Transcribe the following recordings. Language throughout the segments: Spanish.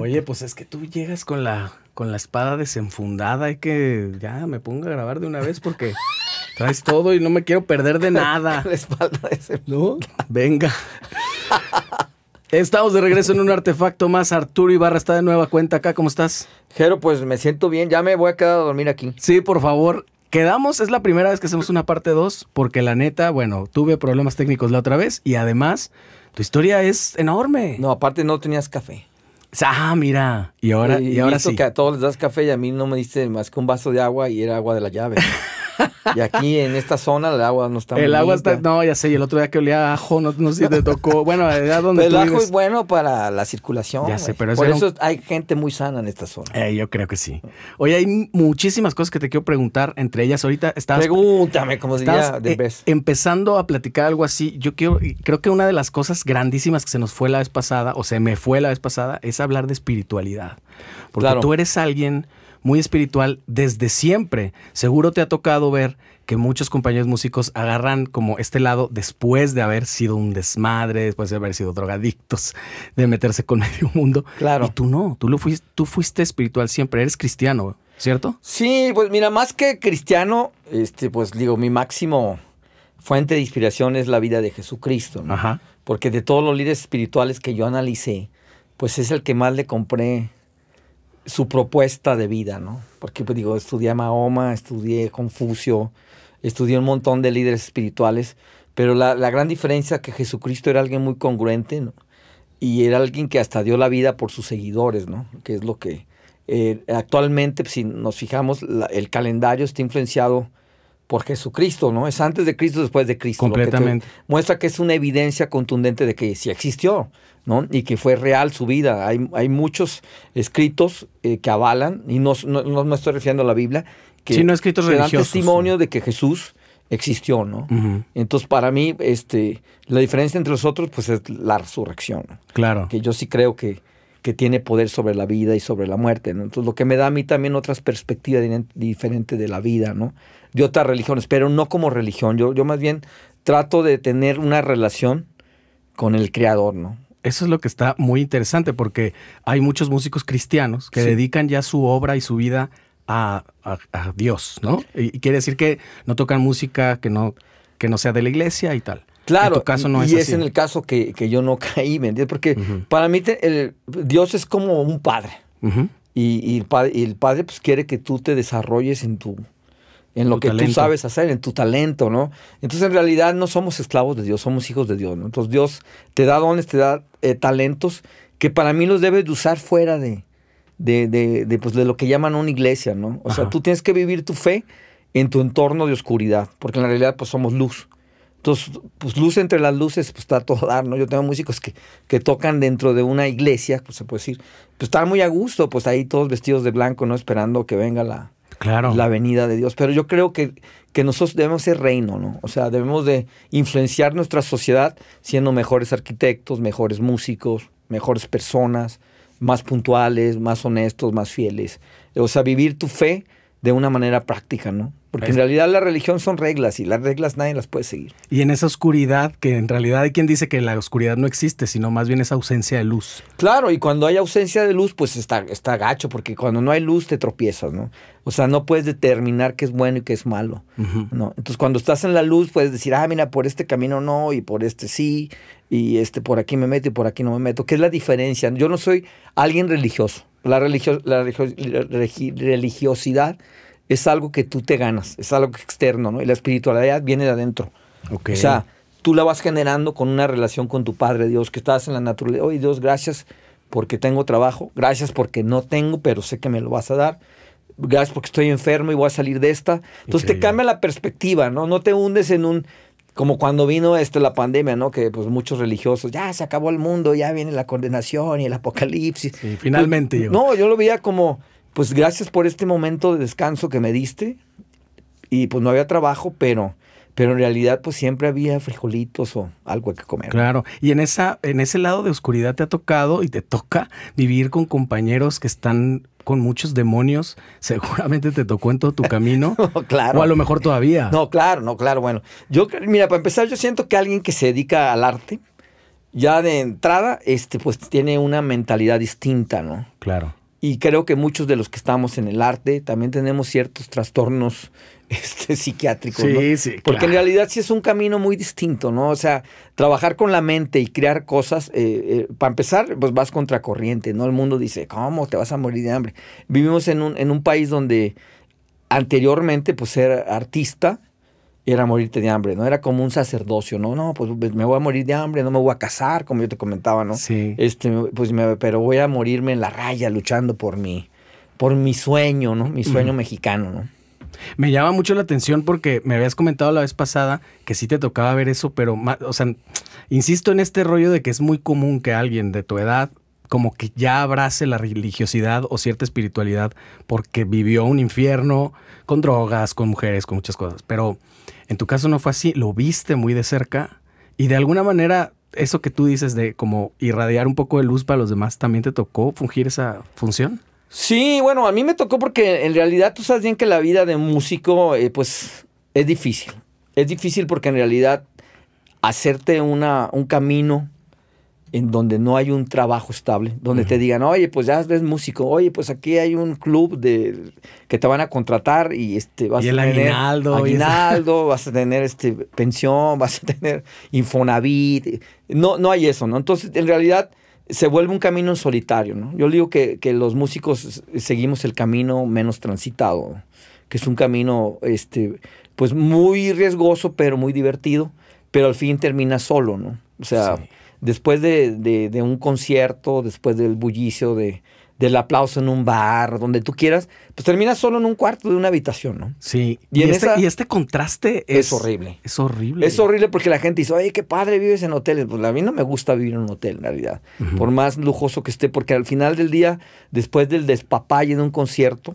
Oye, pues es que tú llegas con la, con la espada desenfundada. Hay que ya me ponga a grabar de una vez porque traes todo y no me quiero perder de nada. la espalda desenfundada. ¿No? Venga. Estamos de regreso en un artefacto más. Arturo Ibarra está de nueva cuenta acá. ¿Cómo estás? Jero, pues me siento bien. Ya me voy a quedar a dormir aquí. Sí, por favor. Quedamos, es la primera vez que hacemos una parte 2, porque la neta, bueno, tuve problemas técnicos la otra vez y además tu historia es enorme. No, aparte no tenías café. Ah, mira. Y ahora, y, ahora sí. que a todos les das café y a mí no me diste más que un vaso de agua y era agua de la llave. Y aquí en esta zona el agua no está El agua está. No, ya sé, y el otro día que olía a ajo, no, sé si te tocó. Bueno, donde. El ajo es bueno para la circulación. Ya sé, pero Por eso hay gente muy sana en esta zona. Eh, yo creo que sí. Oye, hay muchísimas cosas que te quiero preguntar. Entre ellas, ahorita estás... Pregúntame, como diría de vez. Eh, empezando a platicar algo así, yo quiero, creo que una de las cosas grandísimas que se nos fue la vez pasada, o se me fue la vez pasada, es hablar de espiritualidad. Porque tú eres alguien muy espiritual desde siempre. Seguro te ha tocado ver que muchos compañeros músicos agarran como este lado después de haber sido un desmadre, después de haber sido drogadictos, de meterse con medio mundo. Claro. Y tú no, tú lo fuiste, tú fuiste espiritual siempre, eres cristiano, ¿cierto? Sí, pues mira, más que cristiano, este, pues digo, mi máximo fuente de inspiración es la vida de Jesucristo, ¿no? Porque de todos los líderes espirituales que yo analicé, pues es el que más le compré su propuesta de vida, ¿no? Porque pues, digo, estudié a Mahoma, estudié Confucio, estudié un montón de líderes espirituales, pero la, gran diferencia es que Jesucristo era alguien muy congruente, ¿no? Y era alguien que hasta dio la vida por sus seguidores, ¿no? Que es lo que eh, actualmente, si nos fijamos, el calendario está influenciado por Jesucristo, ¿no? Es antes de Cristo, después de Cristo. Completamente. muestra que es una evidencia contundente de que sí existió, ¿no? Y que fue real su vida. Hay, muchos escritos eh, que avalan, y no, no, me estoy refiriendo a la Biblia, que, sí, no escritos dan testimonio de que Jesús existió, ¿no? Entonces, para mí, este, la diferencia entre los otros, pues es la resurrección. Claro. Que yo sí creo que que tiene poder sobre la vida y sobre la muerte. Entonces, lo que me da a mí también otras perspectivas diferentes de la vida, ¿no? De otras religiones, pero no como religión. Yo, yo más bien trato de tener una relación con el Creador, ¿no? Eso es lo que está muy interesante porque hay muchos músicos cristianos que dedican ya su obra y su vida a, Dios, ¿no? Y, y quiere decir que no tocan música que no que no sea de la iglesia y tal. Claro, y es, en el caso que, yo no caí, ¿me entiendes? Porque para mí Dios es como un padre. y, el padre, pues quiere que tú te desarrolles en tu, en lo que tú sabes hacer, en tu talento, ¿no? Entonces, en realidad, no somos esclavos de Dios, somos hijos de Dios, ¿no? Entonces, Dios te da dones, te da eh, talentos que para mí los debes de usar fuera de, de, de, pues, lo que llaman una iglesia, ¿no? O sea, tú tienes que vivir tu fe en tu entorno de oscuridad, porque en realidad, pues, somos luz. Entonces, pues luz entre las luces, pues está todo dar, ¿no? Yo tengo músicos que, que tocan dentro de una iglesia, pues se puede decir, pues están muy a gusto, pues ahí todos vestidos de blanco, ¿no? Esperando que venga la, la venida de Dios. Pero yo creo que, que nosotros debemos ser reino, ¿no? O sea, debemos de influenciar nuestra sociedad siendo mejores arquitectos, mejores músicos, mejores personas, más puntuales, más honestos, más fieles. O sea, vivir tu fe de una manera práctica, ¿no? Porque en realidad la religión son reglas y las reglas nadie las puede seguir. Y en esa oscuridad, que en realidad hay quien dice que la oscuridad no existe, sino más bien esa ausencia de luz. Claro, y cuando hay ausencia de luz, pues está, está gacho, porque cuando no hay luz te tropiezas, ¿no? O sea, no puedes determinar qué es bueno y qué es malo, ¿no? Entonces cuando estás en la luz puedes decir, ah, mira, por este camino no, y por este sí, y este por aquí me meto y por aquí no me meto, ¿Qué es la diferencia. Yo no soy alguien religioso. La, religiosidad es algo que tú te ganas, es algo externo, ¿no? Y la espiritualidad viene de adentro. O sea, tú la vas generando con una relación con tu Padre Dios, que estás en la naturaleza. Oye, Dios, gracias porque tengo trabajo, gracias porque no tengo, pero sé que me lo vas a dar. Gracias porque estoy enfermo y voy a salir de esta. Entonces te cambia la perspectiva, ¿no? No te hundes en un como cuando vino este, la pandemia, ¿no? Que pues muchos religiosos, ya se acabó el mundo, ya viene la condenación y el apocalipsis. finalmente pues, No, yo lo veía como, pues gracias por este momento de descanso que me diste. Y pues no había trabajo, pero pero en realidad pues siempre había frijolitos o algo que comer. Claro, y en esa en ese lado de oscuridad te ha tocado y te toca vivir con compañeros que están con muchos demonios, seguramente te tocó en todo tu camino. claro. O a lo mejor todavía. No, claro, no, claro, bueno. Yo mira, para empezar yo siento que alguien que se dedica al arte ya de entrada este pues tiene una mentalidad distinta, ¿no? Claro. Y creo que muchos de los que estamos en el arte también tenemos ciertos trastornos este, psiquiátrico, ¿no? sí. Porque en realidad sí es un camino muy distinto, ¿no? O sea, trabajar con la mente y crear cosas, eh, eh, para empezar, pues vas contracorriente, ¿no? El mundo dice, ¿cómo te vas a morir de hambre? Vivimos en un, en un país donde anteriormente, pues ser artista era morirte de hambre, ¿no? Era como un sacerdocio, ¿no? No, pues, pues me voy a morir de hambre, no me voy a casar, como yo te comentaba, ¿no? Sí. Este, pues pero voy a morirme en la raya luchando por mi, por mi sueño, ¿no? Mi sueño mexicano, ¿no? Me llama mucho la atención porque me habías comentado la vez pasada que sí te tocaba ver eso, pero, o sea, insisto en este rollo de que es muy común que alguien de tu edad como que ya abrace la religiosidad o cierta espiritualidad porque vivió un infierno con drogas, con mujeres, con muchas cosas. Pero en tu caso no fue así, lo viste muy de cerca y de alguna manera eso que tú dices de como irradiar un poco de luz para los demás, ¿también te tocó fungir esa función? Sí, bueno, a mí me tocó porque en realidad tú sabes bien que la vida de músico, eh, pues, es difícil. Es difícil porque en realidad hacerte una, un camino en donde no hay un trabajo estable, donde te digan, oye, pues ya eres músico, oye, pues aquí hay un club de que te van a contratar y este vas y el a tener aguinaldo, aguinaldo vas a tener este pensión, vas a tener Infonavit, no no hay eso, ¿no? Entonces, en realidad se vuelve un camino en solitario, ¿no? Yo digo que, que, los músicos seguimos el camino menos transitado, que es un camino, este, pues muy riesgoso, pero muy divertido, pero al fin termina solo, ¿no? O sea, después de, un concierto, después del bullicio de, del aplauso en un bar, donde tú quieras, pues terminas solo en un cuarto de una habitación, ¿no? Sí. Y, este, este, contraste es, horrible. Es horrible. Es horrible porque la gente dice, oye, qué padre vives en hoteles. Pues a mí no me gusta vivir en un hotel, en realidad. Por más lujoso que esté, porque al final del día, después del despapalle de un concierto,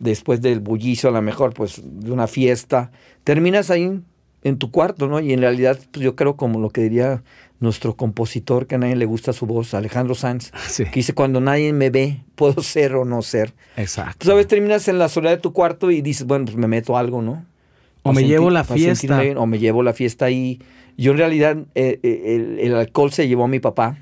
después del bullicio, a lo mejor, pues de una fiesta, terminas ahí en tu cuarto, ¿no? Y en realidad, pues yo creo como lo que diría nuestro compositor, que a nadie le gusta su voz, Alejandro Sanz, ah, que dice, cuando nadie me ve, puedo ser o no ser. Exacto. sabes, terminas en la soledad de tu cuarto y dices, bueno, pues me meto algo, ¿no? O me llevo la fiesta. o me llevo la fiesta ahí yo en realidad eh, eh, el alcohol se llevó a mi papá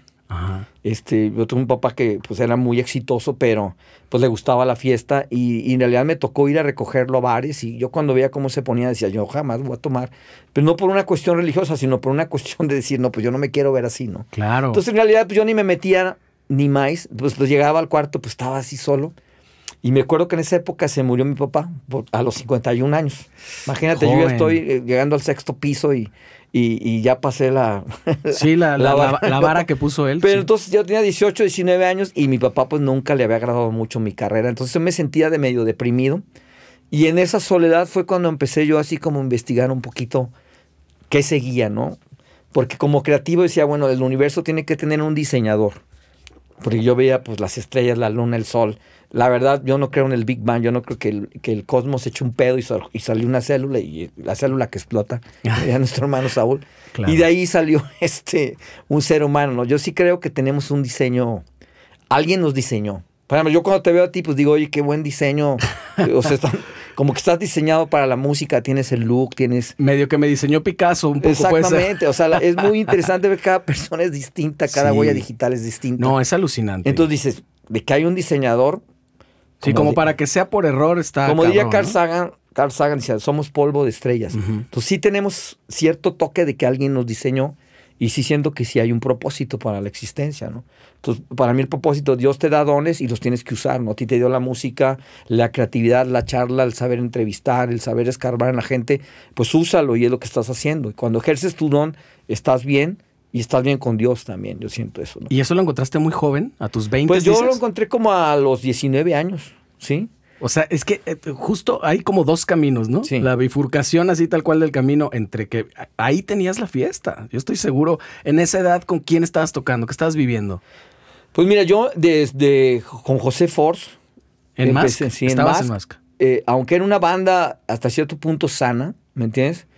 este, yo tuve un papá que pues era muy exitoso, pero pues le gustaba la fiesta y, en realidad me tocó ir a recogerlo a bares y yo cuando veía cómo se ponía decía, yo jamás voy a tomar, pero no por una cuestión religiosa, sino por una cuestión de decir, no, pues yo no me quiero ver así, ¿no? Claro. Entonces en realidad pues, yo ni me metía ni más, pues, pues llegaba al cuarto, pues estaba así solo. Y me acuerdo que en esa época se murió mi papá a los 51 años. Imagínate, yo ya estoy eh, llegando al sexto piso y y, ya pasé la, la, vara. que puso él. Pero entonces yo tenía 18, 19 años y mi papá pues nunca le había agradado mucho mi carrera. Entonces yo me sentía de medio deprimido. Y en esa soledad fue cuando empecé yo así como a investigar un poquito qué seguía, ¿no? Porque como creativo decía, bueno, el universo tiene que tener un diseñador porque yo veía pues las estrellas, la luna, el sol. La verdad, yo no creo en el Big Bang, yo no creo que el, que el cosmos eche un pedo y, salió una célula y la célula que explota, era ah. nuestro hermano Saúl. Y de ahí salió este un ser humano. Yo sí creo que tenemos un diseño, alguien nos diseñó. Por ejemplo, yo cuando te veo a ti, pues digo, oye, qué buen diseño. O sea, como que estás diseñado para la música, tienes el look, tienes... Medio que me diseñó Picasso un poco. Exactamente, o sea, es muy interesante ver que cada persona es distinta, cada huella digital es distinta. No, es alucinante. Entonces dices, de que hay un diseñador... sí, como para que sea por error está... Como diría Carl Sagan, Carl Sagan decía, somos polvo de estrellas. Entonces sí tenemos cierto toque de que alguien nos diseñó y sí siento que sí hay un propósito para la existencia, ¿no? Entonces, para mí el propósito, Dios te da dones y los tienes que usar, ¿no? A ti te dio la música, la creatividad, la charla, el saber entrevistar, el saber escarbar en la gente, pues úsalo y es lo que estás haciendo. Y cuando ejerces tu don, estás bien, y estás bien con Dios también, yo siento eso. ¿no? ¿Y eso lo encontraste muy joven, a tus 20? Pues yo lo encontré como a los 19 años, ¿sí? O sea, es que eh, justo hay como dos caminos, ¿no? Sí. La bifurcación así tal cual del camino entre que ahí tenías la fiesta. Yo estoy seguro, en esa edad, ¿con quién estabas tocando? ¿Qué estabas viviendo? Pues mira, yo desde con José Force. ¿En Mask? en Estabas en eh, aunque era una banda hasta cierto punto sana, ¿me entiendes?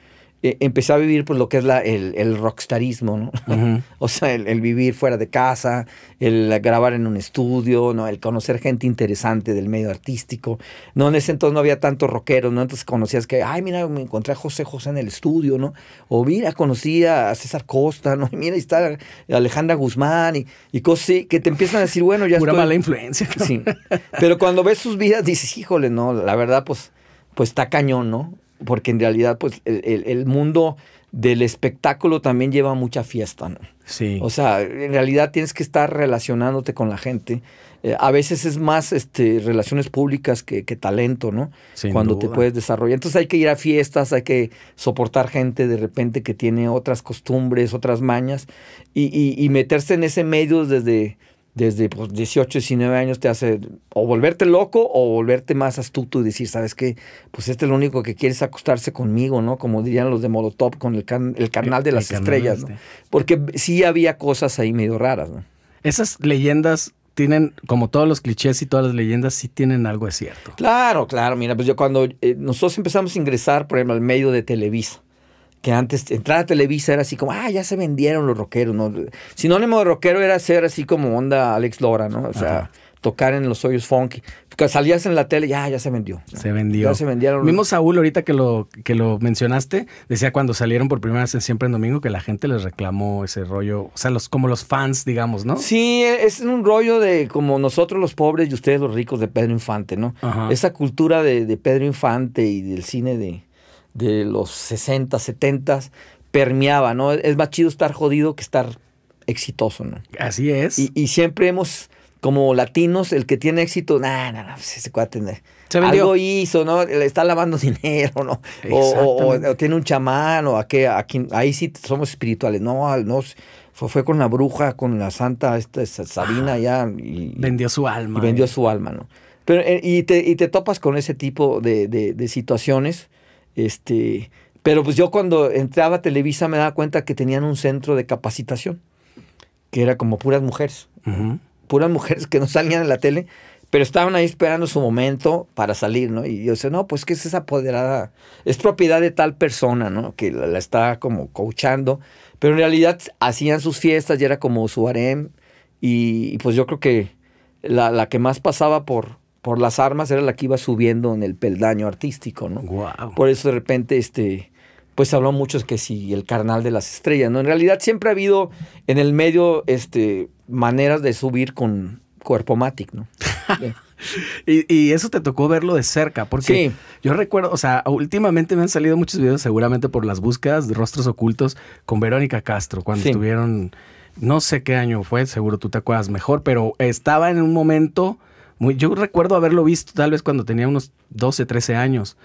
Eh, empecé a vivir pues lo que es el, rockstarismo, ¿no? o sea, el, vivir fuera de casa, el grabar en un estudio, ¿no? El conocer gente interesante del medio artístico, ¿no? En ese entonces no había tantos rockeros, ¿no? Entonces conocías que, ay, mira, me encontré a José José en el estudio, ¿no? O mira, conocí a César Costa, ¿no? mira, ahí está Alejandra Guzmán y, cosas así, que te empiezan a decir, bueno, ya Pura mala influencia. Sí. Pero cuando ves sus vidas dices, híjole, no, la verdad, pues pues está cañón, ¿no? porque en realidad pues el, mundo del espectáculo también lleva mucha fiesta, ¿no? Sí. O sea, en realidad tienes que estar relacionándote con la gente. Eh, a veces es más este, relaciones públicas que, talento, ¿no? Cuando te puedes desarrollar. Entonces hay que ir a fiestas, hay que soportar gente de repente que tiene otras costumbres, otras mañas, y, y meterse en ese medio desde, desde 18, pues, 19 años te hace o volverte loco o volverte más astuto y decir, ¿sabes qué? Pues este es lo único que quiere acostarse conmigo, ¿no? Como dirían los de Molotov con el, carnal de las estrellas, ¿no? Este. Porque sí había cosas ahí medio raras, ¿no? Esas leyendas tienen, como todos los clichés y todas las leyendas, sí tienen algo de cierto. Claro, claro. Mira, pues yo cuando eh, nosotros empezamos a ingresar, por ejemplo, al medio de Televisa, que antes entrar a Televisa era así como, ah, ya se vendieron los rockeros, ¿no? Sinónimo de rockero era ser así como onda Alex Lora, ¿no? O sea, tocar en los hoyos funky. Porque salías en la tele, ya, ya se vendió. Se vendió. Ya se vendieron. Mismo Saúl, ahorita que lo, que lo mencionaste, decía cuando salieron por primera vez en Siempre en Domingo que la gente les reclamó ese rollo, o sea, los, como los fans, digamos, ¿no? Sí, es un rollo de como nosotros los pobres y ustedes los ricos de Pedro Infante, ¿no? Esa cultura de Pedro Infante y del cine de de los 60, 70, permeaba, ¿no? Es más chido estar jodido que estar exitoso, ¿no? Así es. Y, siempre hemos, como latinos, el que tiene éxito, nada nah, se pues ese cuate, Se algo hizo, ¿no? está lavando dinero, ¿no? O, o, tiene un chamán, o a qué, a quien, ahí sí somos espirituales, no, no, fue, con la bruja, con la santa, esta, Sabina ah, ya. vendió su alma. Y vendió eh. su alma, ¿no? Pero, eh, y, te, y te topas con ese tipo de, de, de situaciones este, pero pues yo cuando entraba a Televisa me daba cuenta que tenían un centro de capacitación, que era como puras mujeres. Puras mujeres que no salían a la tele, pero estaban ahí esperando su momento para salir, ¿no? Y yo decía, no, pues que es esa apoderada, es propiedad de tal persona, ¿no? Que la, está como coachando, pero en realidad hacían sus fiestas y era como su harem, y, pues yo creo que la, que más pasaba por, por las armas era la que iba subiendo en el peldaño artístico, ¿no? Por eso de repente, este, pues habló muchos que sí, el carnal de las estrellas, ¿no? En realidad siempre ha habido en el medio, este, maneras de subir con cuerpo matic, ¿no? Y, eso te tocó verlo de cerca, porque sí. yo recuerdo, o sea, últimamente me han salido muchos videos, seguramente por las búsquedas de rostros ocultos con Verónica Castro, cuando estuvieron, no sé qué año fue, seguro tú te acuerdas mejor, pero estaba en un momento yo recuerdo haberlo visto tal vez cuando tenía unos 12, 13 años.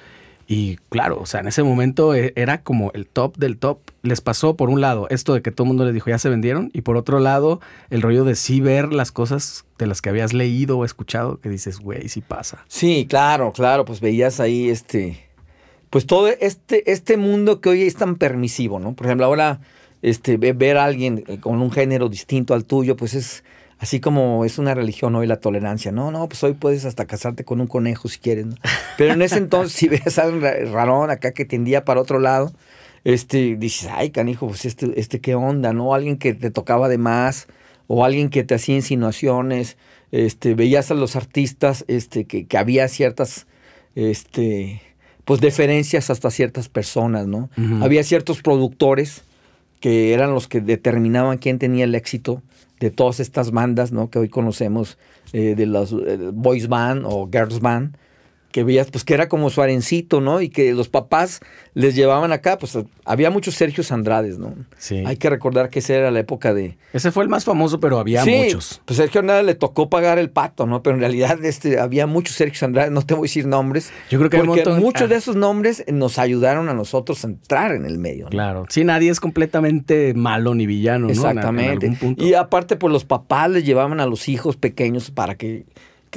Y claro, o sea, en ese momento eh, era como el top del top. Les pasó por un lado esto de que todo el mundo les dijo ya se vendieron y por otro lado el rollo de sí ver las cosas de las que habías leído o escuchado que dices, güey, sí pasa. Sí, claro, claro, pues veías ahí este, pues todo este, este mundo que hoy es tan permisivo, ¿no? Por ejemplo, ahora este, ver a alguien eh, con un género distinto al tuyo, pues es así como es una religión hoy la tolerancia, no, no, pues hoy puedes hasta casarte con un conejo si quieres, ¿no? Pero en ese entonces, si ves a un rarón acá que tendía para otro lado, este, dices, ay, canijo, pues este, este qué onda, ¿no? Alguien que te tocaba de más, o alguien que te hacía insinuaciones, este, veías a los artistas, este, que, que había ciertas, este, pues deferencias hasta ciertas personas, ¿no? Había ciertos productores que eran los que determinaban quién tenía el éxito de todas estas bandas ¿no? que hoy conocemos, eh, de las eh, boys band o girls band, que veías, pues que era como su arencito, ¿no? Y que los papás les llevaban acá, pues había muchos Sergio Andrades, ¿no? Sí. Hay que recordar que esa era la época de... Ese fue el más famoso, pero había muchos. Pues Sergio Andrade le tocó pagar el pato, ¿no? Pero en realidad este, había muchos Sergio Andrades, no te voy a decir nombres. Yo creo que muchos de ah. esos nombres nos ayudaron a nosotros a entrar en el medio. ¿no? Claro. Sí, nadie es completamente malo ni villano, Exactamente. ¿no? Exactamente. Y aparte, pues los papás les llevaban a los hijos pequeños para que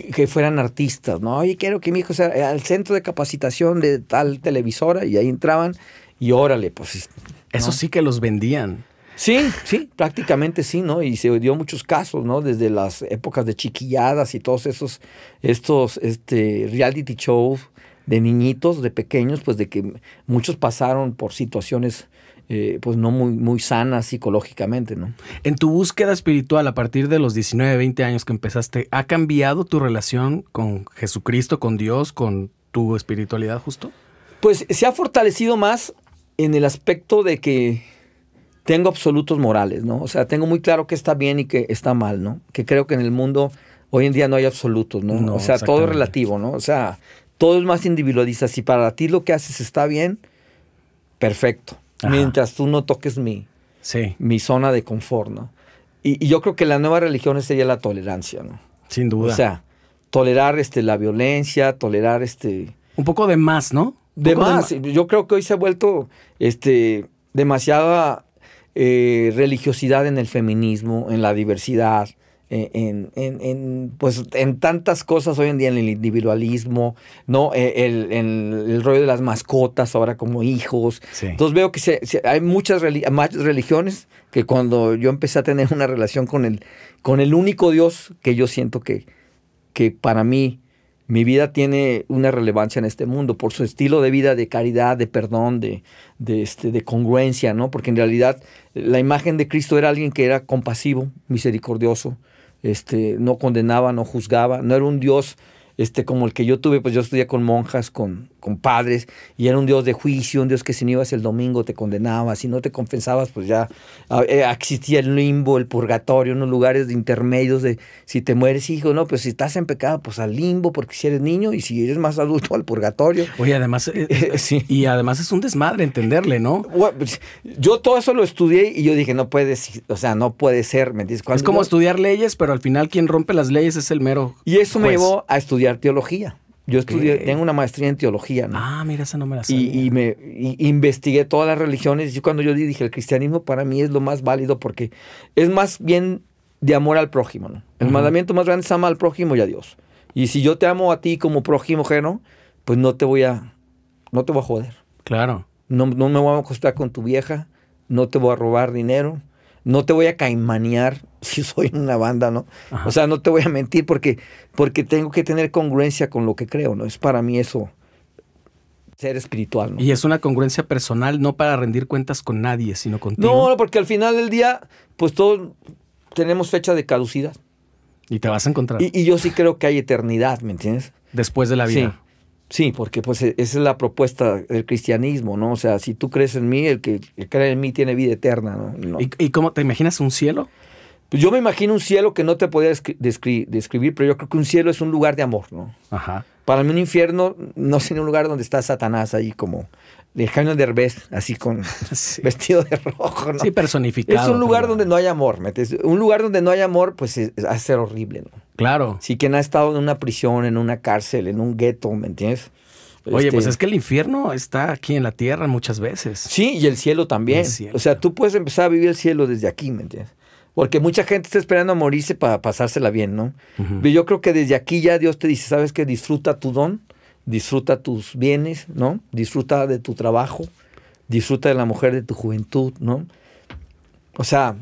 que, fueran artistas, ¿no? Oye, quiero que mi hijo sea eh, al centro de capacitación de tal televisora y ahí entraban y órale, pues. Eso sí que los vendían. Sí, sí, prácticamente sí, ¿no? Y se dio muchos casos, ¿no? Desde las épocas de chiquilladas y todos esos, estos, este, reality shows de niñitos, de pequeños, pues de que muchos pasaron por situaciones eh, pues no muy, muy psicológicamente, ¿no? En tu búsqueda espiritual a partir de los 19, 20 años que empezaste, ¿ha cambiado tu relación con Jesucristo, con Dios, con tu espiritualidad justo? Pues se ha fortalecido más en el aspecto de que tengo absolutos morales, ¿no? O sea, tengo muy claro que está bien y que está mal, ¿no? Que creo que en el mundo hoy en día no hay absolutos, ¿no? no o sea, todo es relativo, ¿no? O sea, todo es más individualista. Si para ti lo que haces está bien, perfecto mientras tú no toques mi, mi zona de confort, ¿no? Y, yo creo que la nueva religión sería la tolerancia, ¿no? Sin duda. O sea, tolerar este, la violencia, tolerar este... Un poco de más, ¿no? De más. yo creo que hoy se ha vuelto este, demasiada eh, religiosidad en el feminismo, en la diversidad, eh, en, pues, en tantas cosas hoy en día, en el individualismo, ¿no? E, el, el, rollo de las mascotas ahora como hijos. Entonces veo que hay muchas religiones que cuando yo empecé a tener una relación con el, con el único Dios que yo siento que, que para mí mi vida tiene una relevancia en este mundo por su estilo de vida de caridad, de perdón, de, de este, congruencia, ¿no? Porque en realidad la imagen de Cristo era alguien que era compasivo, misericordioso, este, no condenaba, no juzgaba, no era un Dios este, como el que yo tuve, pues yo estudié con monjas, con padres, y era un Dios de juicio, un Dios que si no ibas el domingo te condenaba, si no te confesabas, pues ya eh, existía el limbo, el purgatorio, unos lugares de intermedios de si te mueres, hijo, no, pues si estás en pecado, pues al limbo, porque si eres niño, y si eres más adulto, al purgatorio. Oye, además, eh, eh, sí. y además es un desmadre entenderle, ¿no? Pues, yo todo eso lo estudié y yo dije, no puedes, o sea, no puede ser, ¿me entiendes? es como estudiar leyes, pero al final quien rompe las leyes es el mero. Y eso me llevó a estudiar teología. Yo estudié, tengo una maestría en teología, ¿no? Ah, mira, esa no me la sabía. Y, me investigué todas las religiones. Y cuando yo dije, el cristianismo para mí es lo más válido porque es más bien de amor al prójimo, ¿no? El mandamiento más grande es amar al prójimo y a Dios. Y si yo te amo a ti como prójimo ajeno, pues no te voy a, no te voy a joder. Claro. No, no me voy a acostar con tu vieja, no te voy a robar dinero, no te voy a caimanear, Si soy una banda, ¿no? O sea, no te voy a mentir porque, porque tengo que tener congruencia con lo que creo, ¿no? Es para mí eso ser espiritual. ¿no? Y es una congruencia personal, no para rendir cuentas con nadie, sino contigo. No, porque al final del día, pues todos tenemos fecha de caducidad. Y te vas a encontrar. Y, yo sí creo que hay eternidad, ¿me entiendes? Después de la vida. Sí, sí, porque pues e, esa es la propuesta del cristianismo, ¿no? O sea, si tú crees en mí, el que cree en mí tiene vida eterna, ¿no? no. ¿Y, cómo te imaginas un cielo? Pues yo me imagino un cielo que no te podía describir, pero yo creo que un cielo es un lugar de amor, ¿no? Ajá. Para mí un infierno no sería un lugar donde está Satanás ahí como el cañón de herbes así con vestido de rojo, ¿no? Sí, personificado. Es un lugar donde no hay amor, entiendes? Un lugar donde no hay amor, pues es, ser horrible, ¿no? Claro. Sí, quien ha estado en una prisión, en una cárcel, en un gueto, ¿me entiendes? Oye, pues este es que el infierno está aquí en la tierra muchas veces. Sí, y el cielo también. O sea, tú puedes empezar a vivir el cielo desde aquí, ¿me entiendes? Porque mucha gente está esperando a morirse para pasársela bien, ¿no? yo creo que desde aquí ya Dios te dice, ¿sabes qué? Disfruta tu don, disfruta tus bienes, ¿no? Disfruta de tu trabajo, disfruta de la mujer de tu juventud, ¿no? O sea,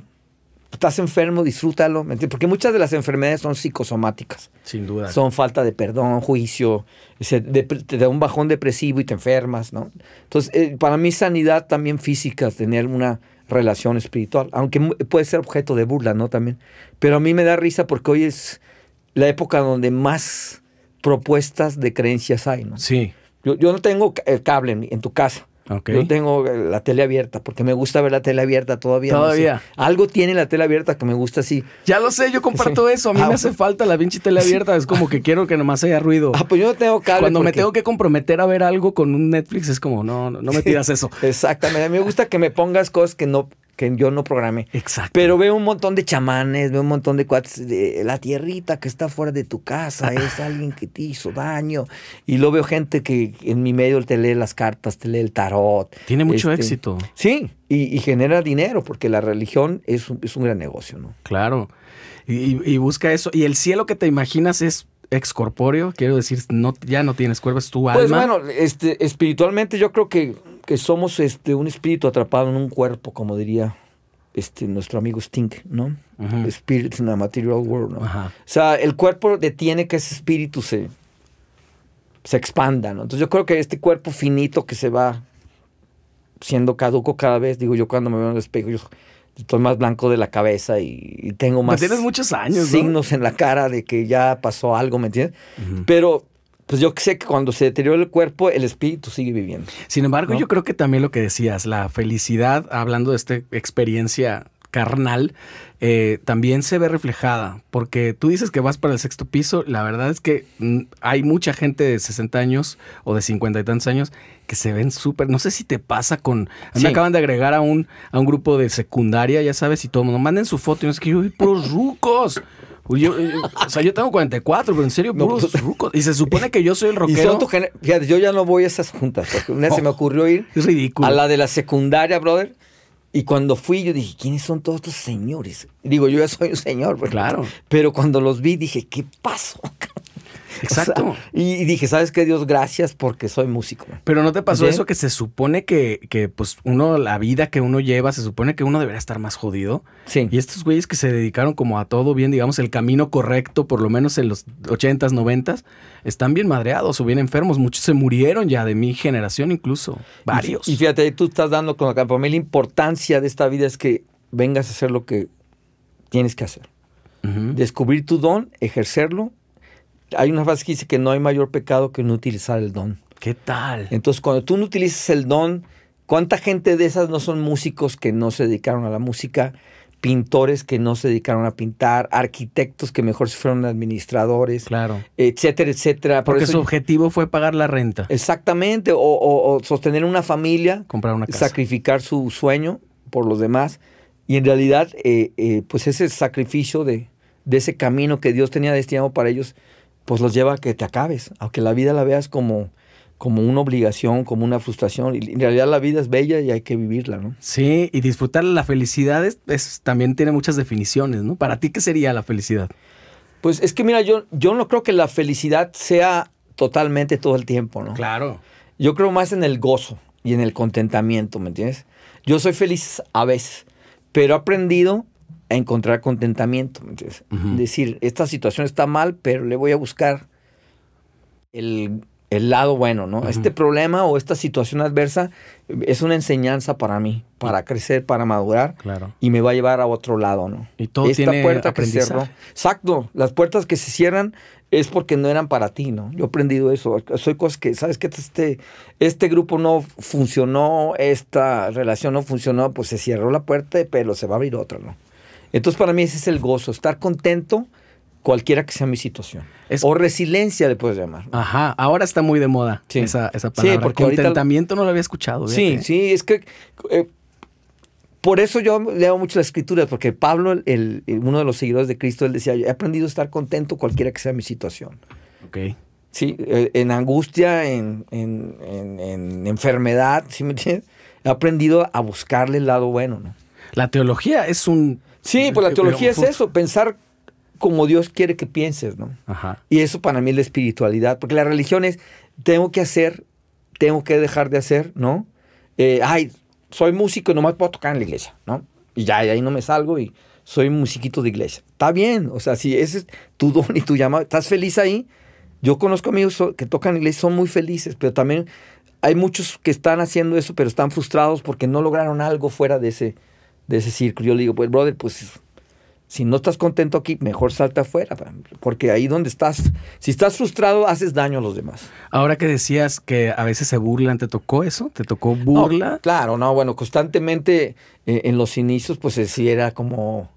estás enfermo, disfrútalo, entiendes? Porque muchas de las enfermedades son psicosomáticas. Sin duda. Son falta de perdón, juicio, te da un bajón depresivo y te enfermas, ¿no? Entonces, eh, para mí sanidad también física, tener una relación espiritual, aunque puede ser objeto de burla, ¿no? También. Pero a mí me da risa porque hoy es la época donde más propuestas de creencias hay, ¿no? Sí. Yo, no tengo el cable en tu casa, Okay. Yo tengo la tele abierta porque me gusta ver la tele abierta todavía. Todavía. Algo tiene la tele abierta que me gusta así. Ya lo sé, yo comparto eso. A mí me ah, hace falta la pinche tele abierta. Es como que quiero que nomás haya ruido. Ah, pues yo no tengo cable. Cuando me tengo que comprometer a ver algo con un Netflix, es como, no, no, no me tiras eso. Exactamente. A mí me gusta que me pongas cosas que no, que yo no programé. Exacto. Pero veo un montón de chamanes, veo un montón de cuates. De la tierrita que está fuera de tu casa es alguien que te hizo daño. Y luego veo gente que en mi medio te lee las cartas, te lee el tarot. Tiene mucho este, éxito. Sí, y, genera dinero, porque la religión es un, gran negocio, ¿no? Claro. Y, busca eso. Y el cielo que te imaginas es excorpóreo, quiero decir, no, ya no tienes cuerpo, es tu pues alma. Pues bueno, este, espiritualmente yo creo que que somos este, un espíritu atrapado en un cuerpo, como diría este, nuestro amigo Stink, ¿no? Spirit in a material world, ¿no? O sea, el cuerpo detiene que ese espíritu se, se expanda, ¿no? Entonces yo creo que este cuerpo finito que se va siendo caduco cada vez, digo yo cuando me veo en el espejo, yo estoy más blanco de la cabeza y, tengo más... tienes muchos años, Signos en la cara de que ya pasó algo, ¿me entiendes? Pero pues yo sé que cuando se deteriora el cuerpo, el espíritu sigue viviendo. Sin embargo, yo creo que también lo que decías, la felicidad, hablando de esta experiencia carnal, eh, también se ve reflejada, porque tú dices que vas para el sexto piso, la verdad es que mm, hay mucha gente de 60 años o de 50 y tantos años que se ven súper, no sé si te pasa con, me acaban de agregar a un, a un grupo de secundaria, ya sabes, y todo el mundo, manden su foto y no que que yo puros rucos, eh, o sea, yo tengo 44, pero en serio, puros no, pues, Y se supone que yo soy el rockero. yo ya no voy a esas juntas. una vez se me oh, ocurrió ir a la de la secundaria, brother. Y cuando fui, yo dije, ¿quiénes son todos estos señores? Digo, yo ya soy un señor. Pues. claro. Pero cuando los vi, dije, ¿qué pasó? Exacto. y, dije, ¿sabes qué, Dios? Gracias porque soy músico. Pero ¿no te pasó eso que se supone que, pues, uno, la vida que uno lleva, se supone que uno debería estar más jodido? Sí. Y estos güeyes que se dedicaron como a todo bien, digamos, el camino correcto, por lo menos en los 80s, 90 están bien madreados o bien enfermos. Muchos se murieron ya de mi generación incluso. Varios. Y fíjate, tú estás dando con acá, para mí la importancia de esta vida es que vengas a hacer lo que tienes que hacer. Descubrir tu don, ejercerlo hay una frase que dice que no hay mayor pecado que no utilizar el don. ¿Qué tal? Entonces, cuando tú no utilizas el don, ¿cuánta gente de esas no son músicos que no se dedicaron a la música? pintores que no se dedicaron a pintar, arquitectos que mejor se fueron administradores, etcétera, etcétera. Porque su objetivo fue pagar la renta. Exactamente, o, sostener una familia, comprar una casa. sacrificar su sueño por los demás. Y en realidad, eh, eh, pues ese sacrificio de ese camino que Dios tenía destinado para ellos, pues los lleva a que te acabes, aunque la vida la veas como, como una obligación, como una frustración. Y en realidad la vida es bella y hay que vivirla, ¿no? Sí, y disfrutar la felicidad también tiene muchas definiciones, ¿no? Para ti, ¿qué sería la felicidad? Pues es que mira, yo, yo no creo que la felicidad sea totalmente todo el tiempo, ¿no? Claro. Yo creo más en el gozo y en el contentamiento, ¿me entiendes? Yo soy feliz a veces, pero he aprendido a encontrar contentamiento. Decir, esta situación está mal, pero le voy a buscar el, lado bueno, ¿no? Este problema o esta situación adversa es una enseñanza para mí, para crecer, para madurar. Claro. Y me va a llevar a otro lado, ¿no? Y todo Esta tiene puerta Exacto. Las puertas que se cierran es porque no eran para ti, ¿no? Yo he aprendido eso. Soy cosas que, ¿sabes qué? Este, este grupo no funcionó, esta relación no funcionó, pues se cerró la puerta, pero se va a abrir otra, ¿no? Entonces, para mí ese es el gozo, estar contento cualquiera que sea mi situación. O resiliencia le puedes llamar. Ajá, ahora está muy de moda esa, palabra. Sí, porque Contentamiento tratamiento no lo había escuchado. Sí, sí, es que... Eh, por eso yo leo mucho la escritura, porque Pablo, uno de los seguidores de Cristo, él decía, he aprendido a estar contento cualquiera que sea mi situación. Ok. Sí, eh, en angustia, en, en, en enfermedad, ¿sí me entiendes? He aprendido a buscarle el lado bueno, ¿no? La teología es un Sí, pues la teología es eso, pensar como Dios quiere que pienses, ¿no? Ajá. Y eso para mí es la espiritualidad, porque la religión es, tengo que hacer, tengo que dejar de hacer, ¿no? Eh, ay, soy músico y nomás puedo tocar en la iglesia, ¿no? Y ya, ahí no me salgo y soy musiquito de iglesia. Está bien, o sea, si ese es tu don y tu llamado, estás feliz ahí. Yo conozco amigos que tocan en iglesia, son muy felices, pero también hay muchos que están haciendo eso, pero están frustrados porque no lograron algo fuera de ese, de ese círculo. Yo le digo, pues, brother, pues si no estás contento aquí, mejor salta afuera, porque ahí donde estás, si estás frustrado, haces daño a los demás. Ahora que decías que a veces se burlan, ¿te tocó eso? ¿Te tocó burla? claro, no, bueno, constantemente eh, en los inicios, pues sí era como,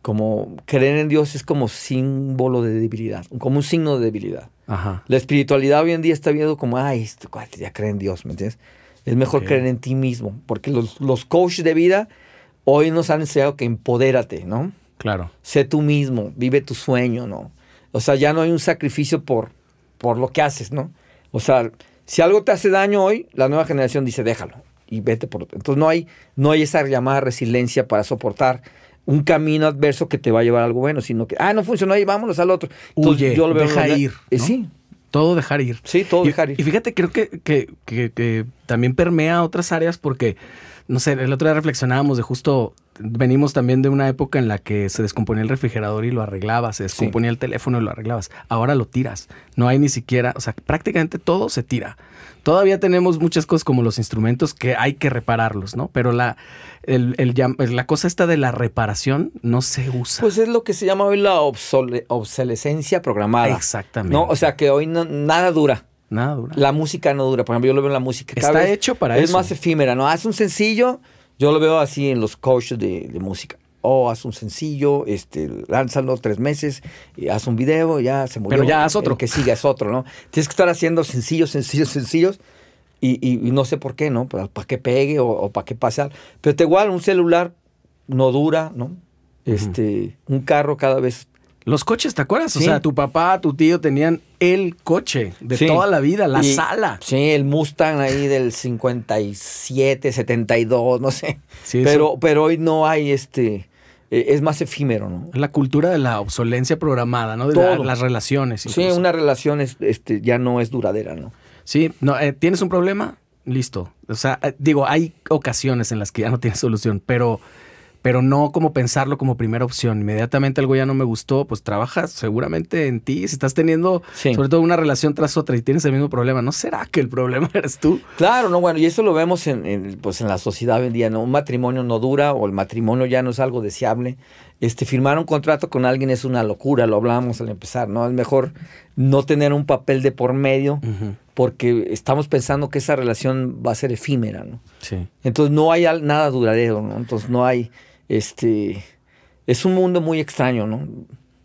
como, creer en Dios es como símbolo de debilidad, como un signo de debilidad. Ajá. La espiritualidad hoy en día está viendo como, ay, esto, ya cree en Dios, ¿me entiendes? Es mejor creer en ti mismo, porque los, los coaches de vida hoy nos han enseñado que empodérate, ¿no? Claro. Sé tú mismo, vive tu sueño, ¿no? O sea, ya no hay un sacrificio por, por lo que haces, ¿no? O sea, si algo te hace daño hoy, la nueva generación dice, déjalo y vete por... Entonces no hay, no hay esa llamada resiliencia para soportar un camino adverso que te va a llevar a algo bueno, sino que, ah, no funcionó ahí, vámonos al otro. yo deja ir. Sí. Todo dejar ir. Sí, todo dejar ir. Y fíjate, creo que también permea otras áreas porque no sé, el otro día reflexionábamos de justo, venimos también de una época en la que se descomponía el refrigerador y lo arreglabas, se descomponía el teléfono y lo arreglabas. Ahora lo tiras. No hay ni siquiera, o sea, prácticamente todo se tira. Todavía tenemos muchas cosas como los instrumentos que hay que repararlos, ¿no? Pero la, el, pues, la cosa esta de la reparación no se usa. Pues es lo que se llama hoy la obsolescencia programada. Exactamente. ¿no? O sea, que hoy nada dura. Nada dura. La música no dura. Por ejemplo, yo lo veo en la música. Está hecho para eso. Es más efímera, ¿no? Haz un sencillo, yo lo veo así en los coaches de, música. O oh, haz un sencillo, este, lánzalo tres meses, y haz un video, ya se murió. Pero ya haz otro. que sigue es otro, ¿no? Tienes que estar haciendo sencillos, sencillos, sencillos. Y, no sé por qué, ¿no? Para, que pegue o, para que algo. Pero te igual, un celular no dura, ¿no? Este, un carro cada vez los coches, ¿te acuerdas? O sea, tu papá, tu tío tenían el coche de toda la vida, la sala. Sí, el Mustang ahí del 57, 72, no sé. pero, pero hoy no hay este. Eh, es más efímero, ¿no? La cultura de la obsolencia programada, ¿no? De las relaciones. Sí, una relación este, ya no es duradera, ¿no? Sí, no, eh, ¿tienes un problema? Listo. O sea, eh, digo, hay ocasiones en las que ya no tienes solución, pero pero no como pensarlo como primera opción. Inmediatamente algo ya no me gustó, pues trabajas seguramente en ti. Si estás teniendo, sobre todo, una relación tras otra y tienes el mismo problema, ¿no será que el problema eres tú? Claro, no, bueno, y eso lo vemos en, pues, en la sociedad hoy en día, ¿no? Un matrimonio no dura o el matrimonio ya no es algo deseable. Este, firmar un contrato con alguien es una locura, lo hablábamos al empezar, ¿no? Es mejor no tener un papel de por medio porque estamos pensando que esa relación va a ser efímera, ¿no? Sí. Entonces no hay nada duradero, ¿no? Entonces no hay este, es un mundo muy extraño, ¿no?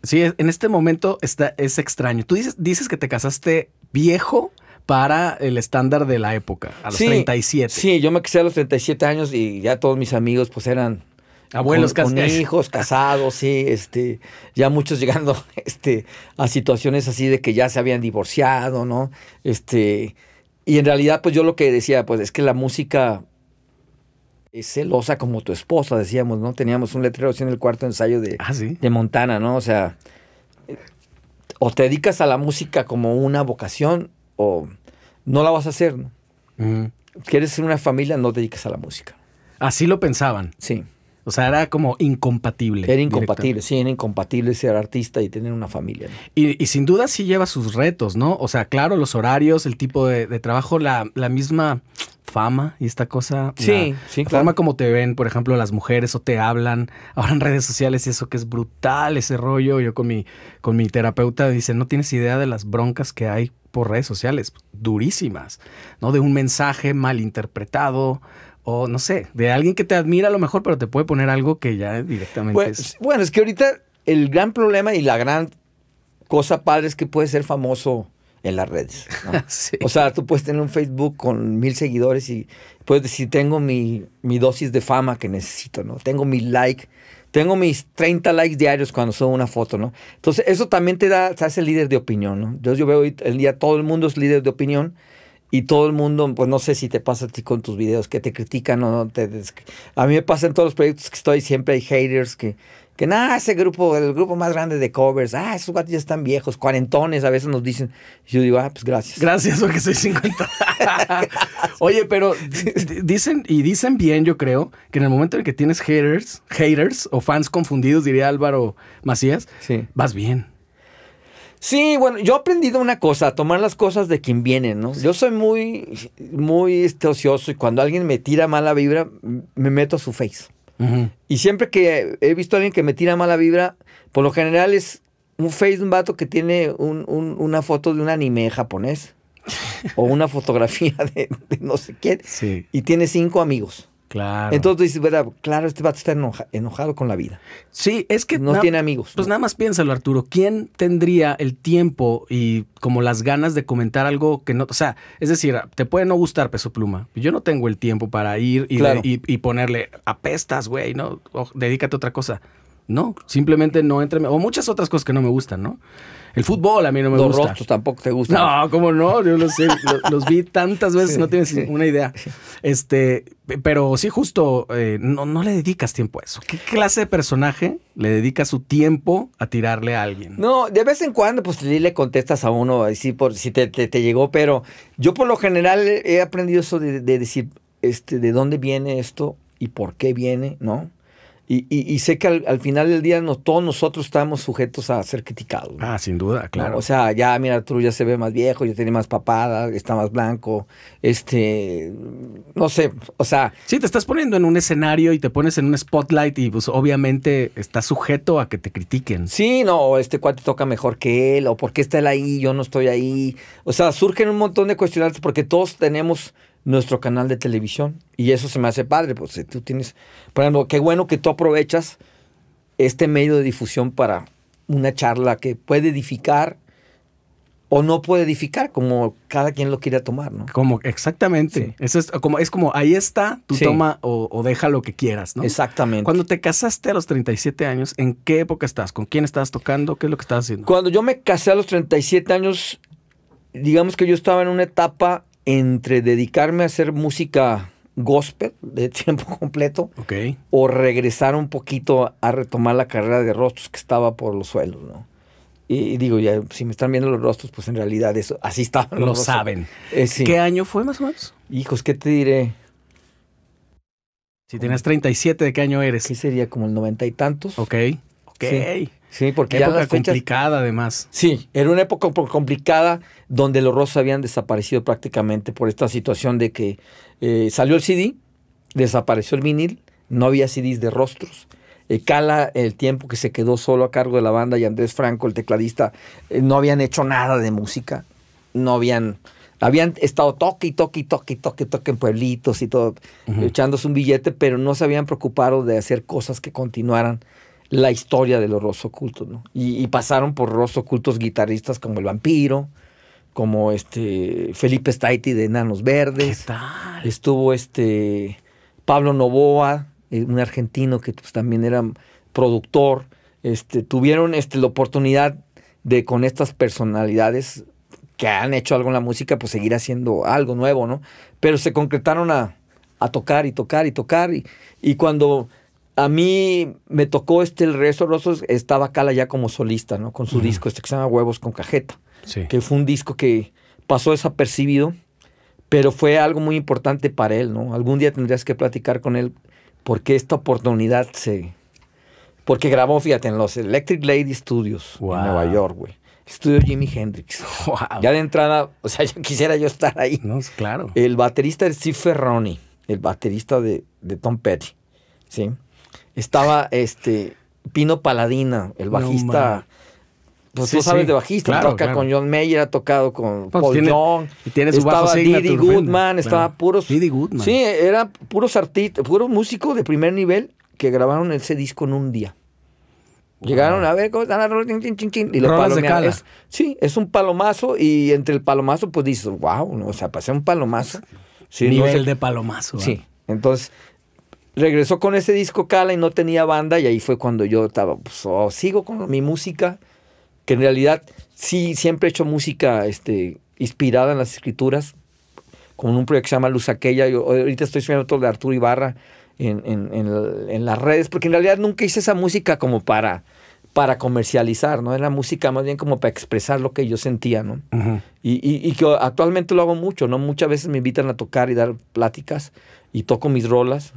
Sí, e, en este momento está, es extraño. Tú dices, que te casaste viejo para el estándar de la época, a los 37. Sí, yo me casé a los 37 años y ya todos mis amigos pues eran abuelos con, hijos casados, sí, este, ya muchos llegando este a situaciones así de que ya se habían divorciado, ¿no? Este, y en realidad pues yo lo que decía pues es que la música es celosa como tu esposa, decíamos, ¿no? Teníamos un letrero así en el cuarto ensayo de, ah, de Montana, ¿no? O sea, eh, o te dedicas a la música como una vocación o no la vas a hacer, ¿no? Quieres ser una familia, no te dedicas a la música. Así lo pensaban. Sí. O sea, era como incompatible. Era incompatible, sí, era incompatible ser artista y tener una familia. Y, sin duda sí lleva sus retos, ¿no? O sea, claro, los horarios, el tipo de, trabajo, la, misma fama y esta cosa. Sí, la, sí, La forma como te ven, por ejemplo, las mujeres o te hablan. Ahora en redes sociales y eso que es brutal, ese rollo. Yo con mi, con mi terapeuta dice, no tienes idea de las broncas que hay por redes sociales, durísimas, ¿no? De un mensaje mal interpretado o no sé, de alguien que te admira a lo mejor, pero te puede poner algo que ya directamente bueno, es... Bueno, es que ahorita el gran problema y la gran cosa padre es que puedes ser famoso en las redes. O sea, tú puedes tener un Facebook con mil seguidores y puedes decir, tengo mi, dosis de fama que necesito, ¿no? Tengo mi like, tengo mis 30 likes diarios cuando subo una foto, ¿no? Entonces, eso también te da, se hace líder de opinión, ¿no? Yo, yo veo hoy el día todo el mundo es líder de opinión y todo el mundo, pues no sé si te pasa a ti con tus videos, que te critican o no. Te, a mí me pasa en todos los proyectos que estoy, siempre hay haters que, que nada, ese grupo, el grupo más grande de covers, ah, esos gatos ya están viejos, cuarentones, a veces nos dicen. Yo digo, ah, pues gracias. Gracias, porque soy cincuenta. Oye, pero dicen, y dicen bien, yo creo, que en el momento en que tienes haters, haters o fans confundidos, diría Álvaro Macías, vas bien. Sí, bueno, yo he aprendido una cosa, tomar las cosas de quien viene, ¿no? Yo soy muy, muy este, ocioso y cuando alguien me tira mala vibra, me meto a su face. Y siempre que he visto a alguien que me tira mala vibra, por lo general es un face de un vato que tiene una foto de un anime japonés o una fotografía de, no sé quién y tiene cinco amigos. Claro. Entonces dices, ¿verdad? claro, este vato está estar enojado con la vida. Sí, es que... No tiene amigos. Pues nada más piénsalo, Arturo. ¿Quién tendría el tiempo y como las ganas de comentar algo que no... O sea, es decir, te puede no gustar Peso Pluma. Yo no tengo el tiempo para ir y, ponerle apestas, güey, ¿no? dedícate a otra cosa. No, simplemente no entre... O muchas otras cosas que no me gustan, ¿no? El fútbol a mí no me gusta. Los rostros tampoco te gustan. No, cómo no, yo lo sé, los, vi tantas veces, no tienes una idea. Este, pero sí, justo, eh, no, no le dedicas tiempo a eso. ¿Qué clase de personaje le dedica su tiempo a tirarle a alguien? No, de vez en cuando, pues le contestas a uno, sí, por, si te, llegó, pero yo por lo general he aprendido eso de, de decir, este, de dónde viene esto y por qué viene, ¿no? Y, sé que al, final del día no, todos nosotros estamos sujetos a ser criticados. Ah, sin duda, claro. O sea, ya, mira, tú ya se ve más viejo, ya tiene más papada, está más blanco, este, no sé, o sea... Sí, te estás poniendo en un escenario y te pones en un spotlight y pues obviamente estás sujeto a que te critiquen. Sí, no, este cuate toca mejor que él, o por qué está él ahí, yo no estoy ahí. O sea, surgen un montón de cuestionantes porque todos tenemos nuestro canal de televisión. Y eso se me hace padre, porque tú tienes, por ejemplo, qué bueno que tú aprovechas este medio de difusión para una charla que puede edificar o no puede edificar, como cada quien lo quiera tomar, ¿no? Como, exactamente. Eso es como, es como, ahí está, tú toma o, deja lo que quieras, ¿no? Exactamente. Cuando te casaste a los 37 años, ¿en qué época estás? ¿Con quién estabas tocando? ¿Qué es lo que estabas haciendo? Cuando yo me casé a los 37 años, digamos que yo estaba en una etapa entre dedicarme a hacer música gospel de tiempo completo o regresar un poquito a retomar la carrera de rostros que estaba por los suelos, ¿no? Y, digo, ya, si me están viendo los rostros, pues en realidad eso, así está. Lo saben. Eh, ¿Qué año fue más o menos? Hijos, ¿qué te diré? Si tenías 37, ¿de qué año eres? Sí, sería? ¿Como el noventa y tantos? Ok. Ok. Sí, porque era una época complicada además. Sí, era una época complicada donde los rostros habían desaparecido prácticamente por esta situación de que eh, salió el CD, desapareció el vinil, no había CDs de rostros. Eh, cala el tiempo que se quedó solo a cargo de la banda y Andrés Franco, el tecladista, eh, no habían hecho nada de música, no habían habían estado toque y toque y toque en pueblitos y todo, echándose un billete, pero no se habían preocupado de hacer cosas que continuaran la historia de los rostros ocultos, ¿no? Y, pasaron por rostros ocultos guitarristas como El Vampiro, como este Felipe Staiti de Enanos Verdes. Estuvo este Pablo Novoa, eh, un argentino que pues, también era productor. Este, tuvieron este, la oportunidad de con estas personalidades que han hecho algo en la música, pues seguir haciendo algo nuevo, ¿no? Pero se concretaron a, tocar y tocar y tocar. y cuando a mí me tocó este, el Regreso Rosos, estaba Cala ya como solista, ¿no? Con su disco, este que se llama Huevos con Cajeta, sí. que fue un disco que pasó desapercibido, pero fue algo muy importante para él, ¿no? Algún día tendrías que platicar con él porque esta oportunidad se... Porque grabó, fíjate, en los Electric Lady Studios en Nueva York, güey. Estudio Jimi Hendrix. Ya de entrada, o sea, yo quisiera yo estar ahí. No, claro. El baterista es Steve Ferroni, el baterista de, de Tom Petty, ¿sí? Estaba este Pino Paladina, el bajista. pues tú sabes de bajista, toca con John Mayer, ha tocado con pues Paul Young. Y tiene su estaba bajo Didi Goodman, estaba puros. Didi Goodman. Sí, eran puros artistas, puros músicos de primer nivel que grabaron ese disco en un día. Llegaron a ver cómo están las y lo palomearon. sí, es un palomazo y entre el palomazo pues dices, wow, o sea, pasé un palomazo. Sí, es el de palomazo. Sí, entonces regresó con ese disco Cala y no tenía banda y ahí fue cuando yo estaba, pues oh, sigo con mi música, que en realidad sí, siempre he hecho música este, inspirada en las escrituras, con un proyecto que se llama Luz Aquella, yo, ahorita estoy subiendo todo de Arturo Ibarra en, en, en, las redes, porque en realidad nunca hice esa música como para para comercializar, ¿no? Era música más bien como para expresar lo que yo sentía, ¿no? y, y, y que actualmente lo hago mucho, ¿no? Muchas veces me invitan a tocar y dar pláticas y toco mis rolas,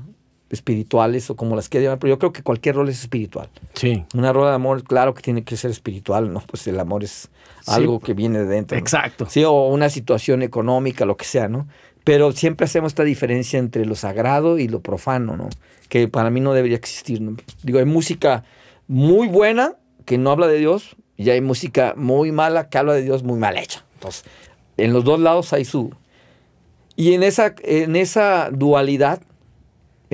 espirituales o como las que pero yo creo que cualquier rol es espiritual. Sí. Una rola de amor, claro que tiene que ser espiritual, ¿no? Pues el amor es algo que viene de dentro. Exacto. Sí, o una situación económica, lo que sea, ¿no? Pero siempre hacemos esta diferencia entre lo sagrado y lo profano, ¿no? Que para mí no debería existir, ¿no? Digo, hay música muy buena que no habla de Dios y hay música muy mala que habla de Dios muy mal hecha. Entonces, en los dos lados hay su... Y en esa, en esa dualidad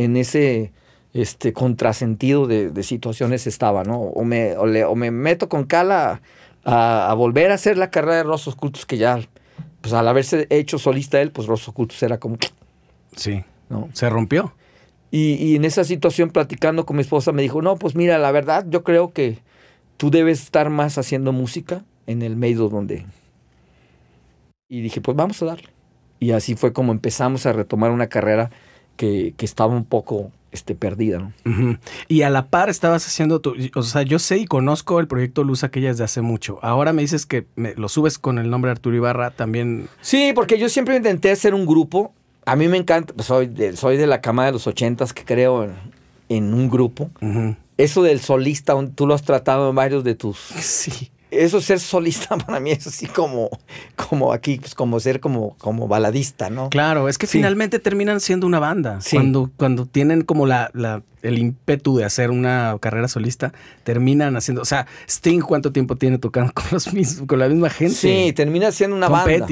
en ese este, contrasentido de, situaciones estaba, ¿no? O me, meto con cala a, volver a hacer la carrera de Rosos Cultos que ya, pues al haberse hecho solista él, pues Rosos Cultos era como... Sí. ¿no? Se rompió. Y, y, en esa situación, platicando con mi esposa, me dijo, no, pues mira, la verdad, yo creo que tú debes estar más haciendo música en el medio donde... Y dije, pues vamos a darle. Y así fue como empezamos a retomar una carrera que, estaba un poco este, perdida. ¿no? Y a la par estabas haciendo tu. O sea, yo sé y conozco el proyecto Luz Aquella desde hace mucho. Ahora me dices que me, lo subes con el nombre Arturo Ibarra también. Sí, porque yo siempre intenté hacer un grupo. A mí me encanta, pues, soy, de, soy de la cama de los ochentas que creo en, un grupo. Eso del solista, tú lo has tratado en varios de tus sí eso ser solista para mí es así como, como aquí, pues como ser como, como baladista, ¿no? Claro, es que finalmente terminan siendo una banda. Cuando, tienen como la, el ímpetu de hacer una carrera solista, terminan haciendo. O sea, Sting, ¿cuánto tiempo tiene tocando con, los con la misma gente? Sí, termina siendo una banda.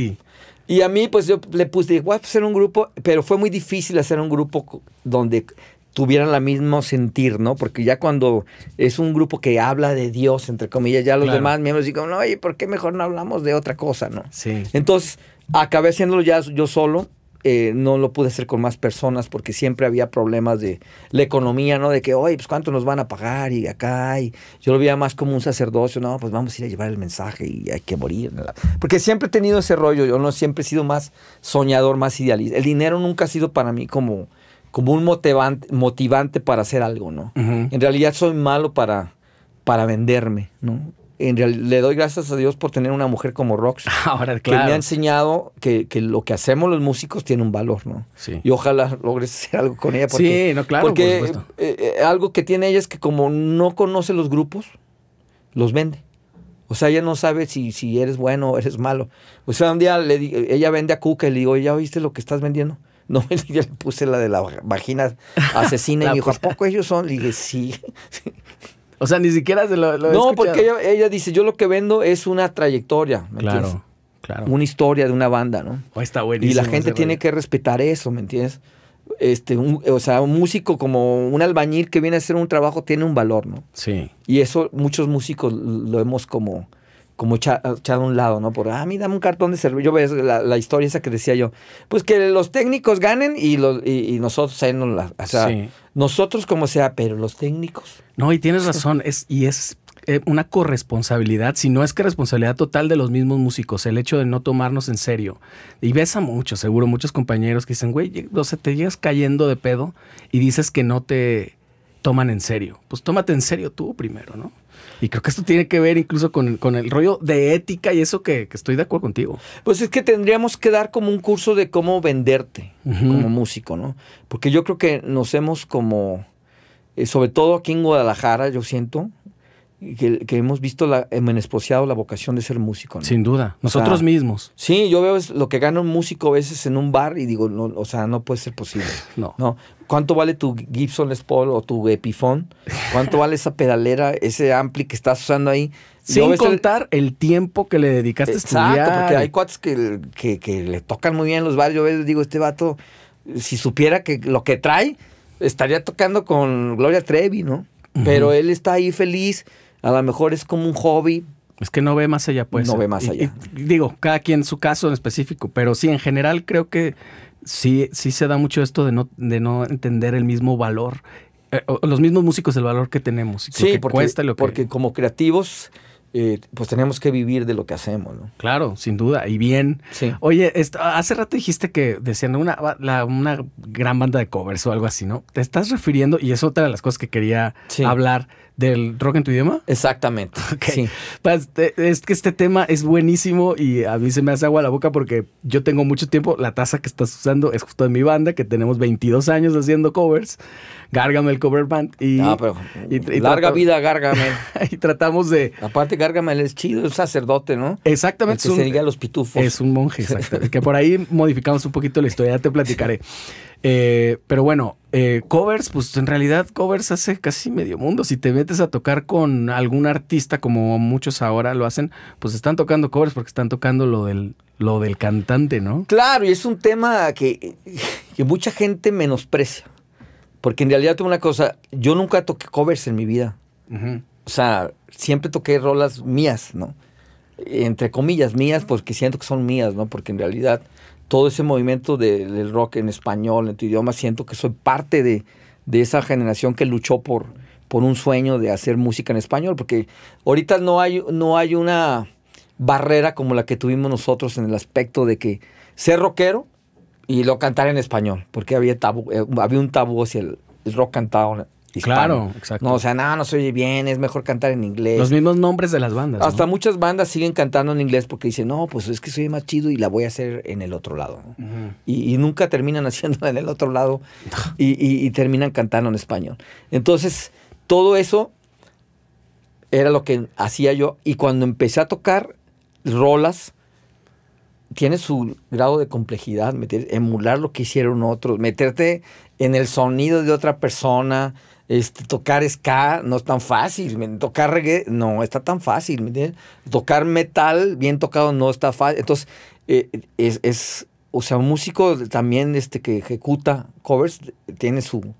Y a mí, pues yo le puse, digo voy hacer un grupo, pero fue muy difícil hacer un grupo donde tuvieran el mismo sentir, ¿no? Porque ya cuando es un grupo que habla de Dios, entre comillas, ya los demás miembros dicen, no, oye, ¿por qué mejor no hablamos de otra cosa, no? Sí. Entonces, acabé haciéndolo ya yo solo. Eh, no lo pude hacer con más personas porque siempre había problemas de la economía, ¿no? De que, oye, pues cuánto nos van a pagar y acá. Y yo lo veía más como un sacerdocio, no, pues vamos a ir a llevar el mensaje y hay que morir. Porque siempre he tenido ese rollo, yo no siempre he sido más soñador, más idealista. El dinero nunca ha sido para mí como como un motivante, motivante para hacer algo, ¿no? En realidad soy malo para, para venderme, ¿no? En le doy gracias a Dios por tener una mujer como Rox. Ahora, Que me ha enseñado que, lo que hacemos los músicos tiene un valor, ¿no? Sí. Y ojalá logres hacer algo con ella. Porque, sí, no, claro. Porque eh, eh, algo que tiene ella es que como no conoce los grupos, los vende. O sea, ella no sabe si, si eres bueno o eres malo. O sea, un día le, ella vende a Cuca y le digo, ¿ya oíste lo que estás vendiendo? no, yo le puse la de la vagina asesina y dijo, ¿a poco ellos son? Le dije, sí. o sea, ni siquiera se lo, lo No, porque ella, dice, yo lo que vendo es una trayectoria, ¿me claro. entiendes? Claro. Una historia de una banda, ¿no? Oh, está buenísimo. Y la gente tiene que respetar eso, ¿me entiendes? Este, o sea, un músico como un albañil que viene a hacer un trabajo tiene un valor, ¿no? Sí. Y eso muchos músicos lo vemos como como echado a un lado, ¿no? Por, ah, mí dame un cartón de cerveza. Yo ves la, historia esa que decía yo. Pues que los técnicos ganen y, los, y, nosotros, o sea, nosotros como sea, pero los técnicos. No, y tienes razón, es, y es eh, una corresponsabilidad, si no es que responsabilidad total de los mismos músicos, el hecho de no tomarnos en serio. Y ves a muchos, seguro, muchos compañeros que dicen, güey, no sea, te llegas cayendo de pedo y dices que no te toman en serio. Pues tómate en serio tú primero, ¿no? Y creo que esto tiene que ver incluso con, el rollo de ética y eso que, estoy de acuerdo contigo. Pues es que tendríamos que dar como un curso de cómo venderte como músico, ¿no? Porque yo creo que nos hemos como, eh, sobre todo aquí en Guadalajara, yo siento, que, hemos visto la, eh, menospreciado la vocación de ser músico. ¿no? Sin duda, nosotros mismos. Sí, yo veo lo que gana un músico a veces en un bar y digo, no, o sea, no puede ser posible. no. no. ¿Cuánto vale tu Gibson Les o tu Epiphone? ¿Cuánto vale esa pedalera, ese ampli que estás usando ahí? Sin contar el... tiempo que le dedicaste a estudiar. porque hay cuates que, que, le tocan muy bien los bares. Yo veces digo, este vato, si supiera que lo que trae, estaría tocando con Gloria Trevi, ¿no? Pero él está ahí feliz. A lo mejor es como un hobby, es que no ve más allá, pues. No ve más allá. digo, cada quien su caso en específico, pero sí, en general creo que sí, sí se da mucho esto de no, de no entender el mismo valor, eh, los mismos músicos, el valor que tenemos, sí, porque, como creativos... Eh, pues tenemos que vivir de lo que hacemos, ¿no? Claro, sin duda, y bien. Oye, hace rato dijiste que decían una, una gran banda de covers o algo así, ¿no? Te estás refiriendo, y es otra de las cosas que quería hablar, ¿Del rock en tu idioma? Exactamente. Sí. es que este tema es buenísimo y a mí se me hace agua la boca porque yo tengo mucho tiempo. La taza que estás usando es justo de mi banda, que tenemos 22 años haciendo covers. el Cover Band. Y, larga vida Gárgame. y tratamos de... Aparte gárgame es chido, es sacerdote, ¿no? Exactamente. los pitufos. Es un monje, exactamente. que por ahí modificamos un poquito la historia, ya te platicaré. Eh, pero bueno, eh, covers, pues en realidad covers hace casi medio mundo. Si te metes a tocar con algún artista, como muchos ahora lo hacen, pues están tocando covers porque están tocando lo del, lo del cantante, ¿no? Claro, y es un tema que, mucha gente menosprecia. Porque en realidad tengo una cosa, yo nunca toqué covers en mi vida. O sea, siempre toqué rolas mías, ¿no? Entre comillas, mías, porque siento que son mías, ¿no? Porque en realidad todo ese movimiento del rock en español, en tu idioma, siento que soy parte de, esa generación que luchó por, un sueño de hacer música en español, porque ahorita no hay, no hay una barrera como la que tuvimos nosotros en el aspecto de que ser rockero y lo cantar en español, porque había, eh, había un tabú hacia el, el rock cantado Claro, exacto. No, o sea, no, no se oye bien, es mejor cantar en inglés. Los mismos nombres de las bandas. Hasta muchas bandas siguen cantando en inglés porque dicen, no, pues es que soy más chido y la voy a hacer en el otro lado. y, nunca terminan haciéndola en el otro lado y, y, terminan cantando en español. Entonces, todo eso era lo que hacía yo. Y cuando empecé a tocar rolas, tiene su grado de complejidad, emular lo que hicieron otros, meterte en el sonido de otra persona este, tocar ska no es tan fácil, tocar reggae no está tan fácil, Tocar metal bien tocado no está fácil. Entonces, eh, es, es, o sea, un músico también este, que ejecuta covers tiene su,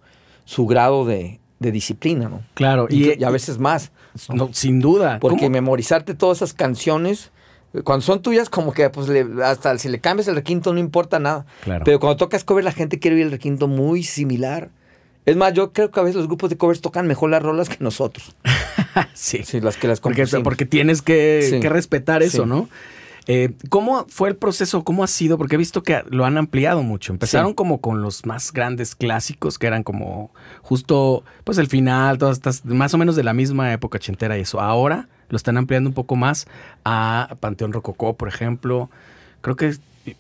su grado de, disciplina, ¿no? Claro, y, a veces más. sin duda. Porque memorizarte todas esas canciones, cuando son tuyas, como que pues hasta si le cambias el requinto no importa nada. Pero cuando tocas cover, la gente quiere oír el requinto muy similar. Es más, yo creo que a veces los grupos de covers tocan mejor las rolas que nosotros. sí. las que las porque, porque tienes que, respetar eso, ¿no? Eh, ¿Cómo fue el proceso? ¿Cómo ha sido? Porque he visto que lo han ampliado mucho. Empezaron como con los más grandes clásicos, que eran como justo, pues el final, todas estas, más o menos de la misma época chintera y eso. Ahora lo están ampliando un poco más a Panteón Rococó, por ejemplo. Creo que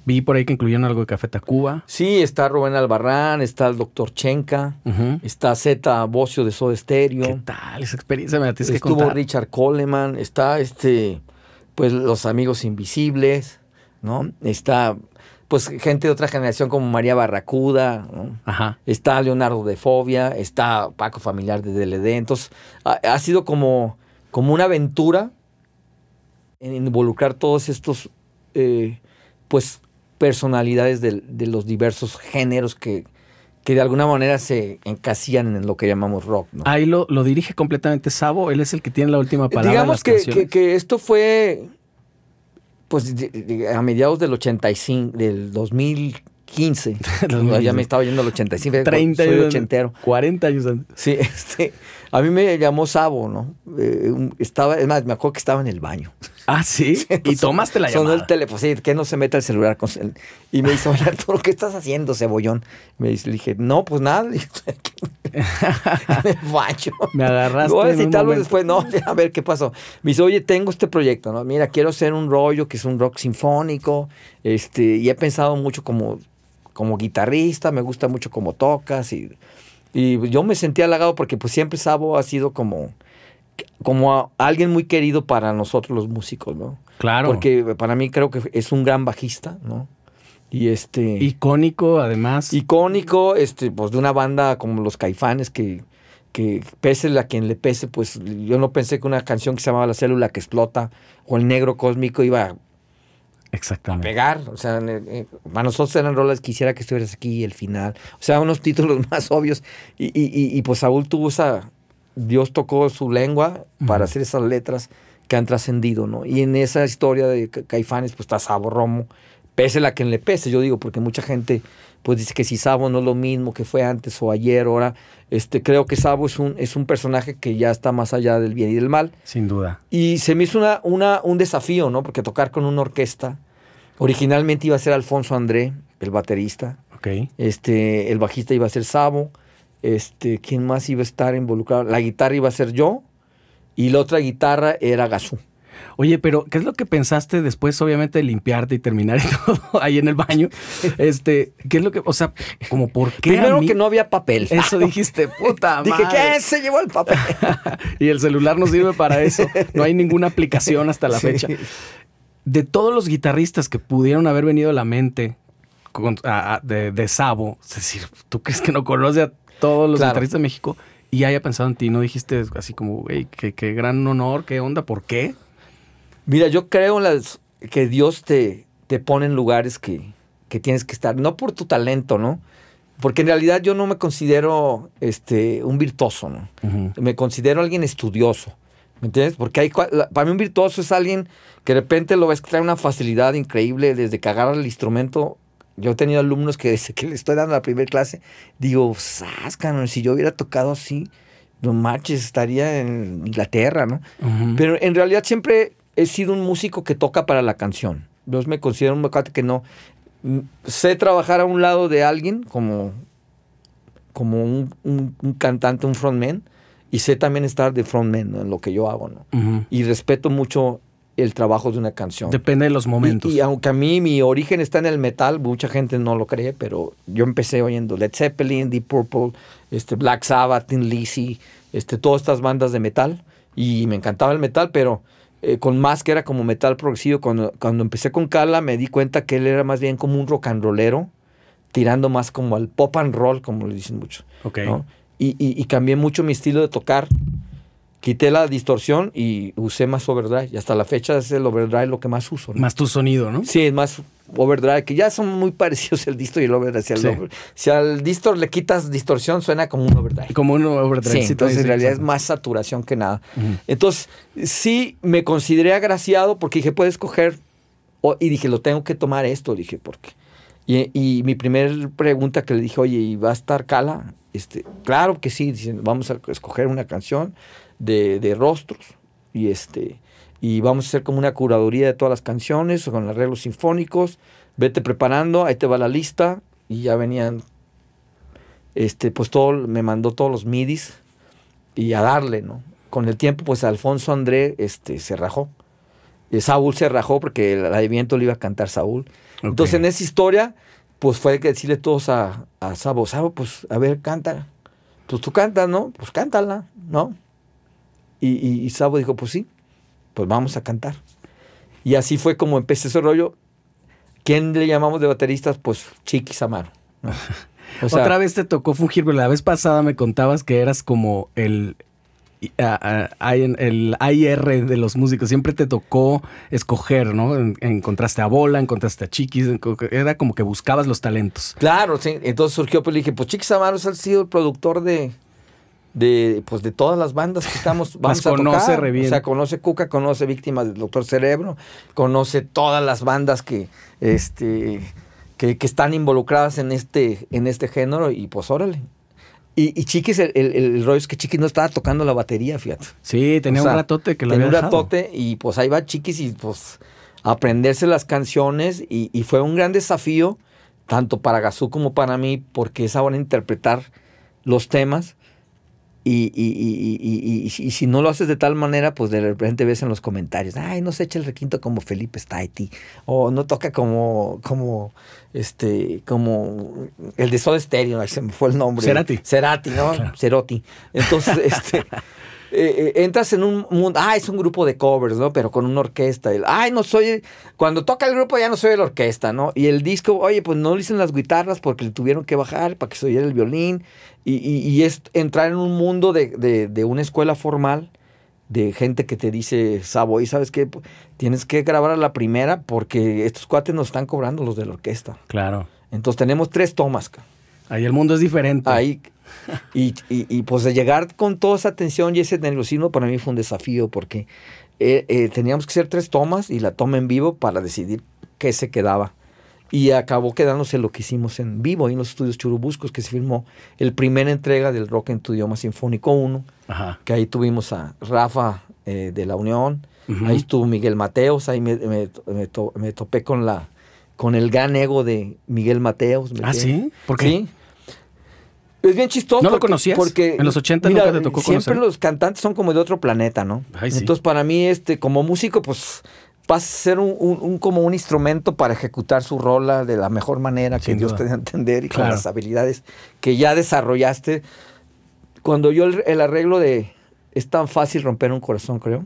Vi por ahí que incluyeron algo de Café Tacuba. Sí, está Rubén Albarrán, está el Doctor Chenka, está Zeta Bocio de Soda Stereo. ¿Qué tal? Esa experiencia me Estuvo que contar. Richard Coleman, está este, pues los Amigos Invisibles, ¿no? Está, pues, gente de otra generación como María Barracuda, ¿no? Ajá. Está Leonardo de Fobia, está Paco Familiar de DLD. Entonces, ha, sido como, como una aventura involucrar todos estos... Eh, pues personalidades de, los diversos géneros que, que de alguna manera se encasillan en lo que llamamos rock. ¿no? Ahí lo, lo, dirige completamente Sabo, él es el que tiene la última palabra. Digamos que, que, esto fue pues a mediados del 85, del 2015. ya me estaba yendo al 85, 30 soy ochentero. 40 años antes. Sí, este, a mí me llamó Sabo, ¿no? Eh, estaba, es más, me acuerdo que estaba en el baño. Ah, sí. y tomaste la llamada. Sonó el teléfono, pues sí, que no se meta el celular con Y me dice, oye Arturo, ¿qué estás haciendo, cebollón? Me dice, le dije, no, pues nada. me Me agarraste. y tal vez después, no, a ver qué pasó. Me dice, oye, tengo este proyecto, ¿no? Mira, quiero hacer un rollo que es un rock sinfónico. Este, y he pensado mucho como, como guitarrista, me gusta mucho cómo tocas. Y, y yo me sentí halagado porque pues siempre Sabo ha sido como como alguien muy querido para nosotros los músicos, ¿no? Claro. Porque para mí creo que es un gran bajista, ¿no? Y este. Icónico, además. Icónico, este, pues de una banda como los Caifanes, que, que pese a quien le pese, pues yo no pensé que una canción que se llamaba La célula que explota o El negro cósmico iba Exactamente. a pegar. O sea, eh, eh, para nosotros eran rolas, quisiera que estuvieras aquí, el final. O sea, unos títulos más obvios. Y, y, y, y pues Saúl tuvo esa Dios tocó su lengua para hacer esas letras que han trascendido, ¿no? Y en esa historia de Caifanes, pues está Sabo Romo, pese la quien le pese, yo digo, porque mucha gente pues dice que si Sabo no es lo mismo que fue antes o ayer, ahora, este, creo que Sabo es un, es un personaje que ya está más allá del bien y del mal. Sin duda. Y se me hizo una, una, un desafío, ¿no? Porque tocar con una orquesta, originalmente iba a ser Alfonso André, el baterista. Este, el bajista iba a ser Sabo este, ¿Quién más iba a estar involucrado? La guitarra iba a ser yo y la otra guitarra era Gazú. Oye, pero ¿qué es lo que pensaste después, obviamente, de limpiarte y terminar todo ahí en el baño? Este, ¿qué es lo que, o sea, como por qué? Primero que no había papel. Eso dijiste, puta Dije, ¿qué? se llevó el papel? y el celular no sirve para eso. No hay ninguna aplicación hasta la fecha. De todos los guitarristas que pudieron haber venido a la mente de, de Sabo, es decir, ¿tú crees que no conoce a todos los guitarristas de México y haya pensado en ti. No dijiste así como, qué, gran honor, qué onda, ¿por qué? Mira, yo creo las, que Dios te, te pone en lugares que, tienes que estar, no por tu talento, ¿no? Porque en realidad yo no me considero este, un virtuoso, ¿no? Me considero alguien estudioso, ¿me entiendes? Porque hay, para mí un virtuoso es alguien que de repente lo ves que trae una facilidad increíble desde que agarra el instrumento yo he tenido alumnos que desde que le estoy dando la primera clase, digo, sáscanos, si yo hubiera tocado así, no marches, estaría en Inglaterra, ¿no? Pero en realidad siempre he sido un músico que toca para la canción. Yo me considero un bocate que no. Mm, sé trabajar a un lado de alguien como, como un, un, cantante, un frontman, y sé también estar de frontman en lo que yo hago, ¿no? Y respeto mucho el trabajo de una canción. Depende de los momentos. Y, aunque a mí mi origen está en el metal, mucha gente no lo cree, pero yo empecé oyendo Led Zeppelin, Deep Purple, este Black Sabbath, Tin Lizzy, este, todas estas bandas de metal. Y me encantaba el metal, pero eh, con más que era como metal progresivo. Cuando, cuando empecé con Carla me di cuenta que él era más bien como un rock and rollero, tirando más como al pop and roll, como le dicen muchos. Okay. Y, y, y cambié mucho mi estilo de tocar quité la distorsión y usé más overdrive. Y hasta la fecha es el overdrive lo que más uso. Más tu sonido, ¿no? Sí, es más overdrive, que ya son muy parecidos el disto y el overdrive. Si al, distor le quitas distorsión, suena como un overdrive. Como un overdrive. Sí, entonces en realidad es más saturación que nada. Entonces, sí me consideré agraciado porque dije, puedes coger, y dije, lo tengo que tomar esto, dije, porque... Y, y mi primera pregunta que le dije, oye, ¿y va a estar Cala? Este, claro que sí, dicen, vamos a escoger una canción, de, rostros y este y vamos a hacer como una curaduría de todas las canciones con arreglos sinfónicos. Vete preparando, ahí te va la lista y ya venían este pues todo me mandó todos los midis y a darle, ¿no? Con el tiempo pues Alfonso André este se rajó. Eh, Saúl se rajó porque el viento le iba a cantar Saúl. Entonces en esa historia pues fue que decirle todos a, a Sabo, pues a ver, canta. Pues tú cantas, ¿no? Pues cántala, ¿no? Y, y, Sabo dijo, pues sí, pues vamos a cantar. Y así fue como empecé ese rollo. ¿Quién le llamamos de bateristas? Pues Chiqui Samaro. Otra vez te tocó fugir, pero la vez pasada me contabas que eras como el, el IR de los músicos. Siempre te tocó escoger, ¿no? Encontraste a Bola, encontraste a Chiquis, era como que buscabas los talentos. Claro, sí. Entonces surgió, pues le dije, pues Chiquis Amaro ha sido el productor de, de, pues, de todas las bandas que estamos vamos conoce a tocar. O sea, conoce Cuca, conoce Víctimas del Doctor Cerebro, conoce todas las bandas que, este, que, están involucradas en este, en este género y pues órale. Y, Chiquis, el, el, rollo es que Chiquis no estaba tocando la batería, fíjate. Sí, tenía un ratote que la Tenía un ratote y pues ahí va Chiquis y pues aprenderse las canciones y, fue un gran desafío, tanto para Gazú como para mí, porque es ahora interpretar los temas y, y, y, y, si no lo haces de tal manera, pues de repente ves en los comentarios, ay, no se echa el requinto como Felipe Staiti, o no toca como, como, este, como el de Soda Stereo, se me fue el nombre. Cerati. Cerati, ¿no? Claro. Entonces, este, eh, eh, entras en un mundo, ah, es un grupo de covers, ¿no? Pero con una orquesta. Ay, no soy, cuando toca el grupo ya no soy de la orquesta, ¿no? Y el disco, oye, pues no le dicen las guitarras porque le tuvieron que bajar para que se oyera el violín. Y, es entrar en un mundo de, una escuela formal de gente que te dice, Sabo, y sabes qué? tienes que grabar a la primera porque estos cuates nos están cobrando los de la orquesta. Claro. Entonces tenemos tres tomas. Ahí el mundo es diferente. Ahí y, y, pues de llegar con toda esa atención y ese nerviosismo para mí fue un desafío porque eh, eh, teníamos que hacer tres tomas y la toma en vivo para decidir qué se quedaba. Y acabó quedándose lo que hicimos en vivo ahí en los estudios Churubuscos, que se firmó el primer entrega del Rock en tu idioma Sinfónico 1, que ahí tuvimos a Rafa eh, de la Unión, ahí estuvo Miguel Mateos, ahí me, topé con la, con el gran ego de Miguel Mateos. ¿Ah, sí? ¿Por qué? Sí, es bien chistoso. ¿No lo porque, conocías? Porque, en los 80 nunca te tocó Siempre los cantantes son como de otro planeta, ¿no? Entonces, para mí, este, como músico, pues pasa a ser un, como un instrumento para ejecutar su rola de la mejor manera que Dios te dé a entender y con las habilidades que ya desarrollaste. Cuando yo el, arreglo de Es tan fácil romper un corazón, creo,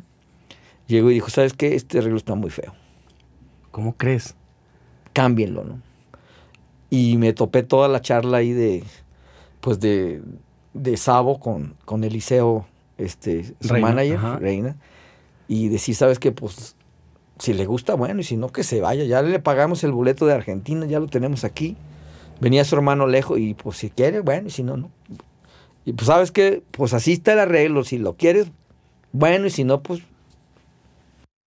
llegó y dijo, ¿sabes qué? Este arreglo está muy feo. ¿Cómo crees? Cámbienlo, ¿no? Y me topé toda la charla ahí de pues de, de Sabo con, con Eliseo, este, su manager, Reina, y decir, ¿sabes qué? Pues si le gusta, bueno, y si no, que se vaya. Ya le pagamos el boleto de Argentina, ya lo tenemos aquí. Venía su hermano lejos y pues si quiere, bueno, y si no, no. Y pues sabes que, pues así está el arreglo, si lo quieres, bueno, y si no, pues...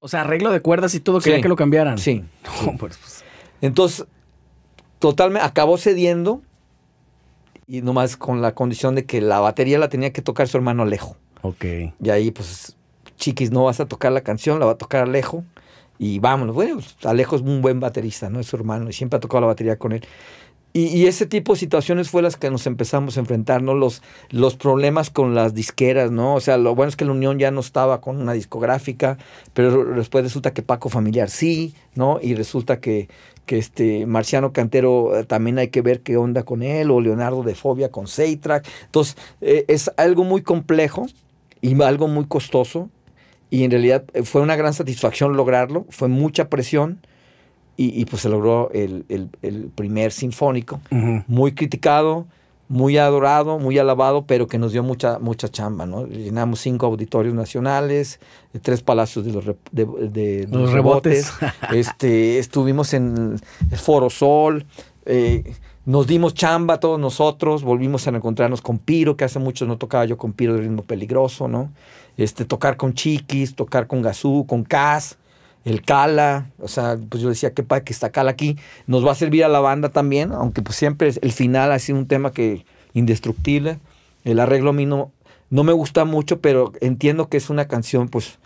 O sea, arreglo de cuerdas y todo, quería que lo cambiaran. Sí. Pues, pues. Entonces, totalmente, acabó cediendo y nomás con la condición de que la batería la tenía que tocar su hermano Alejo. Ok. Y ahí pues, chiquis, no vas a tocar la canción, la va a tocar Alejo y vámonos. Bueno, Alejo es un buen baterista, ¿no? Es su hermano y siempre ha tocado la batería con él. Y, y, ese tipo de situaciones fue las que nos empezamos a enfrentar, ¿no? Los, los problemas con las disqueras, ¿no? O sea, lo bueno es que la Unión ya no estaba con una discográfica, pero después resulta que Paco Familiar sí, ¿no? Y resulta que que este Marciano Cantero eh, también hay que ver qué onda con él, o Leonardo de Fobia con Seitrack. Entonces, eh, es algo muy complejo y algo muy costoso, y en realidad eh, fue una gran satisfacción lograrlo, fue mucha presión, y, pues se logró el, primer sinfónico, muy criticado, muy adorado, muy alabado, pero que nos dio mucha, mucha chamba, ¿no? Llenamos cinco auditorios nacionales, tres palacios de los, rebotes, este, estuvimos en el Foro Sol, eh, nos dimos chamba todos nosotros, volvimos a encontrarnos con Piro, que hace mucho no tocaba yo con Piro de ritmo peligroso, ¿no? Este, tocar con Chiquis, tocar con Gazú, con Cas el Cala, o sea, pues yo decía, qué padre que está Cala aquí, nos va a servir a la banda también, aunque pues siempre el final ha sido un tema que indestructible, el arreglo a mí no, me gusta mucho, pero entiendo que es una canción pues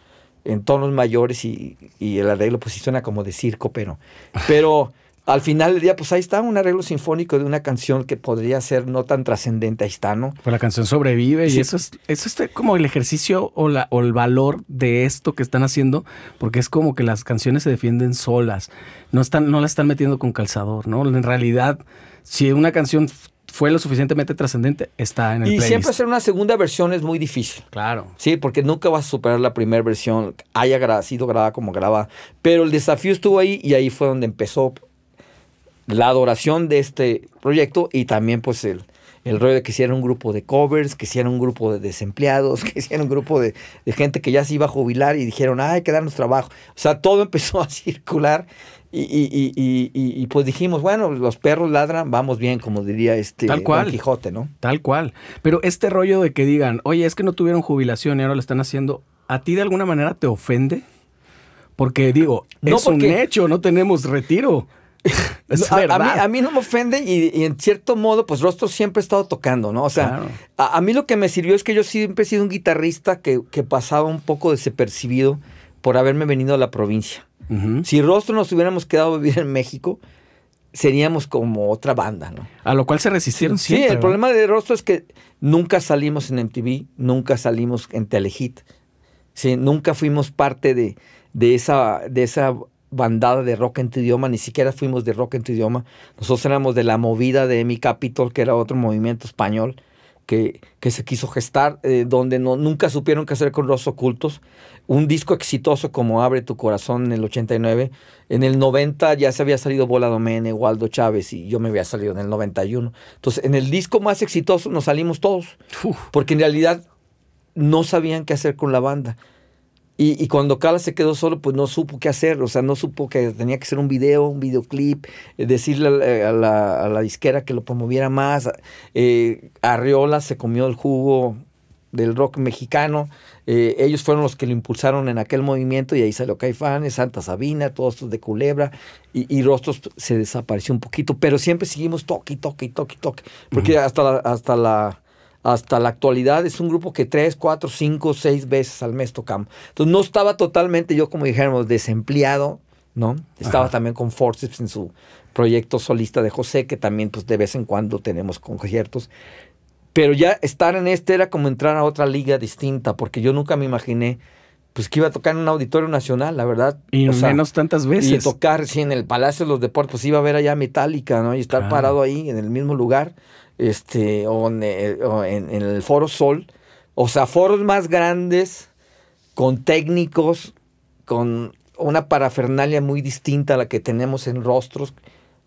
en tonos mayores y, el arreglo pues sí suena como de circo, pero, pero al final del día, pues ahí está un arreglo sinfónico de una canción que podría ser no tan trascendente, ahí está, ¿no? Pues la canción sobrevive y eso es, eso es como el ejercicio o, el valor de esto que están haciendo, porque es como que las canciones se defienden solas, no, están, no la están metiendo con calzador, ¿no? En realidad, si una canción fue lo suficientemente trascendente, está en el Y siempre hacer una segunda versión es muy difícil. Claro. Sí, porque nunca vas a superar la primera versión, haya sido grabada como grabada. Pero el desafío estuvo ahí y ahí fue donde empezó la adoración de este proyecto y también pues el, el rollo de que hicieron un grupo de covers, que hicieron un grupo de desempleados, que hicieron un grupo de, gente que ya se iba a jubilar y dijeron, ay, ah, hay que darnos trabajo. O sea, todo empezó a circular y, pues dijimos, bueno, los perros ladran, vamos bien, como diría este Tal Quijote, ¿no? Tal cual. Pero este rollo de que digan, oye, es que no tuvieron jubilación y ahora lo están haciendo, ¿a ti de alguna manera te ofende? Porque digo, no, es un hecho, no tenemos retiro a, mí, no me ofende y, en cierto modo, pues Rostro siempre ha estado tocando, ¿no? O sea, a, mí lo que me sirvió es que yo siempre he sido un guitarrista que, pasaba un poco desapercibido por haberme venido a la provincia. Si Rostro nos hubiéramos quedado a vivir en México, seríamos como otra banda, ¿no? A lo cual se resistieron siempre. Sí, el problema de Rostro es que nunca salimos en MTV, nunca salimos en Telehit. Sí, nunca fuimos parte de, de esa, de esa bandada de rock en tu idioma, ni siquiera fuimos de rock en tu idioma. Nosotros éramos de la movida de Mi Capitol, que era otro movimiento español que, que se quiso gestar, eh, donde no, nunca supieron qué hacer con los ocultos. Un disco exitoso como Abre tu corazón en el 89. En el 90 ya se había salido Bola Domene, Waldo Chávez y yo me había salido en el 91. Entonces, en el disco más exitoso nos salimos todos, porque en realidad no sabían qué hacer con la banda. Y, cuando Cala se quedó solo, pues no supo qué hacer, o sea, no supo que tenía que hacer un video, un videoclip, eh, decirle eh, a, la, disquera que lo promoviera más. Eh, Arriola se comió el jugo del rock mexicano. ellos fueron los que lo impulsaron en aquel movimiento y ahí salió Caifanes, Santa Sabina, todos estos de Culebra y, y Rostros se desapareció un poquito, pero siempre seguimos toque, toque, toque, toque, porque hasta hasta la hasta la actualidad es un grupo que tres, cuatro, cinco, seis veces al mes tocamos. Entonces no estaba totalmente yo, como dijéramos, desempleado, ¿no? Estaba también con Forceps en su proyecto solista de José, que también pues de vez en cuando tenemos conciertos. Pero ya estar en este era como entrar a otra liga distinta, porque yo nunca me imaginé pues que iba a tocar en un auditorio nacional, la verdad. Y o sea, menos tantas veces. Y tocar, sí, en el Palacio de los Deportes, pues iba a ver allá Metallica, ¿no? Y estar parado ahí en el mismo lugar este, o en, en el Foro Sol, o sea, foros más grandes, con técnicos, con una parafernalia muy distinta a la que tenemos en Rostros,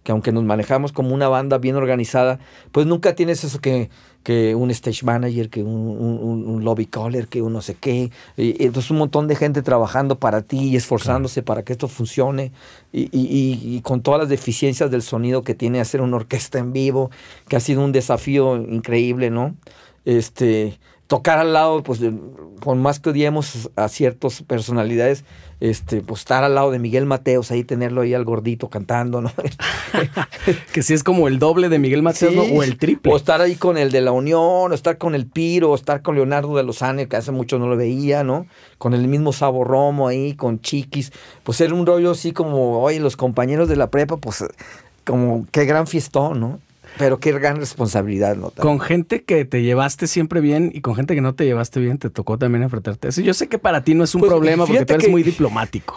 que aunque nos manejamos como una banda bien organizada, pues nunca tienes eso que que un stage manager, que un, lobby caller, que un no sé qué. entonces un montón de gente trabajando para ti y esforzándose para que esto funcione y, y, y, con todas las deficiencias del sonido que tiene hacer una orquesta en vivo, que ha sido un desafío increíble, ¿no? Este, tocar al lado, pues, con más que odiemos a ciertas personalidades, este, pues estar al lado de Miguel Mateos, ahí tenerlo ahí al gordito cantando, ¿no? que si es como el doble de Miguel Mateos o el triple. O estar ahí con el de la Unión, o estar con el Piro, o estar con Leonardo de Ángeles, que hace mucho no lo veía, ¿no? Con el mismo Sabo Romo ahí, con Chiquis. Pues ser un rollo así como, oye, los compañeros de la prepa, pues, como qué gran fiestón, ¿no? Pero qué gran responsabilidad, ¿no? Con gente que te llevaste siempre bien y con gente que no te llevaste bien, te tocó también enfrentarte. Eso yo sé que para ti no es un pues, problema porque tú eres muy diplomático.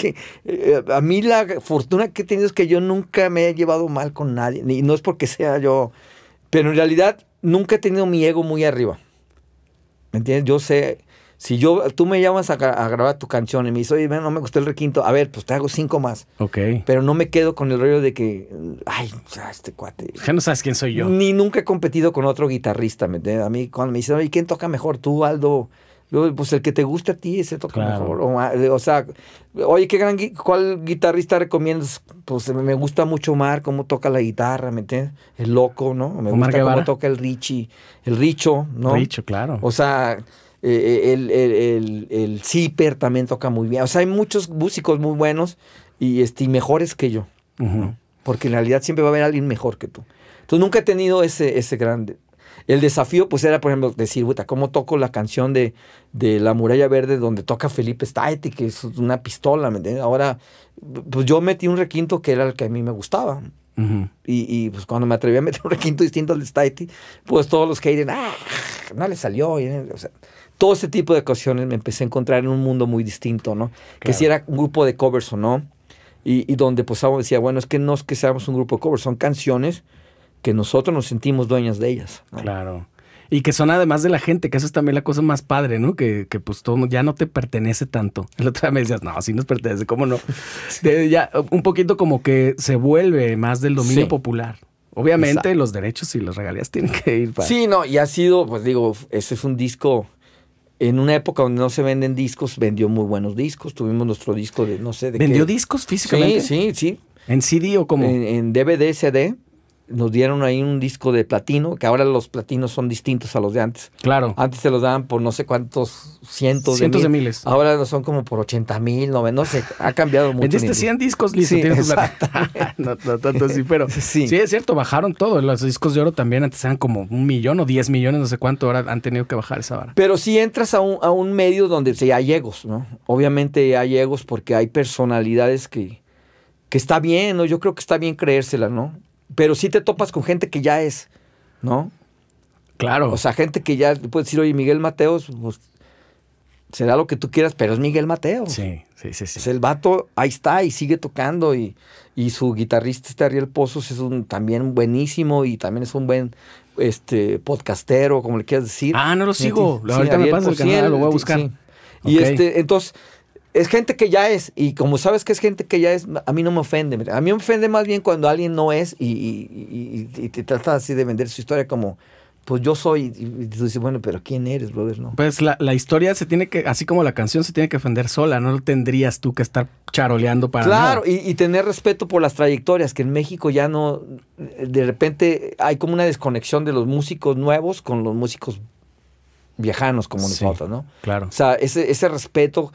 que eh, a mí la fortuna que he tenido es que yo nunca me he llevado mal con nadie. Y no es porque sea yo. Pero en realidad nunca he tenido mi ego muy arriba. ¿Me entiendes? Yo sé si yo, tú me llamas a, grabar tu canción y me dices, oye, no me gustó el requinto, a ver, pues te hago cinco más. Ok. Pero no me quedo con el rollo de que, ay, este cuate. Ya no sabes quién soy yo. Ni nunca he competido con otro guitarrista, ¿me entiendes? A mí cuando me dicen, oye, ¿quién toca mejor? Tú, Aldo. pues el que te guste a ti, ese toca mejor. Ah, o, sea, oye, ¿qué gran, ¿cuál guitarrista recomiendas? Pues me gusta mucho Omar, cómo toca la guitarra, ¿me entiendes? El loco, ¿no? Me gusta cómo toca el Richie, el Richo, ¿no? Richo, claro. O sea... Eh, el, el, Zipper también toca muy bien. O sea, hay muchos músicos muy buenos y, este, mejores que yo. Porque en realidad siempre va a haber alguien mejor que tú. Entonces nunca he tenido ese, ese grande. El desafío, pues, era, por ejemplo, decir, ¿cómo toco la canción de, La Muralla Verde donde toca Felipe Staiti, que es una pistola, ¿me entiendes? Ahora, pues yo metí un requinto que era el que a mí me gustaba. y, pues cuando me atreví a meter un requinto distinto al de Staiti, pues todos los que ah, no le salió. o sea, todo ese tipo de ocasiones me empecé a encontrar en un mundo muy distinto, ¿no? Que si era un grupo de covers o no. Y, donde pues decía, bueno, es que no es que seamos un grupo de covers, son canciones que nosotros nos sentimos dueñas de ellas. Claro. Y que son además de la gente, que eso es también la cosa más padre, ¿no? Que, pues todo ya no te pertenece tanto. El otro día me decías, no, sí nos pertenece, ¿cómo no? ya, un poquito como que se vuelve más del dominio popular. Obviamente los derechos y las regalías tienen que ir para... Sí, no, y ha sido, pues digo, ese es un disco en una época donde no se venden discos, vendió muy buenos discos. Tuvimos nuestro disco de, no sé, de ¿Vendió discos físicamente? Sí, sí, sí. ¿En CD o cómo? en DVD, CD nos dieron ahí un disco de platino, que ahora los platinos son distintos a los de antes. Claro. Antes se los daban por no sé cuántos cientos, de, miles. Ahora son como por 80 mil, no, no sé, ha cambiado mucho. Vendiste 100 discos, listo, sí, no, tanto así, pero sí. sí. es cierto, bajaron todo. Los discos de oro también antes eran como un millón o 10 millones, no sé cuánto, ahora han tenido que bajar esa vara. Pero si entras a un, a un medio donde sí, hay egos, ¿no? Obviamente hay egos porque hay personalidades que, que está bien, ¿no? Yo creo que está bien creérsela, ¿no? pero sí te topas con gente que ya es, ¿no? Claro. O sea, gente que ya puedes decir, oye, Miguel Mateos, pues, será lo que tú quieras, pero es Miguel Mateos. Sí, sí, sí. sí. Es pues, el vato ahí está y sigue tocando. Y, y su guitarrista, este Ariel Pozos, es también buenísimo y también es un buen este podcastero, como le quieras decir. Ah, no lo sigo. Ahorita lo voy a buscar. Y este, entonces es gente que ya es, y como sabes que es gente que ya es, a mí no me ofende. A mí me ofende más bien cuando alguien no es y, te trata así de vender su historia como, pues yo soy, y tú dices, bueno, pero ¿quién eres, brother? No. Pues la, historia se tiene que, así como la canción se tiene que ofender sola, no tendrías tú que estar charoleando para Claro, Y, tener respeto por las trayectorias, que en México ya no, de repente hay como una desconexión de los músicos nuevos con los músicos viejanos como nosotros, ¿no? Claro. O sea, ese, ese respeto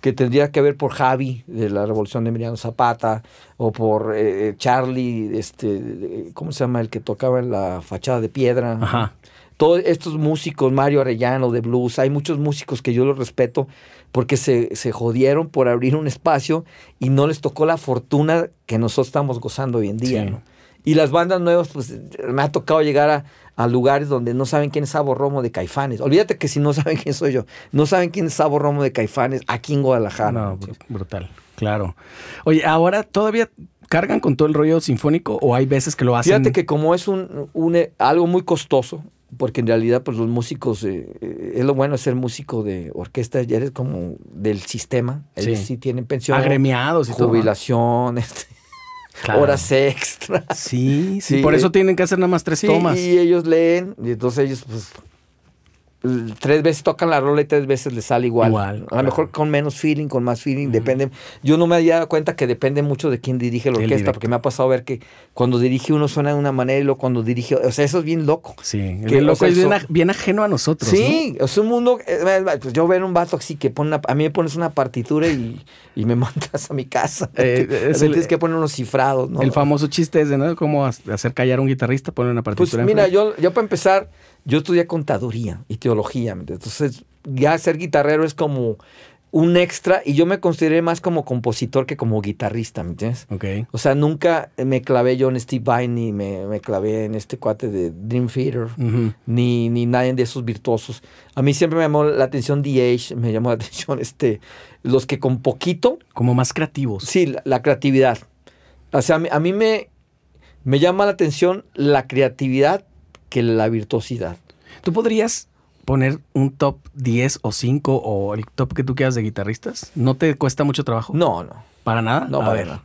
que tendría que haber por Javi de la Revolución de Emiliano Zapata o por eh, eh, Charlie, este, ¿cómo se llama? El que tocaba en la fachada de piedra. Todos estos músicos, Mario Arellano de blues, hay muchos músicos que yo los respeto porque se, jodieron por abrir un espacio y no les tocó la fortuna que nosotros estamos gozando hoy en día. Y las bandas nuevas, pues me ha tocado llegar a, a lugares donde no saben quién es Sabo Romo de Caifanes. Olvídate que si no saben quién soy yo, no saben quién es Sabo Romo de Caifanes aquí en Guadalajara. No, brutal, claro. Oye, ahora todavía cargan con todo el rollo sinfónico o hay veces que lo hacen. Fíjate que como es un, eh, algo muy costoso, porque en realidad pues los músicos eh, eh, es lo bueno ser músico de orquesta ya eres como del sistema sí, tienen pensión agremiados y jubilación todo, este, horas extra. Sí, sí, por eso tienen que hacer nada más tres tomas. Y ellos leen, y entonces ellos, pues, tres veces tocan la rola y tres veces les sale igual. a lo mejor con menos feeling, con más feeling, depende. Yo no me había dado cuenta que depende mucho de quién dirige la orquesta, porque me ha pasado ver que cuando dirige uno suena de una manera y luego cuando dirige, o sea, eso es bien loco. Sí, que loco es bien, ajeno a nosotros. Sí, es un mundo, eh, eh, eh, pues yo veo un vato así que pone a mí me pones una partitura y, me mandas a mi casa. Eh, tienes que poner unos cifrados, El famoso chiste es de, ¿no? Cómo hacer callar a un guitarrista, poner una pues partitura. Pues mira, yo, yo para empezar yo estudié contaduría y teología, entonces ya ser guitarrero es como un extra y yo me consideré más como compositor que como guitarrista, ¿me entiendes? O sea, nunca me clavé yo en Steve Vai ni me, clavé en este cuate de Dream Theater, ni, ni nadie de esos virtuosos. A mí siempre me llamó la atención DH, me llamó la atención este, los que con poquito... Como más creativos. Sí, la, creatividad. O sea, a mí, a mí me, me llama la atención la creatividad que la virtuosidad. ¿Tú podrías poner un top 10 o 5 o el top que tú quieras de guitarristas? ¿No te cuesta mucho trabajo? No, no. ¿Para nada? No,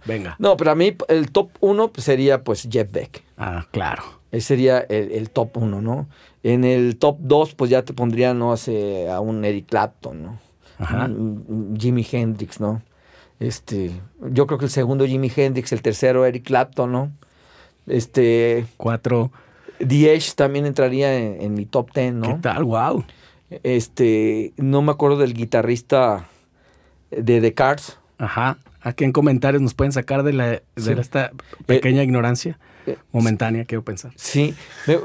venga. No, pero a mí el top 1 pues, sería pues Jeff Beck. Ah, claro. Ese sería el, top 1, ¿no? En el top 2 pues ya te pondría, no hace a un Eric Clapton, ¿no? Ajá. Jimi Hendrix, ¿no? Este, yo creo que el segundo Jimi Hendrix, el tercero Eric Clapton, ¿no? Este. Cuatro. The también entraría en, mi top ten, ¿no? ¿Qué tal? ¡Wow! Este, no me acuerdo del guitarrista de The Cars. Ajá. Aquí en comentarios nos pueden sacar de, la, esta eh, pequeña ignorancia eh, momentánea, quiero pensar. Sí.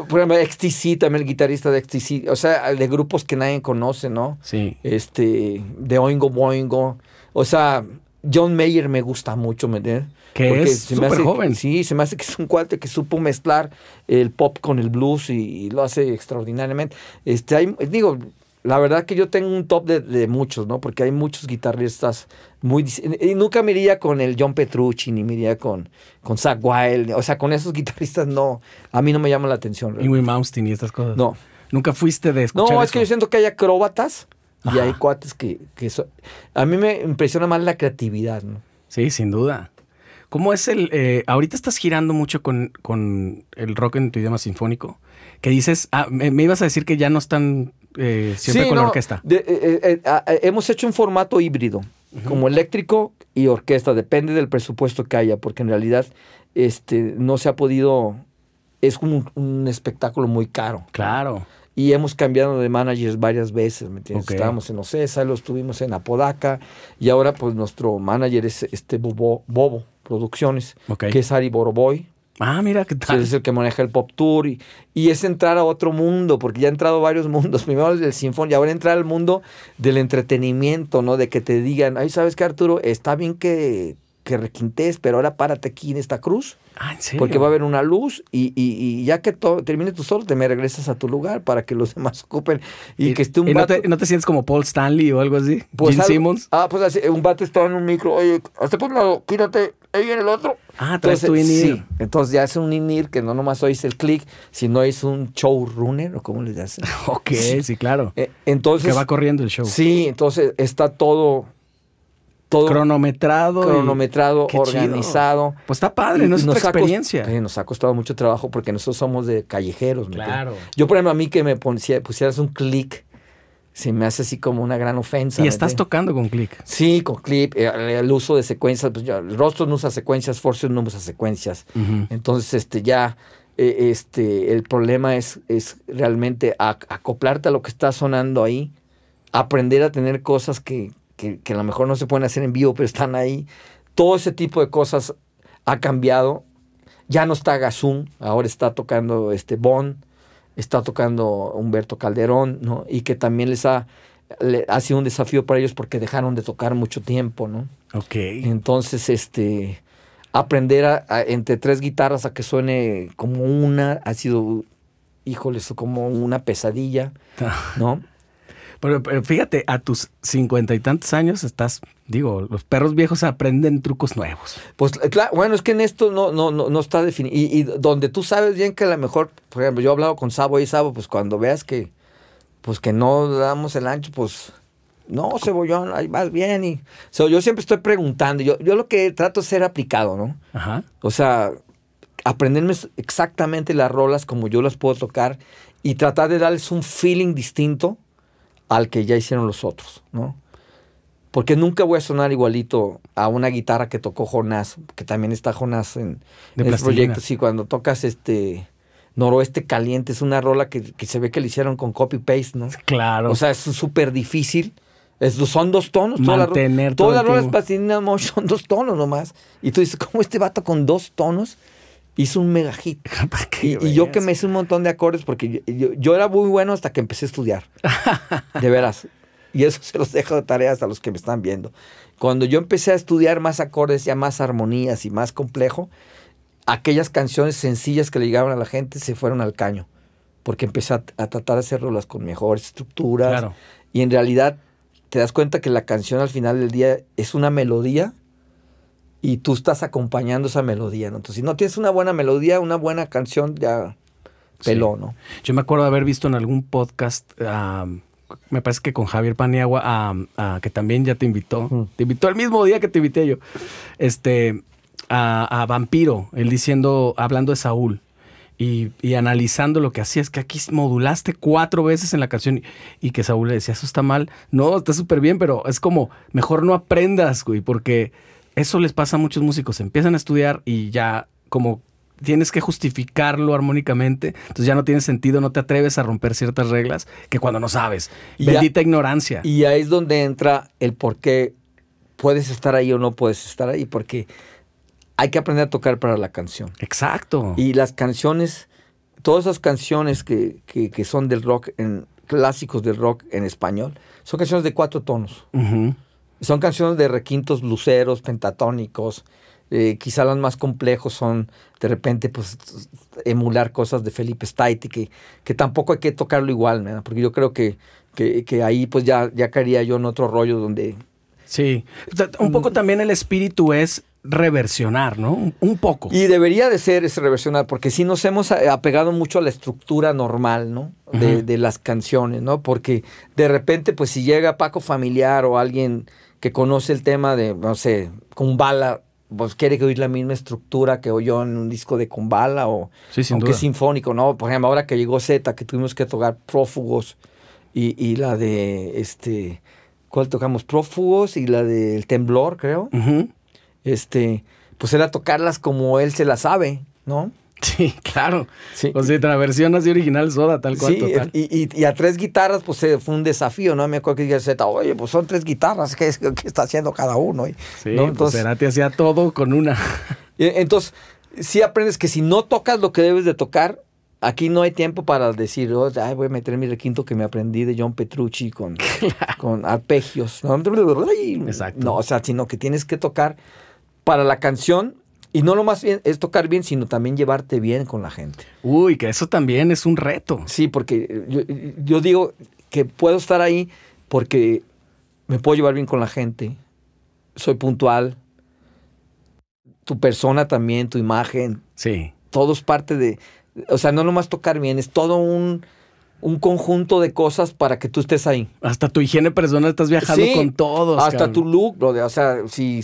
Por ejemplo, XTC, también el guitarrista de XTC. O sea, de grupos que nadie conoce, ¿no? Sí. Este, de Oingo Boingo. O sea, John Mayer me gusta mucho, ¿me entiendes? Que es súper joven. Sí, se me hace que es un cuate que supo mezclar el pop con el blues y, lo hace extraordinariamente. Este, digo, la verdad que yo tengo un top de, muchos, ¿no? Porque hay muchos guitarristas muy... Y nunca me iría con el John Petrucci, ni me iría con, con Zach O sea, con esos guitarristas no. A mí no me llama la atención. Y Wim Mountain y estas cosas. No. Nunca fuiste de escuchar No, es que yo siento que hay acróbatas y hay cuates que... que A mí me impresiona más la creatividad, ¿no? Sí, sin duda. ¿Cómo es el... Eh, ahorita estás girando mucho con, el rock en tu idioma sinfónico, que dices, ah, me, ibas a decir que ya no están eh, siempre con la orquesta. Eh, ah, hemos hecho un formato híbrido, como eléctrico y orquesta, depende del presupuesto que haya, porque en realidad este, no se ha podido, es como un, espectáculo muy caro. Claro. Y hemos cambiado de managers varias veces, ¿me entiendes? Estábamos en Ocesa, lo estuvimos en Apodaca, y ahora pues nuestro manager es este Bobo. Bobo. Producciones, que es Ari Boroboy. Ah, mira, ¿qué tal? Es el que maneja el pop tour y, es entrar a otro mundo, porque ya ha entrado varios mundos. Primero el del sinfón y ahora entrar al mundo del entretenimiento, ¿no? De que te digan, ay, ¿sabes qué, Arturo? Está bien que, que requintes, pero ahora párate aquí en esta cruz Ah, Porque va a haber una luz y, ya que termine tu te me regresas a tu lugar para que los demás ocupen y, que esté un no, te, sientes como Paul Stanley o algo así? Pues Simmons. Ah, pues así, un bate está en un micro. Oye, hasta por un lado, quítate, ahí viene el otro. Ah, traes entonces, tu entonces ya es un inir que no nomás oís el click, sino es un showrunner o como les hacen. ok, sí, claro. Eh, entonces. Que va corriendo el show. Sí, entonces está todo cronometrado, cronometrado, organizado. Pues está padre, no es una experiencia. nos ha costado mucho trabajo porque nosotros somos de callejeros. Claro. Yo, por ejemplo, a mí que me pusieras un clic, se me hace así como una gran ofensa. Y estás tocando con clic. Sí, con clip, el, eh, uso de secuencias, pues Rostros no usa secuencias, force no usa secuencias. Entonces, este, ya eh, este, el problema es, es realmente acoplarte a lo que está sonando ahí, aprender a tener cosas que, que, a lo mejor no se pueden hacer en vivo, pero están ahí. Todo ese tipo de cosas ha cambiado. Ya no está Gazum, ahora está tocando este Bond, está tocando Humberto Calderón, ¿no? Y que también les ha, ha sido un desafío para ellos porque dejaron de tocar mucho tiempo, ¿no? Ok. Entonces, este, aprender entre tres guitarras a que suene como una ha sido, híjoles, como una pesadilla, ¿no? Pero, fíjate, a tus cincuenta y tantos años estás, digo, los perros viejos aprenden trucos nuevos. Pues eh, claro, bueno, es que en esto no, no, no, está definido. Y, donde tú sabes bien que a lo mejor, por ejemplo, yo he hablado con Sabo y Sabo, pues cuando veas que, pues que no damos el ancho, pues no, cebollón, ahí vas bien. Y, o sea, yo siempre estoy preguntando. Yo, yo lo que trato es ser aplicado, ¿no? Ajá. O sea, aprenderme exactamente las rolas como yo las puedo tocar y tratar de darles un feeling distinto al que ya hicieron los otros, ¿no? Porque nunca voy a sonar igualito a una guitarra que tocó Jonás, que también está Jonás en, el este proyecto. Sí, cuando tocas este Noroeste Caliente, es una rola que, se ve que le hicieron con copy-paste, ¿no? Claro. O sea, es súper difícil. son dos tonos. Mantener toda la, toda la rola es dos tonos nomás. Y tú dices, ¿cómo este vato con dos tonos hizo un mega hit. y, yo que me hice un montón de acordes porque yo, era muy bueno hasta que empecé a estudiar. de veras. Y eso se los dejo de tareas a los que me están viendo. Cuando yo empecé a estudiar más acordes, ya más armonías y más complejo, aquellas canciones sencillas que le llegaban a la gente se fueron al caño. Porque empecé a, tratar de hacerlas con mejores estructuras. Y en realidad te das cuenta que la canción al final del día es una melodía y tú estás acompañando esa melodía, ¿no? Entonces, si no tienes una buena melodía, una buena canción, ya peló, ¿no? Yo me acuerdo de haber visto en algún podcast, me parece que con Javier Paniagua, que también ya te invitó, te invitó el mismo día que te invité yo, este, a, Vampiro, él diciendo, hablando de Saúl. Y, analizando lo que hacía, es que aquí modulaste cuatro veces en la canción y que Saúl le decía, eso está mal. No, está súper bien, pero es como, mejor no aprendas, güey, porque eso les pasa a muchos músicos. Empiezan a estudiar y ya como tienes que justificarlo armónicamente, entonces ya no tiene sentido, no te atreves a romper ciertas reglas que cuando no sabes. Bendita ignorancia. Y ahí es donde entra el por qué puedes estar ahí o no puedes estar ahí, porque hay que aprender a tocar para la canción. Exacto. Y las canciones, todas esas canciones que, son del rock, en, clásicos del rock en español, son canciones de cuatro tonos. Son canciones de requintos luceros, pentatónicos. Eh, quizá las más complejos son de repente pues emular cosas de Felipe Staiti, que, que tampoco hay que tocarlo igual, porque yo creo que, ahí pues ya, ya caería yo en otro rollo donde... Sí, un poco mm. también el espíritu es reversionar, ¿no? Un poco. Y debería de ser ese reversionar, porque sí nos hemos apegado mucho a la estructura normal, ¿no? De, de las canciones, ¿no? Porque de repente, pues si llega Paco Familiar o alguien que conoce el tema de, no sé, Kumbala, pues quiere que oír la misma estructura que oyó en un disco de Kumbala o que aunque es sinfónico, ¿no? Por ejemplo, ahora que llegó Z, que tuvimos que tocar prófugos y, la de este. ¿Cuál tocamos? Prófugos y la del temblor, creo. Este. Pues era tocarlas como él se las sabe, ¿no? Sí, claro. O sea, la versión así original soda, tal cual. Sí, Y, y, a tres guitarras, pues fue un desafío, ¿no? Me acuerdo que dije oye, pues son tres guitarras, ¿qué, qué está haciendo cada uno? sí, pues, Entonces, pues te hacía todo con una. entonces, sí aprendes que si no tocas lo que debes de tocar, aquí no hay tiempo para decir, oh, ay, voy a meter mi requinto que me aprendí de John Petrucci con, con arpegios. ¿no? Exacto. No, o sea, sino que tienes que tocar para la canción y no lo más bien es tocar bien, sino también llevarte bien con la gente. Uy, que eso también es un reto. Sí, porque eh, yo, digo que puedo estar ahí porque me puedo llevar bien con la gente, soy puntual, tu persona también, tu imagen. Sí. Todo es parte de, o sea, no nomás tocar bien, es todo un un conjunto de cosas para que tú estés ahí. Hasta tu higiene personal estás viajando con todos. Hasta tu look, brother. O sea, si,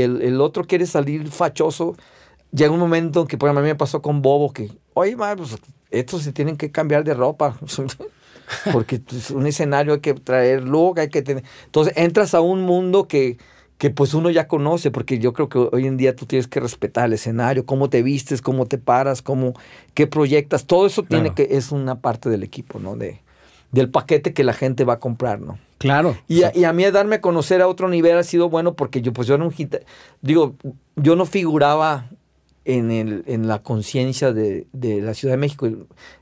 el, otro quiere salir fachoso, llega un momento que, por ejemplo, a mí me pasó con Bobo que, oye, madre, pues estos se tienen que cambiar de ropa. Porque es pues, un escenario hay que traer look, hay que tener. Entonces entras a un mundo que que pues uno ya conoce, porque yo creo que hoy en día tú tienes que respetar el escenario, cómo te vistes, cómo te paras, cómo, qué proyectas, todo eso tiene que, es una parte del equipo, ¿no? De, del paquete que la gente va a comprar, ¿no? Claro. Y a, mí darme a conocer a otro nivel ha sido bueno porque yo, pues yo un digo, yo no figuraba en, el, en la conciencia de, de, la Ciudad de México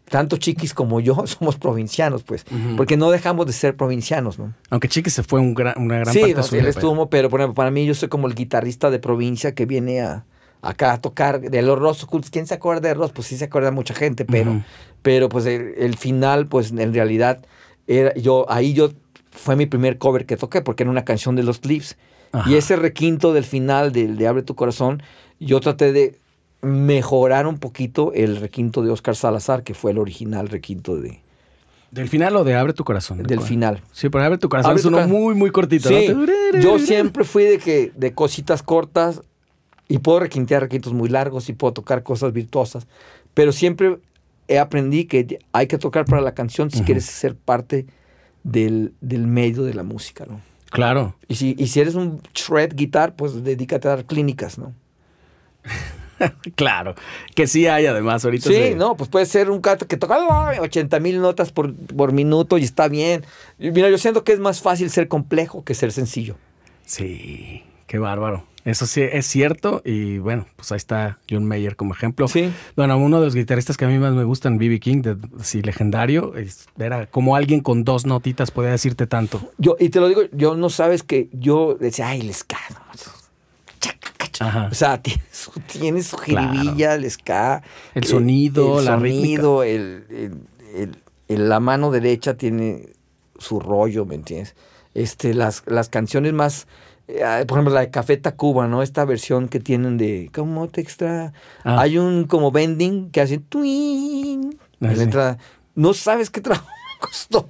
tanto Chiquis como yo somos provincianos, pues, porque no dejamos de ser provincianos, ¿no? Aunque Chiquis se fue un gran, una gran sí, parte él estuvo, pero por ejemplo, para mí yo soy como el guitarrista de provincia que viene a, acá a tocar de los Ross ¿Quién se acuerda de Ross? Pues sí se acuerda mucha gente, pero, pero pues el, final, pues en realidad, era, yo, ahí yo fue mi primer cover que toqué, porque era una canción de los clips. Y ese requinto del final del de Abre tu Corazón, yo traté de mejorar un poquito el requinto de Oscar Salazar, que fue el original requinto de... ¿Del final o de Abre tu corazón? Del final. Sí, pero Abre tu corazón es uno muy, muy cortito. Yo siempre fui de que de cositas cortas y puedo requintear requintos muy largos y puedo tocar cosas virtuosas, pero siempre he aprendido que hay que tocar para la canción si quieres ser parte del, medio de la música, ¿no? Claro. Y si, y si eres un shred guitar, pues dedícate a dar clínicas, ¿no? claro, que sí hay además ahorita. Sí, no, pues puede ser un canto que toca 80 mil notas por, por minuto y está bien. mira, yo siento que es más fácil ser complejo que ser sencillo. Sí, qué bárbaro. Eso sí es cierto y bueno, pues ahí está John Mayer como ejemplo. Sí. Bueno, uno de los guitarristas que a mí más me gustan, B.B. King, de, sí, legendario, era como alguien con dos notitas podía decirte tanto. Yo, y te lo digo, yo no sabes que yo decía, ay, les cago o sea, tiene su, tiene el ska. El sonido, el, la sonido, el, la mano derecha tiene su rollo, ¿me entiendes? Este, las, las canciones más, eh, por ejemplo, la de Café Tacuba, ¿no? Esta versión que tienen de como te extra? Ah. Hay un como bending que hace, twin. Ah, no sabes qué trabajo costó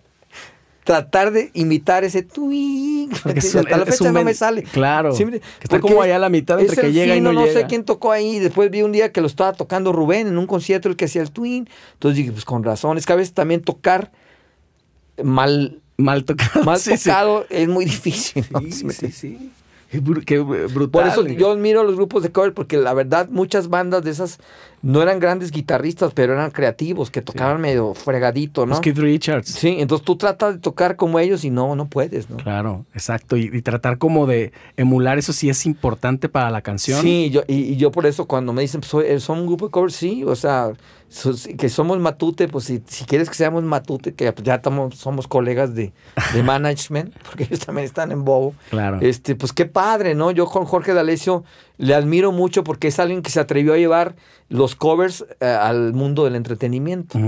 tratar de imitar ese twin hasta la fecha no me sale. Claro. que está como allá a la mitad entre que llega y no, sé quién tocó ahí. Después vi un día que lo estaba tocando Rubén en un concierto el que hacía el twin Entonces dije, pues con razón. Es que a veces también tocar mal. Mal tocado. Mal es muy difícil. Sí, sí, sí. brutal. Por eso yo admiro los grupos de cover porque la verdad muchas bandas de esas no eran grandes guitarristas, pero eran creativos, que tocaban medio fregadito, ¿no? Los Richards. Sí, entonces tú tratas de tocar como ellos y no, no puedes, ¿no? Claro, exacto. Y, tratar como de emular eso sí es importante para la canción. Sí, yo, y, yo por eso cuando me dicen, pues, eh, son un grupo de covers, sí, o sea, que somos matute, pues si, si, quieres que seamos matute, que ya estamos, somos colegas de, de management, porque ellos también están en bobo. Claro. Este, pues qué padre, ¿no? Yo con Jorge D'Alessio le admiro mucho porque es alguien que se atrevió a llevar los covers eh, al mundo del entretenimiento,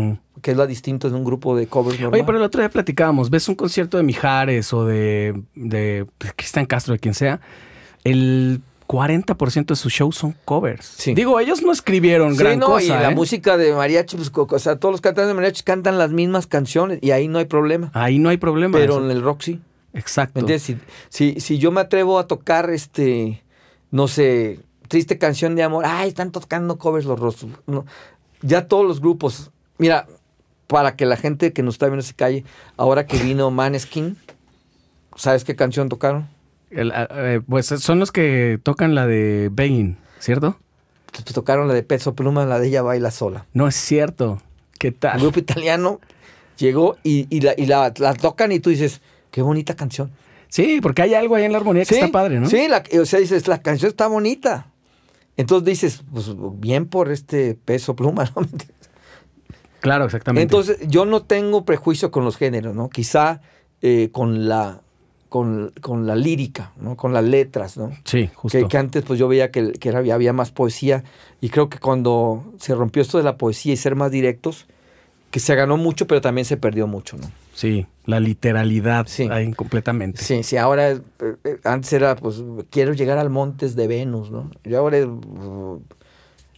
que es lo distinto de un grupo de covers normal. Oye, pero el otro día platicábamos, ves un concierto de Mijares o de, de Cristian pues, Castro, de quien sea, el 40% de sus shows son covers. Sí. Digo, ellos no escribieron sí, no, Y la ¿eh? música de mariachi, pues, o sea, todos los cantantes de mariachi cantan las mismas canciones y ahí no hay problema. Ahí no hay problema. Pero en el rock sí. Exacto. Entonces, si yo me atrevo a tocar este no sé, triste canción de amor, ay, están tocando covers los rostros. ya todos los grupos, mira, para que la gente que nos está viendo se calle, ahora que vino Maneskin, ¿sabes qué canción tocaron? Ah, eh, pues son los que tocan la de Bane, ¿cierto? Pues tocaron la de Peso Pluma, la de ella baila sola. No es cierto. ¿Qué tal? El grupo italiano llegó y, y la tocan y tú dices, qué bonita canción. Sí, porque hay algo ahí en la armonía que está padre, ¿no? Sí, o sea, dices, la canción está bonita. Entonces dices, pues bien por este peso pluma, ¿no? Claro, exactamente. Entonces, yo no tengo prejuicio con los géneros, ¿no? Quizá eh, con la con, la lírica, ¿no? Con las letras, ¿no? Sí, justo. Que, antes pues yo veía que, que había, más poesía y creo que cuando se rompió esto de la poesía y ser más directos, que se ganó mucho pero también se perdió mucho, ¿no? Sí, la literalidad ahí completamente. Sí, sí, ahora eh, eh, antes era pues quiero llegar al Montes de Venus, ¿no? Yo ahora uh,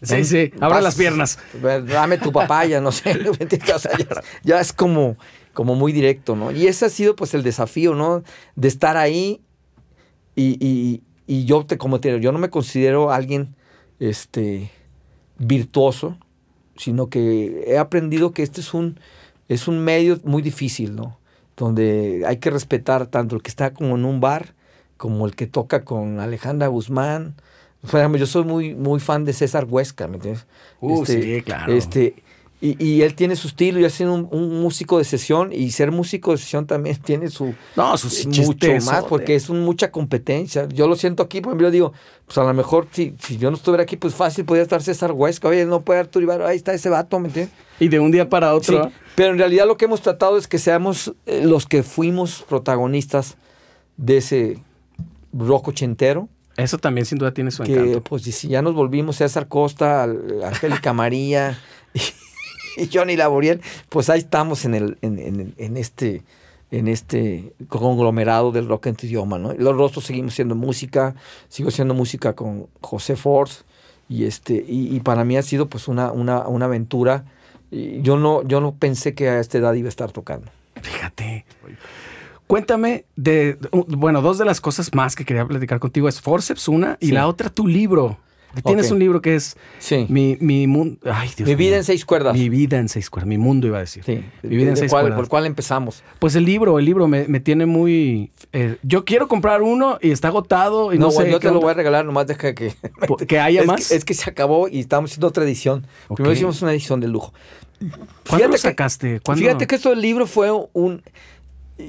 Sí, sí, abra las piernas. Pues, dame tu papaya, no sé. ya, ya, es como, como muy directo, ¿no? Y ese ha sido pues el desafío, ¿no? De estar ahí y, y, y yo te, como te yo no me considero alguien este, virtuoso, sino que he aprendido que este es un, es un medio muy difícil, ¿no? Donde hay que respetar tanto el que está como en un bar, como el que toca con Alejandra Guzmán. O yo soy muy, muy fan de César Huesca, ¿me entiendes? Uh, este, sí, claro. Este, y, y, él tiene su estilo y ha sido un, músico de sesión y ser músico de sesión también tiene su... No, eh, Mucho más, porque es mucha competencia. Yo lo siento aquí, por ejemplo, yo digo, pues a lo mejor si, yo no estuviera aquí, pues fácil podría estar César Huesca, oye, no puede Arturo Ibarra, ahí está ese vato, ¿me entiendes? Y de un día para otro. Sí, ¿eh? pero en realidad lo que hemos tratado es que seamos eh, los que fuimos protagonistas de ese rock ochentero. Eso también sin duda tiene su que, encanto. Pues ya nos volvimos César Costa, Angélica María... Y, y Johnny Laboriel, pues ahí estamos en, el, en, en, en este en este conglomerado del rock en tu idioma, ¿no? Los rostros seguimos siendo música, sigo siendo música con José Force y este y, para mí ha sido pues una, una, una aventura. yo no yo no pensé que a esta edad iba a estar tocando. Fíjate. Cuéntame de bueno, dos de las cosas más que quería platicar contigo es Forceps una y la otra tu libro. Tienes un libro que es mi, mundo. Ay, mi vida en seis cuerdas. Mi vida en seis cuerdas. Mi mundo iba a decir. Sí. Mi vida en seis ¿Por cuál empezamos? Pues el libro, el libro me, tiene muy. Eh, yo quiero comprar uno y está agotado. Y no, no yo te lo voy a regalar, nomás deja que. que haya más. es que se acabó y estamos haciendo otra edición. Primero hicimos una edición de lujo. ¿Cuándo lo sacaste? Fíjate que esto del libro fue un.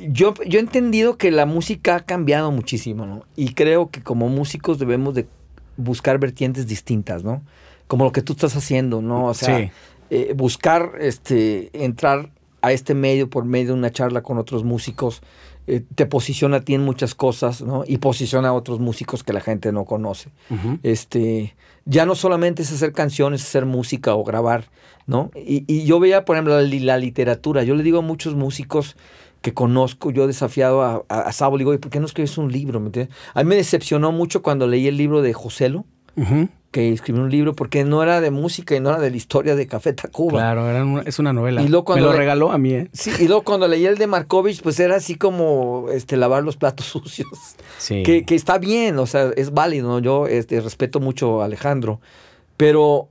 Yo, yo he entendido que la música ha cambiado muchísimo, ¿no? Y creo que como músicos debemos de buscar vertientes distintas, ¿no? Como lo que tú estás haciendo, ¿no? O sea, eh, buscar este, entrar a este medio por medio de una charla con otros músicos eh, te posiciona a ti en muchas cosas, ¿no? Y posiciona a otros músicos que la gente no conoce. Este, ya no solamente es hacer canciones, hacer música o grabar, ¿no? Y, y yo veía, por ejemplo, la, literatura. Yo le digo a muchos músicos que conozco, yo he desafiado a, a, Sabo, le digo, ¿por qué no escribes un libro? A mí me decepcionó mucho cuando leí el libro de Joselo, que escribió un libro, porque no era de música y no era de la historia de Café Tacuba. Claro, era es una novela. Y me lo regaló a mí, ¿eh? Sí, y luego cuando leí el de Markovich, pues era así como este, lavar los platos sucios. Sí. Que, está bien, o sea, es válido, ¿no? Yo este, respeto mucho a Alejandro, pero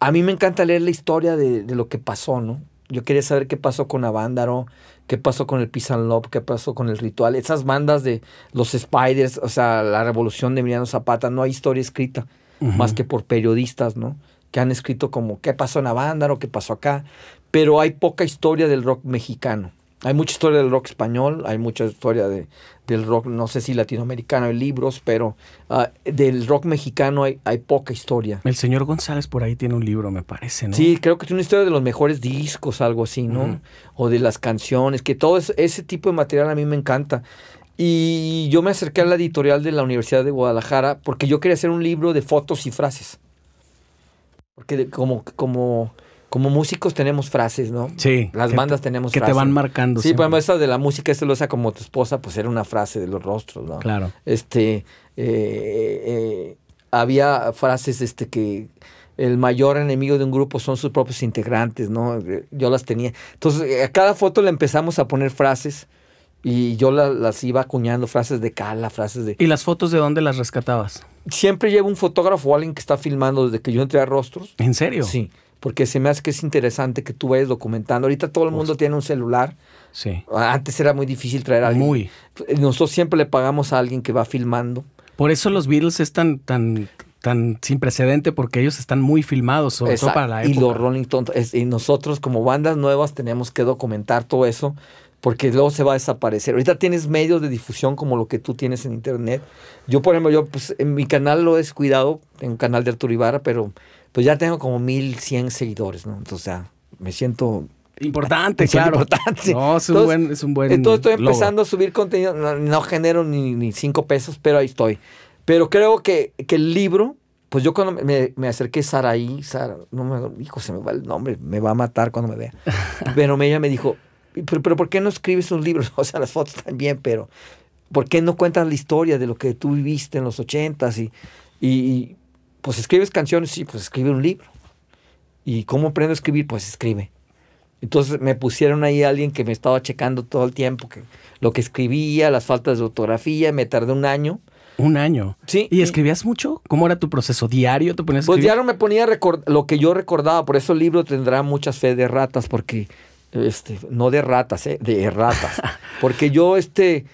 a mí me encanta leer la historia de, de lo que pasó, ¿no? Yo quería saber qué pasó con Avándaro, qué pasó con el Peace and Love, qué pasó con el ritual. Esas bandas de los Spiders, o sea, la revolución de Emiliano Zapata, no hay historia escrita, más que por periodistas, ¿no? Que han escrito como qué pasó en la banda? ¿O qué pasó acá. Pero hay poca historia del rock mexicano. Hay mucha historia del rock español, hay mucha historia de, del rock, no sé si latinoamericano, hay libros, pero ah, del rock mexicano hay, hay, poca historia. El señor González por ahí tiene un libro, me parece, ¿no? Sí, creo que tiene una historia de los mejores discos, algo así, ¿no? O de las canciones, que todo ese, tipo de material a mí me encanta. Y yo me acerqué a la editorial de la Universidad de Guadalajara porque yo quería hacer un libro de fotos y frases. Porque como, como como músicos tenemos frases, ¿no? Sí. Las bandas tenemos frases. Que te van marcando. Sí, por ejemplo, de la música, esa lo usa como tu esposa, pues era una frase de los rostros, ¿no? Claro. Este, eh, eh, había frases este, que el mayor enemigo de un grupo son sus propios integrantes, ¿no? Yo las tenía. Entonces, eh, a cada foto le empezamos a poner frases. Y yo las iba acuñando, frases de cala, frases de... ¿Y las fotos de dónde las rescatabas? Siempre llevo un fotógrafo o alguien que está filmando desde que yo entré a Rostros. ¿En serio? Sí porque se me hace que es interesante que tú vayas documentando. Ahorita todo el mundo tiene un celular. Sí. Antes era muy difícil traer a alguien. Muy. Nosotros siempre le pagamos a alguien que va filmando. Por eso los Beatles es tan, tan, sin precedente, porque ellos están muy filmados, sobre todo para la Y los Rolling Stones, y nosotros como bandas nuevas tenemos que documentar todo eso, porque luego se va a desaparecer. Ahorita tienes medios de difusión como lo que tú tienes en internet. Yo, por ejemplo, yo pues, en mi canal lo he descuidado, en un canal de Arturo Ibarra, pero pues ya tengo como 1100 seguidores, ¿no? Entonces, sea, me siento Importante, claro. Importante. No, es un, buen, es Entonces estoy empezando a subir contenido. No, genero ni, ni, cinco pesos, pero ahí estoy. Pero creo que, el libro, pues yo cuando me, acerqué a Saraí, Sara, no me, hijo, se me va el nombre, me va a matar cuando me vea. pero ella me dijo, pero, ¿por qué no escribes un libro? O sea, las fotos también pero ¿por qué no cuentas la historia de lo que tú viviste en los ochentas? Y, y, pues escribes canciones, sí, pues escribe un libro. ¿Y cómo aprendo a escribir? Pues escribe. Entonces me pusieron ahí alguien que me estaba checando todo el tiempo, que lo que escribía, las faltas de ortografía, me tardé un año. Un año. Sí. ¿Y, escribías mucho? ¿Cómo era tu proceso? ¿Diario te ponías Pues diario me ponía lo que yo recordaba, por eso el libro tendrá muchas fe de ratas, porque, este, no de ratas, ¿eh? de ratas. porque yo, este,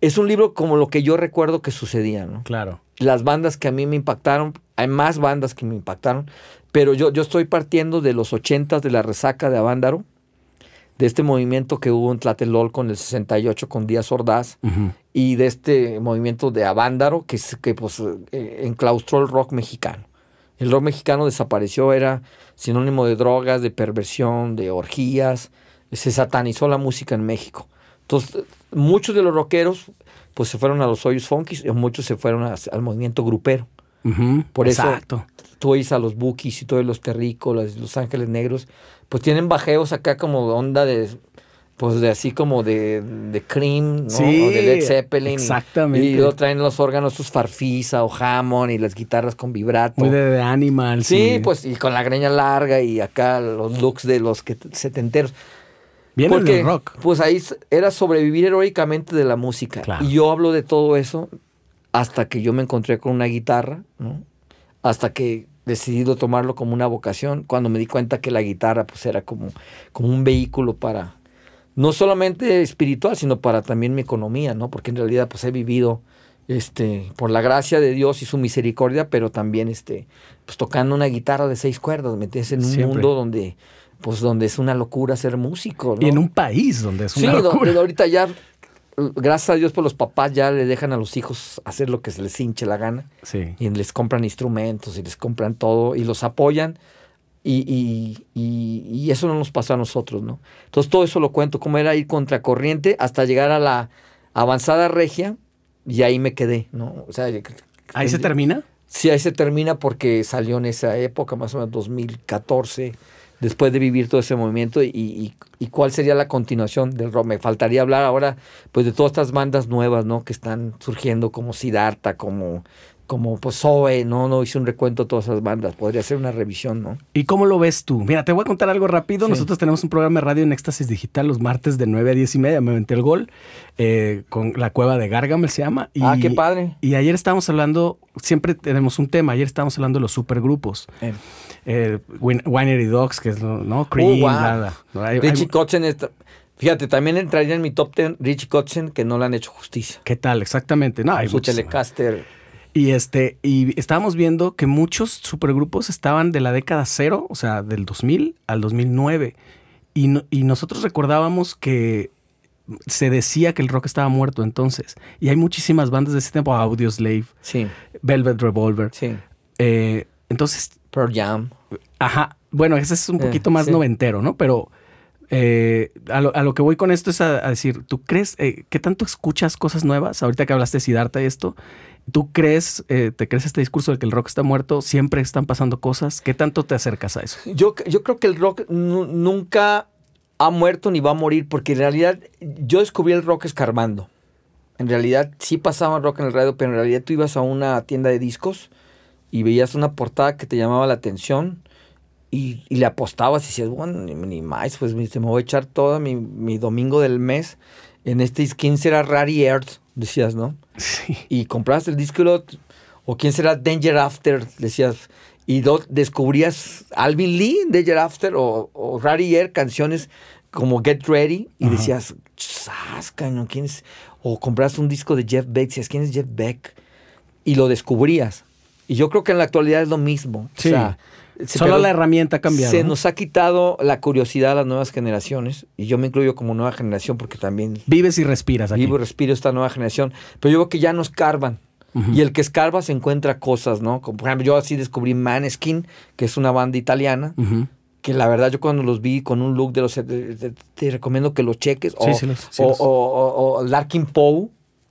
es un libro como lo que yo recuerdo que sucedía, ¿no? Claro. Las bandas que a mí me impactaron, hay más bandas que me impactaron, pero yo, yo estoy partiendo de los 80 de la resaca de Avándaro, de este movimiento que hubo en Tlatelol con el 68 con Díaz Ordaz y de este movimiento de Avándaro que, que pues, eh, enclaustró el rock mexicano. El rock mexicano desapareció, era sinónimo de drogas, de perversión, de orgías, se satanizó la música en México. Entonces, muchos de los rockeros pues se fueron a los hoyos Funkis y muchos se fueron al movimiento grupero. Por exacto. tú oís a los Bookies y todos los terrícolas, los Ángeles Negros, pues tienen bajeos acá como onda de pues de así como de, de Cream, o de Led Zeppelin. Exactamente. Y, traen los órganos, sus farfisa o Hammond y las guitarras con vibrato. Muy de, Animal. Sí, pues y con la greña larga y acá los looks de los que, setenteros. Bien Porque, rock. Pues ahí era sobrevivir heroicamente de la música. Y yo hablo de todo eso hasta que yo me encontré con una guitarra, ¿no? hasta que decidido tomarlo como una vocación, cuando me di cuenta que la guitarra pues era como, como un vehículo para, no solamente espiritual, sino para también mi economía, ¿no? Porque en realidad pues he vivido este, por la gracia de Dios y su misericordia, pero también este, pues tocando una guitarra de seis cuerdas, ¿me En un mundo donde, pues donde es una locura ser músico. ¿no? Y en un país donde es una locura. Sí, ahorita ya gracias a Dios, por pues, los papás ya le dejan a los hijos hacer lo que se les hinche la gana. Sí. Y les compran instrumentos y les compran todo y los apoyan. Y, y, y, eso no nos pasó a nosotros, ¿no? Entonces todo eso lo cuento, cómo era ir contracorriente hasta llegar a la avanzada regia y ahí me quedé, ¿no? O sea, ¿Ahí se termina? Sí, ahí se termina porque salió en esa época, más o menos 2014 después de vivir todo ese movimiento y, y, y, cuál sería la continuación del rock. Me faltaría hablar ahora pues de todas estas bandas nuevas, ¿no? Que están surgiendo como Sidarta, como como pues Zoe, no, no hice un recuento de todas esas bandas, podría ser una revisión, ¿no? ¿Y cómo lo ves tú? Mira, te voy a contar algo rápido. Nosotros tenemos un programa de radio en Éxtasis Digital los martes de 9 a 10 y media, me aventé el gol, eh, con la cueva de Gargamel se llama. ah, qué padre. Y ayer estábamos hablando, siempre tenemos un tema, ayer estábamos hablando de los supergrupos. Eh. Eh, Winery Dogs, que es, ¿no? Uh, Cream, Richie Fíjate, también entraría en mi top ten, Richie Kotzen, que no le han hecho justicia. ¿Qué tal? Exactamente. No, hay Su telecaster. Y este, y estábamos viendo que muchos supergrupos estaban de la década cero, o sea, del 2000 al 2009. Y, nosotros recordábamos que se decía que el rock estaba muerto entonces. Y hay muchísimas bandas de ese tiempo, Audio Slave, sí. Velvet Revolver. Sí. Eh, entonces. Pearl Jam. Ajá. Bueno, ese es un eh, poquito más noventero, ¿no? Pero eh, a, lo, que voy con esto es a, decir, ¿tú crees eh, qué tanto escuchas cosas nuevas? Ahorita que hablaste de Darte y esto, ¿tú crees, te crees este discurso de que el rock está muerto? ¿Siempre están pasando cosas? ¿Qué tanto te acercas a eso? Yo, yo creo que el rock nunca ha muerto ni va a morir, porque en realidad yo descubrí el rock escarmando. En realidad sí pasaba rock en el radio, pero en realidad tú ibas a una tienda de discos y veías una portada que te llamaba la atención y, y le apostabas y decías, bueno, ni, más, pues me, me voy a echar todo mi, mi domingo del mes en este quién será Rarity Earth, decías, ¿no? Sí. Y compraste el disco o quién será Danger After, decías. Y descubrías Alvin Lee, Danger After o, o Earth, canciones como Get Ready y decías, chasca ¿no? ¿Quién es? O compraste un disco de Jeff Beck, decías, ¿quién es Jeff Beck? Y lo descubrías. Y yo creo que en la actualidad es lo mismo. Sí. Solo la herramienta ha cambiado. Se nos ha quitado la curiosidad a las nuevas generaciones, y yo me incluyo como nueva generación porque también... Vives y respiras aquí. Vivo y respiro esta nueva generación, pero yo veo que ya nos carvan. Y el que escarba se encuentra cosas, ¿no? por ejemplo, yo así descubrí Maneskin, que es una banda italiana, que la verdad yo cuando los vi con un look de los te, recomiendo que los cheques o, sí, o, o Larkin Poe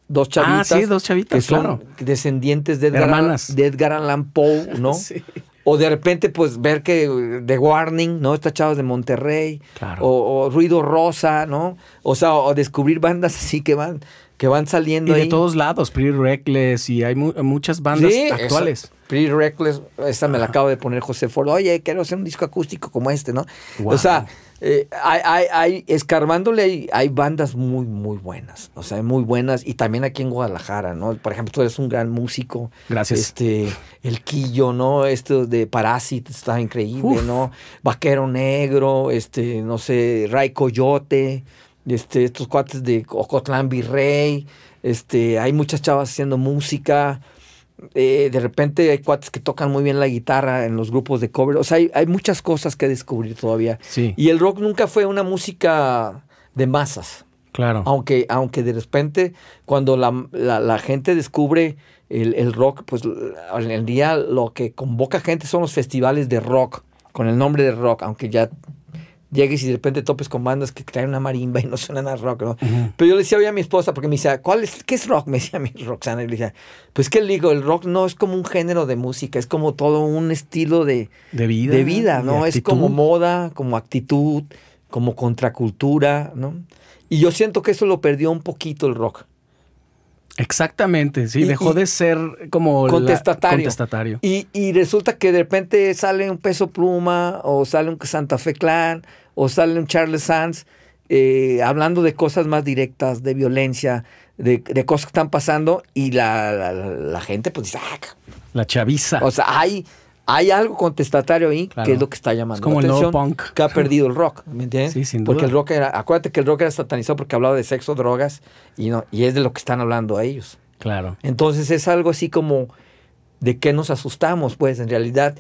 dos ah, chavitas. Ah, sí, dos chavitas, descendientes de Edgar, de Edgar Allan Poe, ¿no? O de repente, pues, ver que The Warning, ¿no? Estas chavas de Monterrey. Claro. O, o, Ruido Rosa, ¿no? O sea, o descubrir bandas así que van que van saliendo. Y de todos lados, pre Reckless y hay muchas bandas sí, actuales. pre Pretty Reckless, esta me la acabo de poner José Ford. Oye, quiero hacer un disco acústico como este, ¿no? O sea, eh, hay, hay, hay, escarbándole, hay, bandas muy, muy buenas. O sea, muy buenas. Y también aquí en Guadalajara, ¿no? Por ejemplo, tú eres un gran músico. Gracias. Este, El Quillo, ¿no? Esto de Parásito está increíble, ¿no? Vaquero Negro, este, no sé, Ray Coyote este, estos cuates de Ocotlán Virrey, este, hay muchas chavas haciendo música, eh, de repente hay cuates que tocan muy bien la guitarra en los grupos de cover, o sea, hay, hay muchas cosas que descubrir todavía. Y el rock nunca fue una música de masas. Claro. Aunque, aunque de repente cuando la, gente descubre el, el, rock, pues en el día lo que convoca gente son los festivales de rock, con el nombre de rock, aunque ya llegues y de repente topes con bandas que traen una marimba y no suenan a rock, ¿no? Pero yo le decía hoy a mi esposa, porque me decía, ¿cuál es, ¿qué es rock? Me decía mi Roxana, y le decía, pues ¿qué le digo, el rock no es como un género de música, es como todo un estilo de, vida, ¿no? es como moda, como actitud, como contracultura, ¿no? Y yo siento que eso lo perdió un poquito el rock. Exactamente, sí, dejó de ser como contestatario. contestatario. Y, resulta que de repente sale un Peso Pluma o sale un Santa Fe Clan o sale un Charles Sands eh, hablando de cosas más directas, de violencia, de, de cosas que están pasando y la, gente pues dice, ah, la chaviza. O sea, hay hay algo contestatario ahí que es lo que está llamando es como el atención, punk. que ha perdido el rock, ¿me entiendes? Sí, sin duda. Porque el rock era, acuérdate que el rock era satanizado porque hablaba de sexo, drogas y no y es de lo que están hablando ellos. Claro. Entonces es algo así como de qué nos asustamos, pues en realidad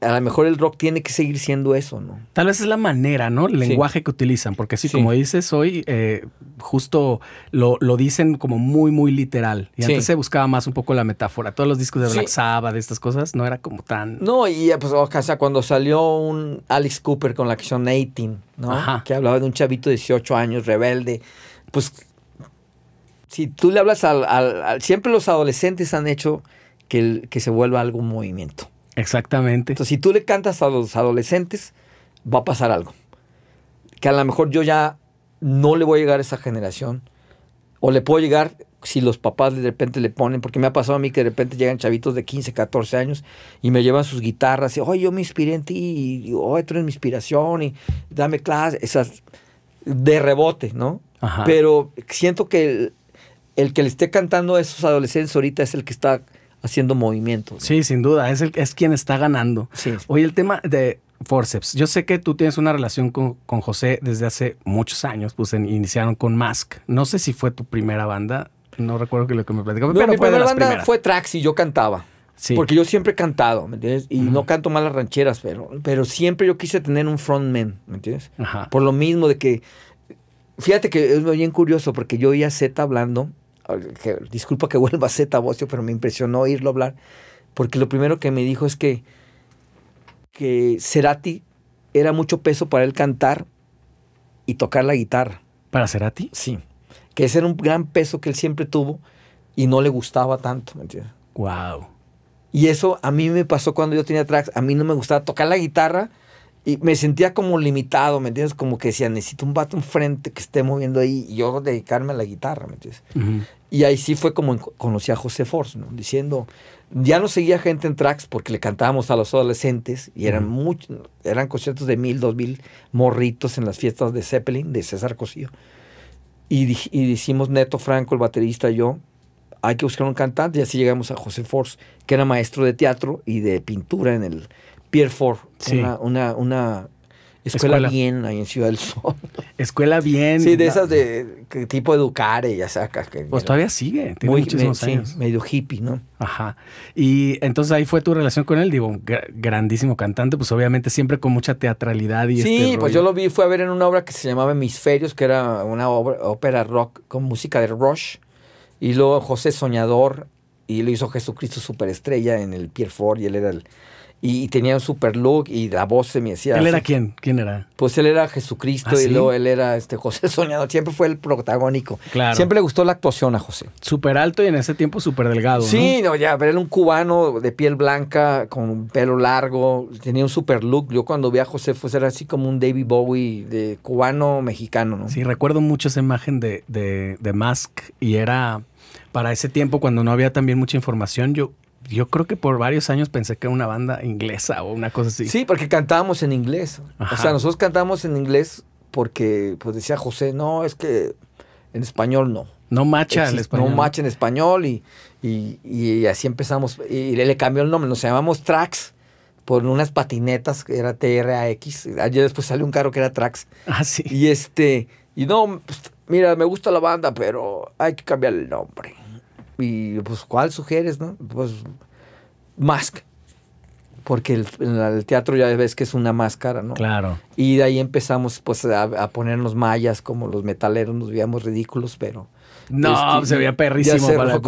a lo mejor el rock tiene que seguir siendo eso, ¿no? Tal vez es la manera, ¿no? El lenguaje que utilizan, porque así como dices hoy, eh, justo lo, dicen como muy, muy literal. Y antes se buscaba más un poco la metáfora. Todos los discos de Black Sabbath, de estas cosas, no era como tan... No, y eh, pues, o sea, cuando salió un Alice Cooper con la canción 18, ¿no? Ajá. Que hablaba de un chavito de 18 años, rebelde, pues... Si tú le hablas al, Siempre los adolescentes han hecho que, que se vuelva algo un movimiento. Exactamente. Entonces, si tú le cantas a los adolescentes, va a pasar algo. Que a lo mejor yo ya no le voy a llegar a esa generación. O le puedo llegar si los papás de repente le ponen, porque me ha pasado a mí que de repente llegan chavitos de 15, 14 años y me llevan sus guitarras y, oye, yo me inspiré en ti, y, oye, tú eres mi inspiración, y dame clases, esas de rebote, ¿no? Ajá. Pero siento que el que le esté cantando a esos adolescentes ahorita es el que está haciendo movimiento. Sí, sin duda, es, el, es quien está ganando. Sí. Oye, el tema de Forceps, yo sé que tú tienes una relación con, con José desde hace muchos años, pues iniciaron con Mask. No sé si fue tu primera banda, no recuerdo que lo que me platicaba. pero mi fue primera banda fue Trax y yo cantaba. Sí. Porque yo siempre he cantado, ¿me entiendes? Y no canto mal las rancheras, pero, pero siempre yo quise tener un frontman, ¿me entiendes? Ajá. Por lo mismo de que, fíjate que es bien curioso porque yo oía a Z hablando disculpa que vuelva a ser Bocio, pero me impresionó oírlo hablar, porque lo primero que me dijo es que, que Cerati era mucho peso para él cantar y tocar la guitarra. ¿Para Cerati? Sí. Que ese era un gran peso que él siempre tuvo y no le gustaba tanto, ¿me entiendes? Wow. Y eso a mí me pasó cuando yo tenía tracks. A mí no me gustaba tocar la guitarra y me sentía como limitado, ¿me entiendes? Como que decía, necesito un vato enfrente que esté moviendo ahí y yo dedicarme a la guitarra, ¿me entiendes? Y ahí sí fue como conocí a José Force, diciendo, ya no seguía gente en tracks porque le cantábamos a los adolescentes y eran, eran conciertos de mil, dos mil morritos en las fiestas de Zeppelin, de César Cosío. Y, y decimos Neto Franco, el baterista, y yo, hay que buscar un cantante y así llegamos a José Force, que era maestro de teatro y de pintura en el Pierre Ford, una, una Escuela, Bien, ahí en Ciudad del Sol. Escuela Bien. Sí, de esas de tipo educare, ya saca. Que, pues todavía sigue, tiene muchísimos años. Sí, medio hippie, ¿no? Ajá. Y entonces ahí fue tu relación con él, digo, grandísimo cantante, pues obviamente siempre con mucha teatralidad y Sí, este pues yo lo vi, fue a ver en una obra que se llamaba Hemisferios, que era una obra, ópera rock con música de Rush. Y luego José Soñador, y lo hizo Jesucristo Superestrella en el Pierre Ford, y él era el y, tenía un super look y la voz se me decía ¿Él era quién? ¿Quién era? Pues él era Jesucristo ¿Ah, y luego él era este José Soñado. Siempre fue el protagónico. Claro. Siempre le gustó la actuación a José. Súper alto y en ese tiempo súper delgado. Sí, ¿no? ya, pero era un cubano de piel blanca, con un pelo largo, tenía un super look. Yo cuando vi a José fue pues era así como un David Bowie de cubano mexicano, ¿no? Sí, recuerdo mucho esa imagen de, de, de Mask y era para ese tiempo cuando no había también mucha información, yo yo creo que por varios años pensé que era una banda inglesa o una cosa así. Sí, porque cantábamos en inglés. O sea, nosotros cantábamos en inglés porque pues decía José, no, es que en español no. No macha en español. No macha en español y, así empezamos. Y le, cambió el nombre, nos llamamos Trax por unas patinetas que era T-R-A-X. Ayer después salió un carro que era Trax. Ah, sí. Y este, y no, pues, mira, me gusta la banda, pero hay que cambiar el nombre. Y pues, ¿cuál sugieres, no? Pues, Mask. Porque el, el, teatro ya ves que es una máscara, ¿no? Claro. Y de ahí empezamos, pues, a, ponernos mallas, como los metaleros, nos veíamos ridículos, pero... No, este, se veía perrísimo para la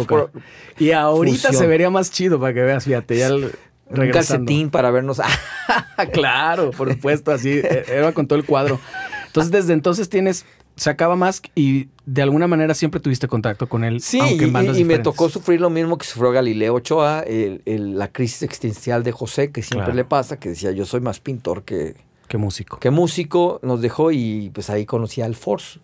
Y ahorita se vería más chido para que veas, fíjate, ya el, Un calcetín para vernos. claro, por supuesto, así, e, era con todo el cuadro. Entonces, desde entonces tienes sacaba Mask y de alguna manera siempre tuviste contacto con él. Sí, aunque y, me tocó sufrir lo mismo que sufrió Galileo Ochoa, la crisis existencial de José, que siempre le pasa, que decía yo soy más pintor que... Que músico. Que músico nos dejó y pues ahí conocí a Alfonso.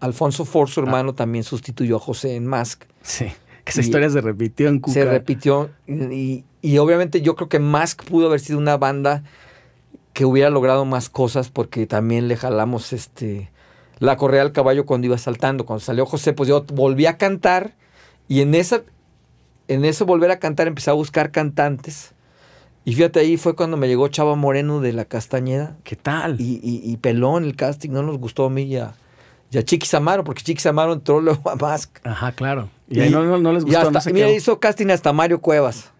Alfonso Forso, su hermano, ah. también sustituyó a José en Mask. Sí, esa historia se repitió en Cuba. Se repitió y, y obviamente yo creo que Mask pudo haber sido una banda que hubiera logrado más cosas porque también le jalamos este la correa al caballo cuando iba saltando. Cuando salió José, pues yo volví a cantar y en esa, en eso volver a cantar empecé a buscar cantantes. Y fíjate, ahí fue cuando me llegó Chava Moreno de La Castañeda. ¿Qué tal? Y, y, Pelón, el casting, no nos gustó a mí ya. Ya Chiquis Amaro, porque Chiquis Amaro entró luego a Mask. Ajá, claro. Y, ahí no, les gustó. a no sé hizo casting hasta Mario Cuevas.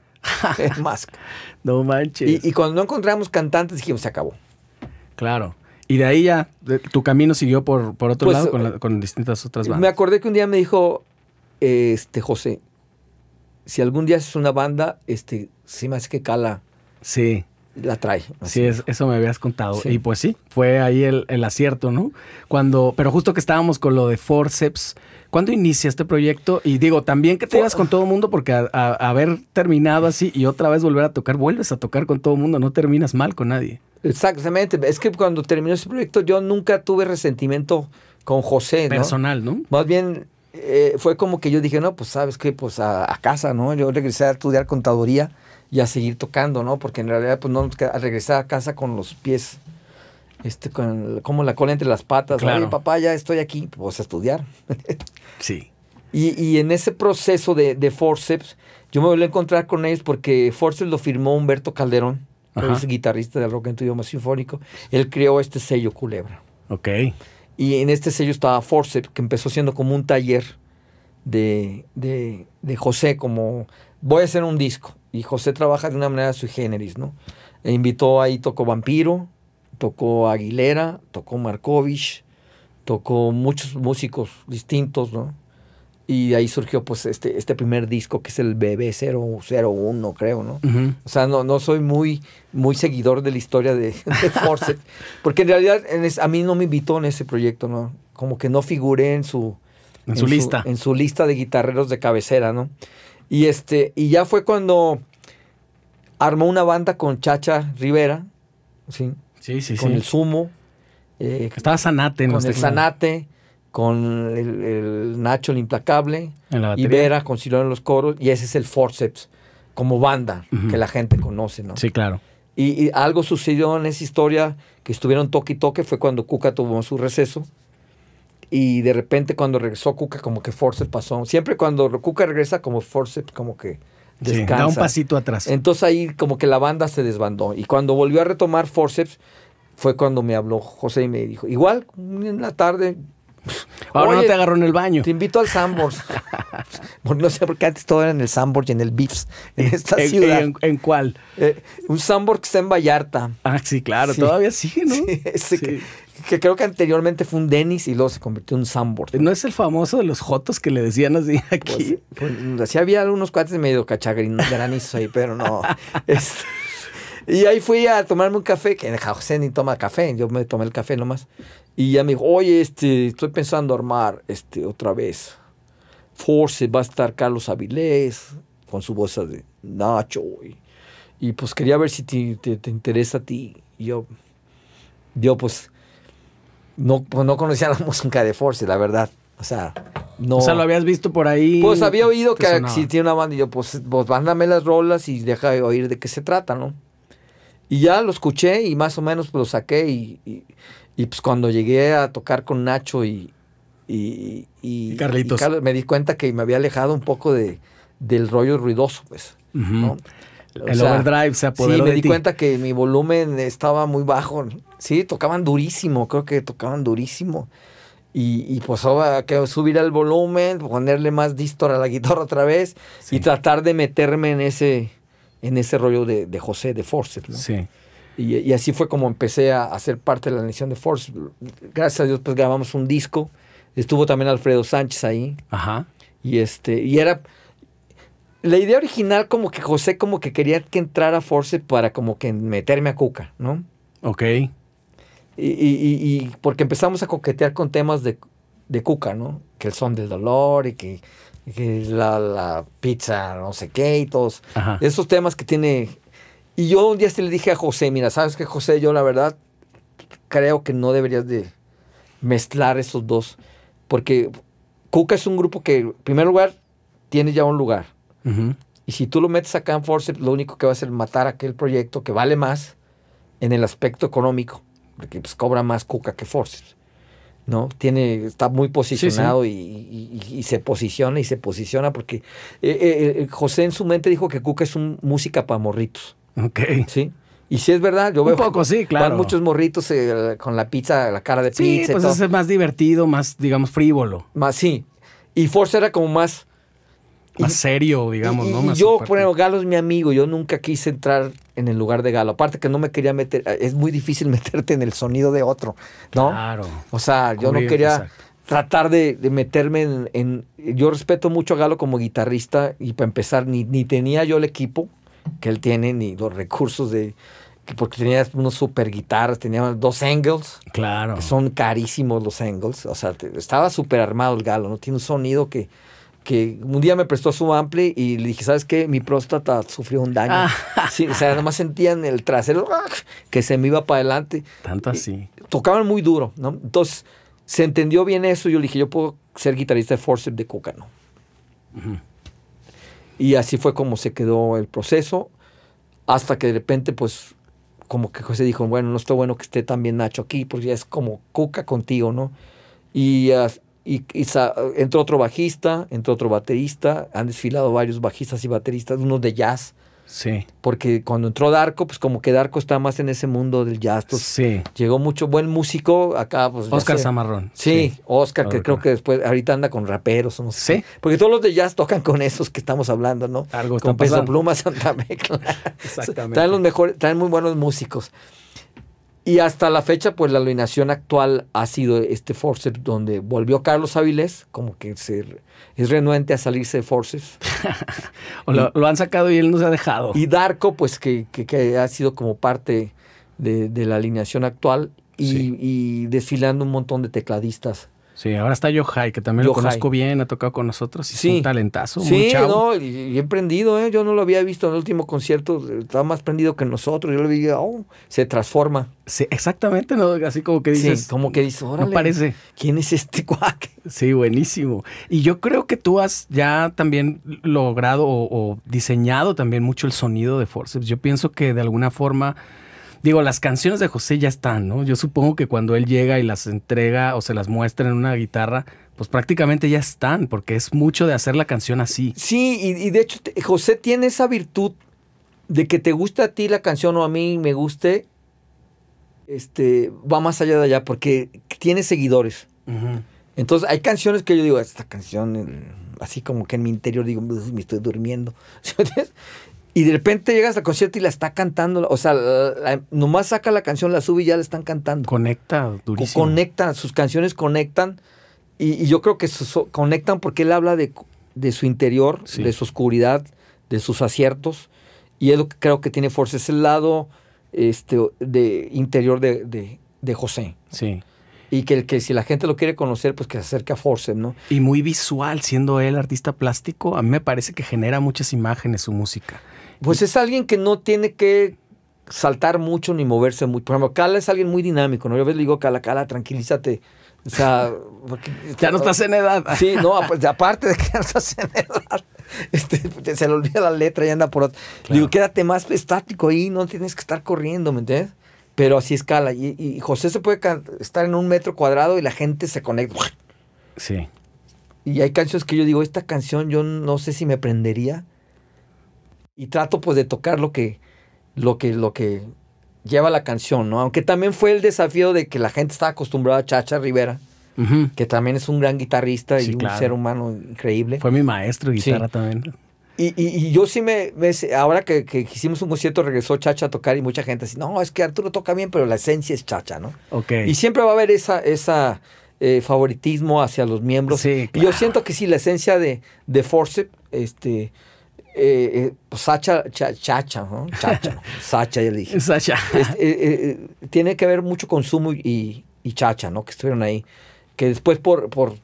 en Mask. No manches. Y, cuando no encontramos cantantes, dijimos, se acabó. Claro. Y de ahí ya tu camino siguió por, por otro pues, lado con, distintas otras bandas. Me acordé que un día me dijo, este, José, si algún día haces una banda, este, sí más que cala. Sí. La trae. Sí, eso me habías contado. Y pues sí, fue ahí el, el, acierto, ¿no? Cuando, pero justo que estábamos con lo de Forceps, ¿Cuándo inicia este proyecto? Y digo, también que te vas con todo el mundo, porque a, haber terminado así y otra vez volver a tocar, vuelves a tocar con todo el mundo, no terminas mal con nadie. Exactamente. Es que cuando terminó ese proyecto, yo nunca tuve resentimiento con José. Personal, ¿no? Más bien eh, fue como que yo dije, no, pues sabes que, pues a, casa, ¿no? Yo regresé a estudiar contaduría y a seguir tocando, ¿no? Porque en realidad, pues no, regresé regresar a casa con los pies este, como la cola entre las patas, claro. papá, ya estoy aquí, pues a estudiar. sí. Y, y, en ese proceso de, de, forceps, yo me volví a encontrar con ellos porque forceps lo firmó Humberto Calderón, que es guitarrista del rock en tu idioma sinfónico. Él creó este sello Culebra. Ok. Y en este sello estaba forceps, que empezó siendo como un taller de, de, de José, como voy a hacer un disco. Y José trabaja de una manera sui generis, ¿no? E invitó ahí tocó Vampiro, tocó Aguilera, tocó Markovich, tocó muchos músicos distintos, ¿no? Y ahí surgió pues este, este primer disco que es el BB001, creo, ¿no? O sea, no, no soy muy, muy seguidor de la historia de, de porque en realidad a mí no me invitó en ese proyecto, ¿no? Como que no figuré en su... En, su, lista. En su lista de guitarreros de cabecera, ¿no? Y, este, y ya fue cuando armó una banda con Chacha Rivera, ¿sí? Sí, sí, con el Sumo. Eh, Estaba sanate, ¿no? con el sanate, con el, Nacho el Implacable, y Vera con Silón en los coros, y ese es el Forceps, como banda que la gente conoce, ¿no? Sí, claro. Y, y, algo sucedió en esa historia que estuvieron toque y toque, fue cuando Cuca tuvo su receso. Y de repente cuando regresó Cuca, como que Forceps pasó. Siempre cuando Cuca regresa, como Forceps, como que da un pasito atrás. Entonces ahí como que la banda se desbandó. Y cuando volvió a retomar Forceps, fue cuando me habló José y me dijo, igual, en la tarde... Ahora no te agarró en el baño. Te invito al Sambors. no sé por qué antes todo era en el Sambors y en el Bips, en eh, esta eh, eh, ciudad. ¿En, cuál? un Sambors que está en Vallarta. Ah, sí, claro, todavía sigue, ¿no? Sí, sí que creo que anteriormente fue un Dennis y luego se convirtió en un Sambor. ¿no? es el famoso de los Jotos que le decían así aquí? Pues, pues, pues, sí había algunos cuates medio granizo ahí, pero no. Este, y ahí fui a tomarme un café, que en José ni toma café, yo me tomé el café nomás. Y ya me dijo, oye, este, estoy pensando armar este, otra vez. Force va a estar Carlos Avilés con su voz de Nacho. Y, pues quería ver si te, interesa a ti. Y yo, yo pues no, pues, no conocía la música de Force, la verdad. O sea, no. O sea, lo habías visto por ahí. Pues había oído que existía una banda y yo, pues, pues las rolas y deja de oír de qué se trata, ¿no? Y ya lo escuché y más o menos lo saqué y, pues cuando llegué a tocar con Nacho y, y, Carlitos. me di cuenta que me había alejado un poco de, del rollo ruidoso, pues, el overdrive se apoderó. Sí, me di cuenta que mi volumen estaba muy bajo. Sí, tocaban durísimo, creo que tocaban durísimo. Y, y pues ahora que subir el volumen, ponerle más distor a la guitarra otra vez y tratar de meterme en ese, en ese rollo de, José de Force Sí. Y, así fue como empecé a, hacer ser parte de la Nación de Force. Gracias a Dios, pues grabamos un disco. Estuvo también Alfredo Sánchez ahí. Ajá. Y este, y era, la idea original como que José como que quería que entrara Force para como que meterme a Cuca, ¿no? Ok. Y, y, y porque empezamos a coquetear con temas de, Cuca, ¿no? Que el son del dolor y que, la, pizza, no sé qué y todos. Esos temas que tiene... Y yo un día le dije a José, mira, ¿sabes que José? Yo la verdad creo que no deberías de mezclar esos dos. Porque Cuca es un grupo que, en primer lugar, tiene ya un lugar y si tú lo metes acá en Forceps, lo único que va a hacer es matar aquel proyecto que vale más en el aspecto económico, porque pues cobra más Cuca que Force ¿no? Tiene, está muy posicionado Y, se posiciona y se posiciona porque eh, eh, eh, José en su mente dijo que Cuca es un música para morritos. Ok. Sí. Y si es verdad, yo veo. poco, claro. muchos morritos con la pizza, la cara de pizza. Sí, pues es más divertido, más, digamos, frívolo. Más, sí. Y Force era como más más serio, digamos, ¿no? yo, por ejemplo, Galo es mi amigo, yo nunca quise entrar en el lugar de Galo. Aparte que no me quería meter, eh, es muy difícil meterte en el sonido de otro, ¿no? Claro. O sea, yo no quería tratar de, meterme en, Yo respeto mucho a Galo como guitarrista y para empezar, ni, ni tenía yo el equipo que él tiene, ni los recursos de porque tenía unos super guitarras, tenía dos angles. Claro. son carísimos los angles. O sea, estaba súper armado el galo, ¿no? Tiene un sonido que que un día me prestó su ampli y le dije, ¿sabes qué? Mi próstata sufrió un daño. Ah. o sea, nomás sentía en el trasero que se me iba para adelante. Tanto así. Tocaban muy duro, ¿no? Entonces, se entendió bien eso. Yo le dije, yo puedo ser guitarrista de force de Cócano. ¿no? Y así fue como se quedó el proceso. Hasta que de repente, pues, como que se dijo, bueno, no está bueno que esté también Nacho aquí, porque ya es como Cuca contigo, ¿no? Y y, entró otro bajista, entró otro baterista, han desfilado varios bajistas y bateristas, unos de jazz. Sí. Porque cuando entró Darko, pues como que Darko está más en ese mundo del jazz. sí. Llegó mucho buen músico acá. Pues, Oscar Zamarrón. Sí, Oscar, que creo que después, ahorita anda con raperos. No sé. Sí. Porque todos los de jazz tocan con esos que estamos hablando, ¿no? Algo con Peso Pluma, Santa Mecla. Exactamente. Traen los mejores, traen muy buenos músicos. Y hasta la fecha, pues la alineación actual ha sido este Forceps, donde volvió Carlos Avilés, como que se, es renuente a salirse de Forces. lo, han sacado y él nos ha dejado. Y Darko, pues que, ha sido como parte de, la alineación actual y, y desfilando un montón de tecladistas Sí, ahora está Yohai, que también lo conozco bien, ha tocado con nosotros. Y Es un talentazo, sí, muy chavo. y, emprendido, ¿eh? Yo no lo había visto en el último concierto, estaba más prendido que nosotros. Yo le vi, oh, se transforma. Sí, exactamente, ¿no? Así como que dices. Sí, como que dices, No parece. ¿Quién es este cuac? Sí, buenísimo. Y yo creo que tú has ya también logrado o, o diseñado también mucho el sonido de Forceps. Yo pienso que de alguna forma Digo, las canciones de José ya están, ¿no? Yo supongo que cuando él llega y las entrega o se las muestra en una guitarra, pues prácticamente ya están, porque es mucho de hacer la canción así. Sí, y, de hecho José tiene esa virtud de que te gusta a ti la canción o a mí me guste, este, va más allá de allá, porque tiene seguidores. Entonces, hay canciones que yo digo, esta canción, eh, así como que en mi interior digo, pues, me estoy durmiendo. Y de repente llegas al concierto y la está cantando. O sea, nomás saca la canción, la sube y ya la están cantando. Conecta, durísimo. Conecta, sus canciones conectan. Y, yo creo que conectan porque él habla de, su interior, de su oscuridad, de sus aciertos. Y es lo que creo que tiene fuerza. Es el lado este, de, interior de, de, José. Sí. Y que, que, si la gente lo quiere conocer, pues que se acerque a Force, ¿no? Y muy visual, siendo él artista plástico, a mí me parece que genera muchas imágenes su música. Pues es alguien que no tiene que saltar mucho ni moverse mucho. Por ejemplo, Cala es alguien muy dinámico, ¿no? Yo a veces le digo, Cala, Cala, tranquilízate. O sea, ya no estás en edad. Sí, no, aparte de que ya no estás en edad, este, pues, se le olvida la letra y anda por otro. Digo, quédate más estático ahí, no tienes que estar corriendo, ¿me entiendes? Pero así es Cala. y José se puede estar en un metro cuadrado y la gente se conecta. Sí. Y hay canciones que yo digo, esta canción yo no sé si me prendería y trato pues de tocar lo que, lo que, lo que lleva la canción, ¿no? Aunque también fue el desafío de que la gente estaba acostumbrada a Chacha Rivera, que también es un gran guitarrista y un ser humano increíble. Fue mi maestro de guitarra también. Y, y, yo sí me, ahora que, hicimos un concierto, regresó Chacha a tocar y mucha gente así no, es que Arturo toca bien, pero la esencia es Chacha, ¿no? Ok. Y siempre va a haber esa, esa eh, favoritismo hacia los miembros. Sí, Y yo siento que sí, la esencia de, de Forcep, este, eh, eh, pues, Sacha, Chacha, ¿no? Chacha, Sacha, ya le dije. Sacha. Eh, tiene que ver mucho consumo y, Chacha, ¿no? Que estuvieron ahí. Que después, por, por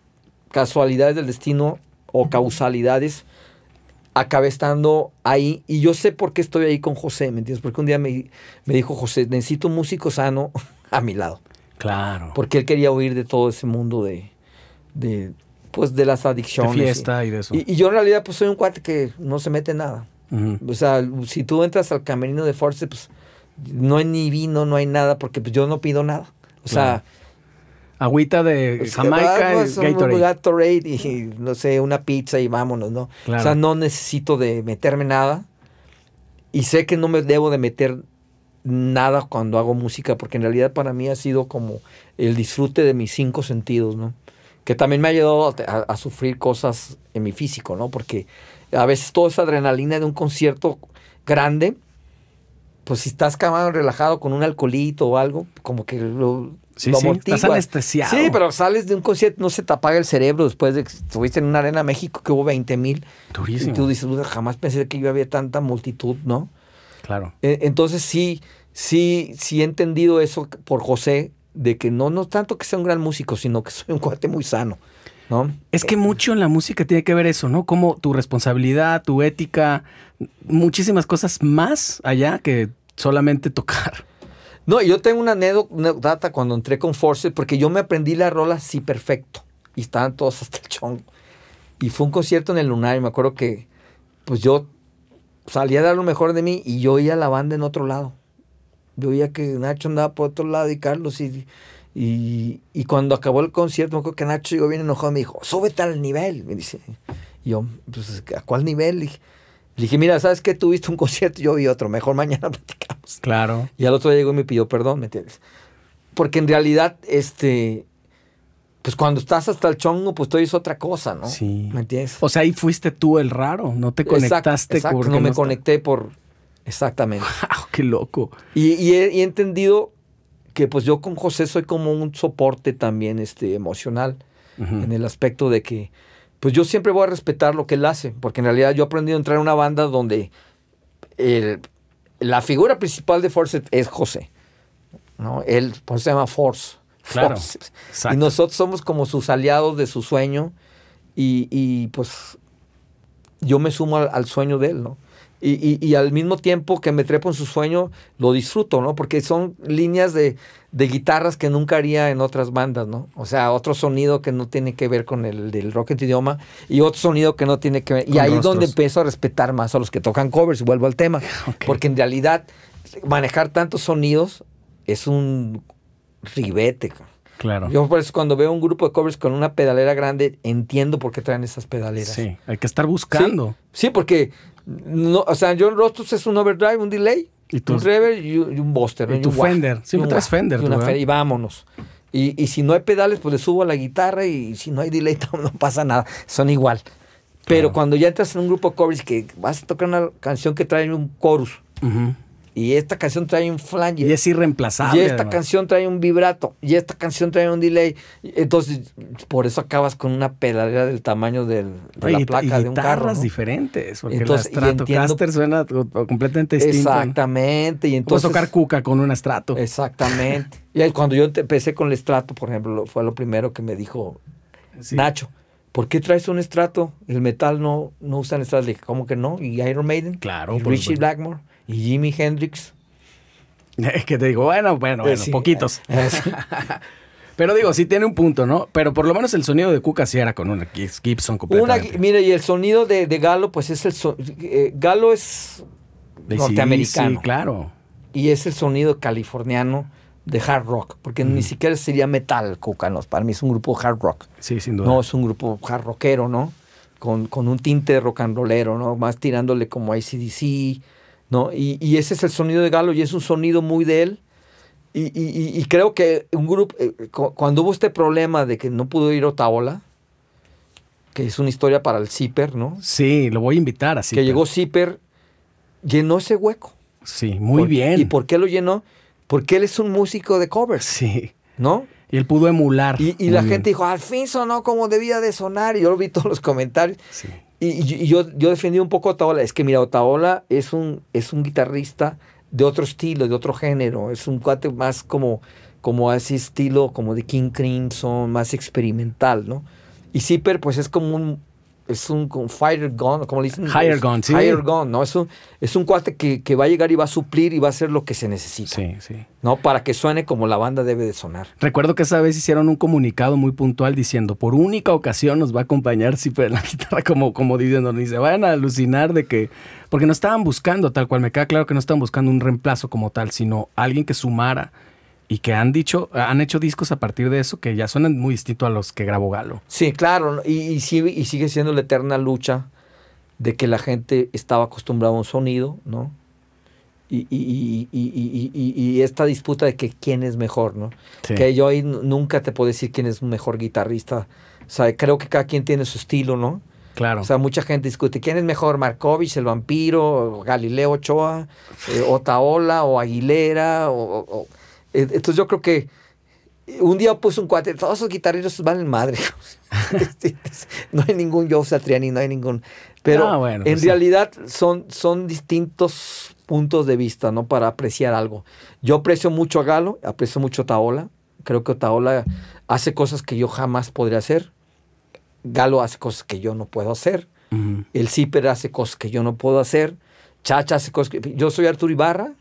casualidades del destino o causalidades, acabé estando ahí. Y yo sé por qué estoy ahí con José, ¿me entiendes? Porque un día me, me dijo José, necesito un músico sano a mi lado. Claro. Porque él quería huir de todo ese mundo de pues de las adicciones. y, yo en realidad pues soy un cuate que no se mete nada. O sea, si tú entras al camerino de Force, pues no hay ni vino, no hay nada, porque pues yo no pido nada. O sea... Agüita de pues, Jamaica, pues, Gatorade. y, no sé, una pizza y vámonos, ¿no? O sea, no necesito de meterme nada. Y sé que no me debo de meter nada cuando hago música, porque en realidad para mí ha sido como el disfrute de mis cinco sentidos, ¿no? que también me ha ayudado a, sufrir cosas en mi físico, ¿no? Porque a veces toda esa adrenalina de un concierto grande, pues si estás camado, relajado con un alcoholito o algo, como que lo, sí, sí. Estás anestesiado. Sí, pero sales de un concierto, no se te apaga el cerebro después de que estuviste en una arena México que hubo 20 mil. turismo Y tú dices, jamás pensé que yo había tanta multitud, ¿no? Claro. E, entonces sí, sí, sí he entendido eso por José, de que no, no tanto que sea un gran músico, sino que soy un cuate muy sano. ¿No? Es que mucho en la música tiene que ver eso, ¿no? Como tu responsabilidad, tu ética, muchísimas cosas más allá que solamente tocar. No, yo tengo una anécdota cuando entré con Force, porque yo me aprendí la rola así perfecto. Y estaban todos hasta el chongo. Y fue un concierto en el Lunar y me acuerdo que pues yo salía a dar lo mejor de mí y yo a la banda en otro lado. Yo veía que Nacho andaba por otro lado y Carlos y, y, cuando acabó el concierto, me acuerdo que Nacho llegó bien enojado y me dijo, súbete al nivel, me dice. yo, pues, ¿a cuál nivel? Le dije, mira, ¿sabes qué? viste un concierto, yo vi otro, mejor mañana platicamos. Claro. Y al otro día llegó y me pidió perdón, ¿me entiendes? Porque en realidad, este, pues cuando estás hasta el chongo, pues tú es otra cosa, ¿no? Sí. ¿Me entiendes? O sea, ahí fuiste tú el raro, no te conectaste. Exacto, no, me conecté por Exactamente. ¡Qué loco! Y, he, entendido que pues yo con José soy como un soporte también este, emocional, en el aspecto de que pues yo siempre voy a respetar lo que él hace, porque en realidad yo he aprendido a entrar en una banda donde la figura principal de Force es José. ¿no? Él se llama Force. Claro. Y nosotros somos como sus aliados de su sueño y, pues yo me sumo al, al sueño de él, ¿no? y, y, al mismo tiempo que me trepo en su sueño, lo disfruto, ¿no? Porque son líneas de, guitarras que nunca haría en otras bandas, ¿no? O sea, otro sonido que no tiene que ver con el del rock en idioma y otro sonido que no tiene que ver. y ahí es donde empiezo a respetar más a los que tocan covers, vuelvo al tema. Porque en realidad, manejar tantos sonidos es un ribete, Claro. Yo por eso cuando veo un grupo de covers con una pedalera grande, entiendo por qué traen esas pedaleras. Sí, hay que estar buscando. sí porque no, o sea, John Rostus es un overdrive, un delay, un reverb y, un buster. Y, tu un Fender. Siempre traes Fender. Y, y vámonos. Y, si no hay pedales, pues le subo a la guitarra y si no hay delay, no pasa nada. Son igual. Pero cuando ya entras en un grupo de covers que vas a tocar una canción que trae un chorus, y esta canción trae un flange. Y es irreemplazable. Y esta canción trae un vibrato. Y esta canción trae un delay. Entonces, por eso acabas con una peladera del tamaño de la placa de un carro. guitarras diferentes. Porque entonces, estrato caster suena completamente distinto. Exactamente. Y entonces, Puedes tocar cuca con un estrato. Exactamente. y cuando yo empecé con el estrato, por ejemplo, fue lo primero que me dijo Nacho. ¿por qué traes un estrato? El metal no, no usan estrato. Le dije, ¿cómo que no? Y Iron Maiden. Claro. Richie Blackmore y Jimi Hendrix. Es que te digo, bueno, bueno, poquitos. Ah, Pero digo, sí tiene un punto, ¿no? Pero por lo menos el sonido de Cuca sí era con una Gibson completamente. Mira, y el sonido de, Galo, pues es el... Eh, Galo es norteamericano. Sí, claro. Y es el sonido californiano de hard rock, porque ni siquiera sería metal, Cuca, para mí es un grupo hard rock. Sí, sin duda. No, es un grupo hard rockero, ¿no? Con, con un tinte rock and rollero, ¿no? Más tirándole como ACDC, ¿no? Y, ese es el sonido de Galo y es un sonido muy de él. Y, y, y creo que un grupo, eh, cuando hubo este problema de que no pudo ir Otaola, que es una historia para el Zipper, ¿no? Sí, lo voy a invitar así. Que llegó Zipper, llenó ese hueco. Sí, muy bien. ¿Y por qué lo llenó? Porque él es un músico de covers. Sí. ¿No? Y él pudo emular. Y, la gente dijo, al fin sonó como debía de sonar. Y yo lo vi todos los comentarios. Sí y, yo, yo defendí un poco a Otaola. Es que, mira, Otaola es un, es un guitarrista de otro estilo, de otro género. Es un cuate más como, como ese estilo, como de King Crimson, más experimental, ¿no? Y Zipper, pues es como un, es un fire gun, como le dicen. Higher gun, sí. Higher gun, ¿no? Es un, es un cuate que, va a llegar y va a suplir y va a hacer lo que se necesita. Sí, sí. ¿No? Para que suene como la banda debe de sonar. Recuerdo que esa vez hicieron un comunicado muy puntual diciendo, por única ocasión nos va a acompañar siempre en la guitarra, como, como diciendo, ni se vayan a alucinar de que... Porque no estaban buscando tal cual, me queda claro que no estaban buscando un reemplazo como tal, sino alguien que sumara y que han dicho, han hecho discos a partir de eso que ya suenan muy distinto a los que grabó Galo. Sí, claro, y, y, sigue, siendo la eterna lucha de que la gente estaba acostumbrada a un sonido, ¿no? Y, y, y, y, esta disputa de que quién es mejor, ¿no? Que yo ahí nunca te puedo decir quién es mejor guitarrista. O sea, creo que cada quien tiene su estilo, ¿no? Claro. O sea, mucha gente discute quién es mejor, Markovich, el vampiro, Galileo Ochoa, eh, Otaola o Aguilera, o eh, entonces yo creo que eh, un día puse un cuate, todos esos guitarreros en madre. Este, este, no hay ningún Joe Satriani, no hay ningún. Pero ah, pues en realidad son, son distintos puntos de vista, ¿no? Para apreciar algo. Yo aprecio mucho a Galo, aprecio mucho a Taola. Creo que Taola hace cosas que yo jamás podría hacer. Galo hace cosas que yo no puedo hacer. El Zipper hace cosas que yo no puedo hacer. Chacha hace cosas que. Yo soy Arturo Ibarra.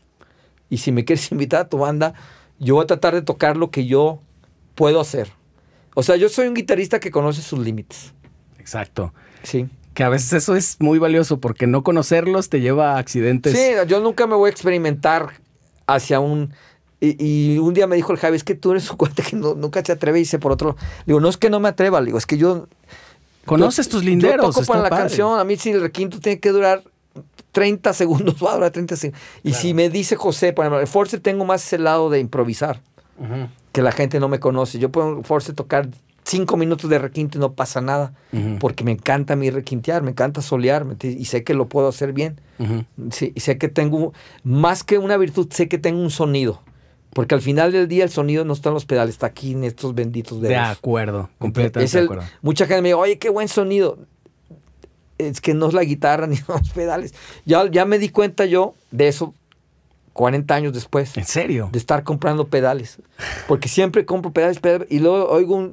Y si me quieres invitar a tu banda, yo voy a tratar de tocar lo que yo puedo hacer. O sea, yo soy un guitarrista que conoce sus límites. Exacto. Sí. Que a veces eso es muy valioso porque no conocerlos te lleva a accidentes. Sí, yo nunca me voy a experimentar hacia un... Y, un día me dijo el Javi, es que tú eres un cuate que nunca se atreve y dice por otro... Digo, no es que no me atreva, digo, es que yo... Conoces tus linderos. Yo para la canción, a mí si el requinto tiene que durar 30 segundos, va a 30 segundos. Y si me dice José, por ejemplo, Force tengo más ese lado de improvisar, que la gente no me conoce. Yo puedo Force tocar 5 minutos de requinte y no pasa nada, porque me encanta mi requintear, me encanta solearme y sé que lo puedo hacer bien. sí, y sé que tengo, más que una virtud, sé que tengo un sonido. Porque al final del día el sonido no está en los pedales, está aquí en estos benditos dedos. De acuerdo, completamente de acuerdo. Mucha gente me dice, oye, qué buen sonido es que no es la guitarra ni los pedales. Ya, ya me di cuenta yo de eso 40 años después. ¿En serio? De estar comprando pedales. Porque siempre compro pedales, y luego oigo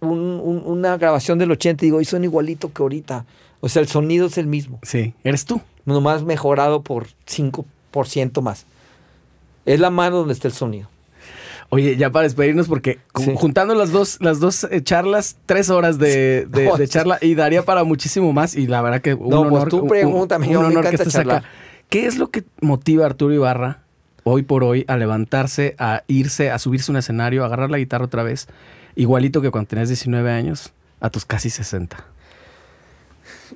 una grabación del 80 y digo, y son igualito que ahorita. O sea, el sonido es el mismo. Sí, eres tú. Nomás mejorado por 5% más. Es la mano donde está el sonido. Oye, ya para despedirnos, porque juntando las dos, eh, charlas, tres horas de, charla y daría para muchísimo más. Y la verdad que un no, pues, honor, pues tú honor que estés acá. ¿Qué es lo que motiva a Arturo Ibarra hoy por hoy a levantarse, a irse, a subirse a un escenario, a agarrar la guitarra otra vez, igualito que cuando tenías 19 años, a tus casi 60?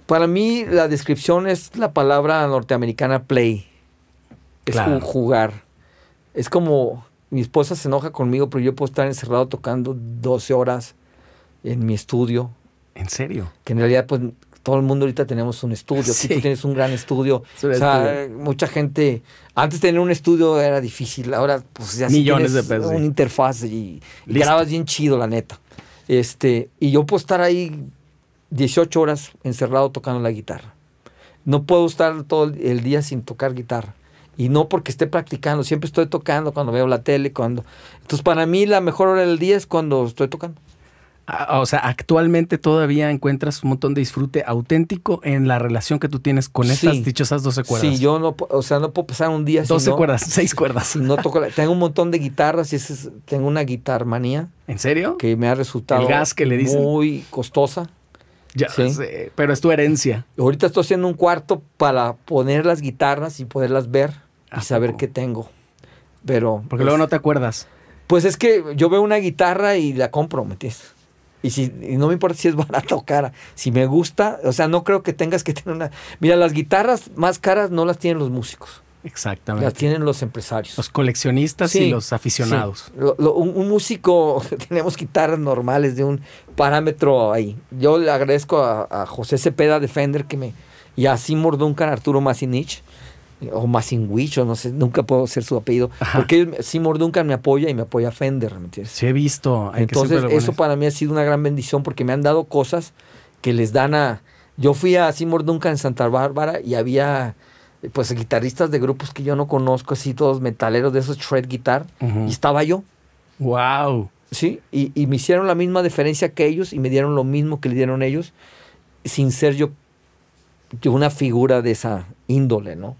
Para mí la descripción es la palabra norteamericana play. Es jugar. Es como mi esposa se enoja conmigo, pero yo puedo estar encerrado tocando 12 horas en mi estudio. ¿En serio? Que en realidad, pues, todo el mundo ahorita tenemos un estudio. Sí. tú tienes un gran estudio. o sea, mucha gente. Antes tener un estudio era difícil. Ahora, pues, ya Millones de pesos. Una interfaz y, y grabas bien chido, la neta. Este, y yo puedo estar ahí 18 horas encerrado tocando la guitarra. No puedo estar todo el día sin tocar guitarra y no porque esté practicando, siempre estoy tocando cuando veo la tele, cuando... Entonces para mí la mejor hora del día es cuando estoy tocando. Ah, ah, o sea, actualmente todavía encuentras un montón de disfrute auténtico en la relación que tú tienes con estas dichosas 12 cuerdas. Sí, yo no, o sea, no puedo pasar un día 12 cuerdas, 6 cuerdas. no toco tengo un montón de guitarras y es, tengo una guitarmanía. ¿En serio? Que me ha resultado muy costosa pero es tu herencia. Ahorita estoy haciendo un cuarto para poner las guitarras y poderlas ver y saber qué tengo. Pero. Porque luego pues, no te acuerdas. Pues es que yo veo una guitarra y la compro, ¿me entiendes? Y, si, no me importa si es barata o cara. Si me gusta, o sea, no creo que tengas que tener una. Mira, las guitarras más caras no las tienen los músicos. Exactamente. Las tienen los empresarios. Los coleccionistas y los aficionados. un, músico, tenemos guitarras normales de un parámetro ahí. Yo le agradezco a, José Cepeda Defender que me. Y a Seymour Duncan, Arturo Masinich, o Masinwich, o no sé, nunca puedo ser su apellido. Porque Seymour Duncan me apoya y me apoya Fender, ¿me entiendes? Sí, he visto. Entonces, eso para mí ha sido una gran bendición porque me han dado cosas que les dan a. Yo fui a Seymour Duncan en Santa Bárbara y había pues guitarristas de grupos que yo no conozco, así todos metaleros de esos shred guitar, y estaba yo. ¡Wow! Sí, y, me hicieron la misma diferencia que ellos y me dieron lo mismo que le dieron ellos, sin ser yo, yo una figura de esa índole, ¿no?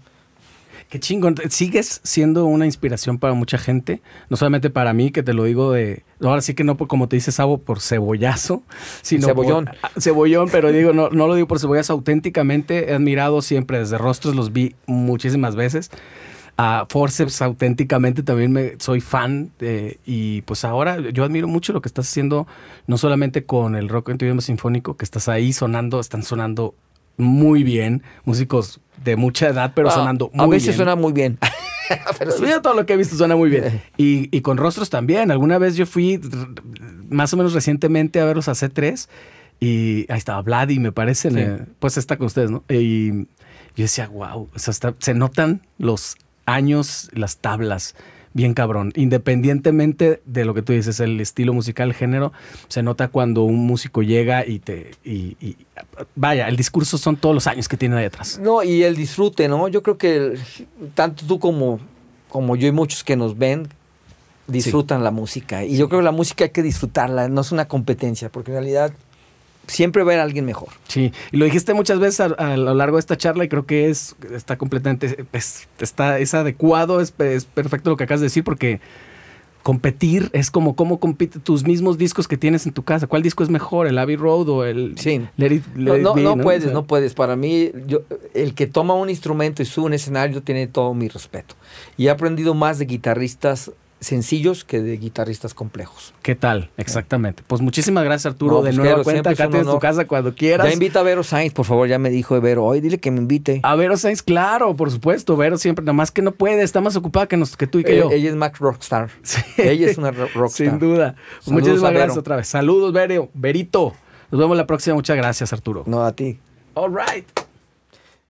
Qué chingón. Sigues siendo una inspiración para mucha gente, no solamente para mí, que te lo digo de. Ahora sí que no, como te dices Sabo, por cebollazo, sino. Cebollón. cebollón, pero digo, no, no lo digo por cebollazo. Auténticamente he admirado siempre, desde rostros los vi muchísimas veces. A Forceps, auténticamente también me, soy fan. y pues ahora yo admiro mucho lo que estás haciendo, no solamente con el rock en tu idioma sinfónico, que estás ahí sonando, están sonando muy bien, músicos de mucha edad, pero sonando muy bien. A veces suena muy bien. todo lo que he visto suena muy bien. Y, con rostros también. Alguna vez yo fui más o menos recientemente a verlos a C3 y ahí estaba Vladi, me parece. Eh, pues está con ustedes, ¿no? Y yo decía, wow, se notan los años, las tablas, bien cabrón. Independientemente de lo que tú dices, el estilo musical, el género, se nota cuando un músico llega y te. Y, vaya, el discurso son todos los años que tiene detrás No, y el disfrute, ¿no? Yo creo que tanto tú como, como yo y muchos que nos ven disfrutan la música. Y yo creo que la música hay que disfrutarla, no es una competencia, porque en realidad siempre ver a alguien mejor. Sí, y lo dijiste muchas veces a, lo largo de esta charla y creo que es está completamente es, está es adecuado, es, perfecto lo que acabas de decir porque competir es como cómo compite tus mismos discos que tienes en tu casa. ¿Cuál disco es mejor, el Abbey Road o el sí. no, no, puedes, no puedes. Para mí yo, el que toma un instrumento y sube un escenario tiene todo mi respeto. Y he aprendido más de guitarristas sencillos que de guitarristas complejos. ¿Qué tal? Exactamente. Pues muchísimas gracias, Arturo. de pues nuevo cuenta, acá tienes tu casa cuando quieras. Ya invita a Vero Sainz, por favor, ya me dijo Vero. Hoy dile que me invite. A Vero Sainz, claro, por supuesto. Vero siempre, nada más que no puede, está más ocupada que, tú y que yo. Ella es Max Rockstar. Ella es una rockstar. Sin duda. muchísimas gracias otra vez. Saludos, Vero. Verito. Nos vemos la próxima. Muchas gracias, Arturo. No, a ti. All right.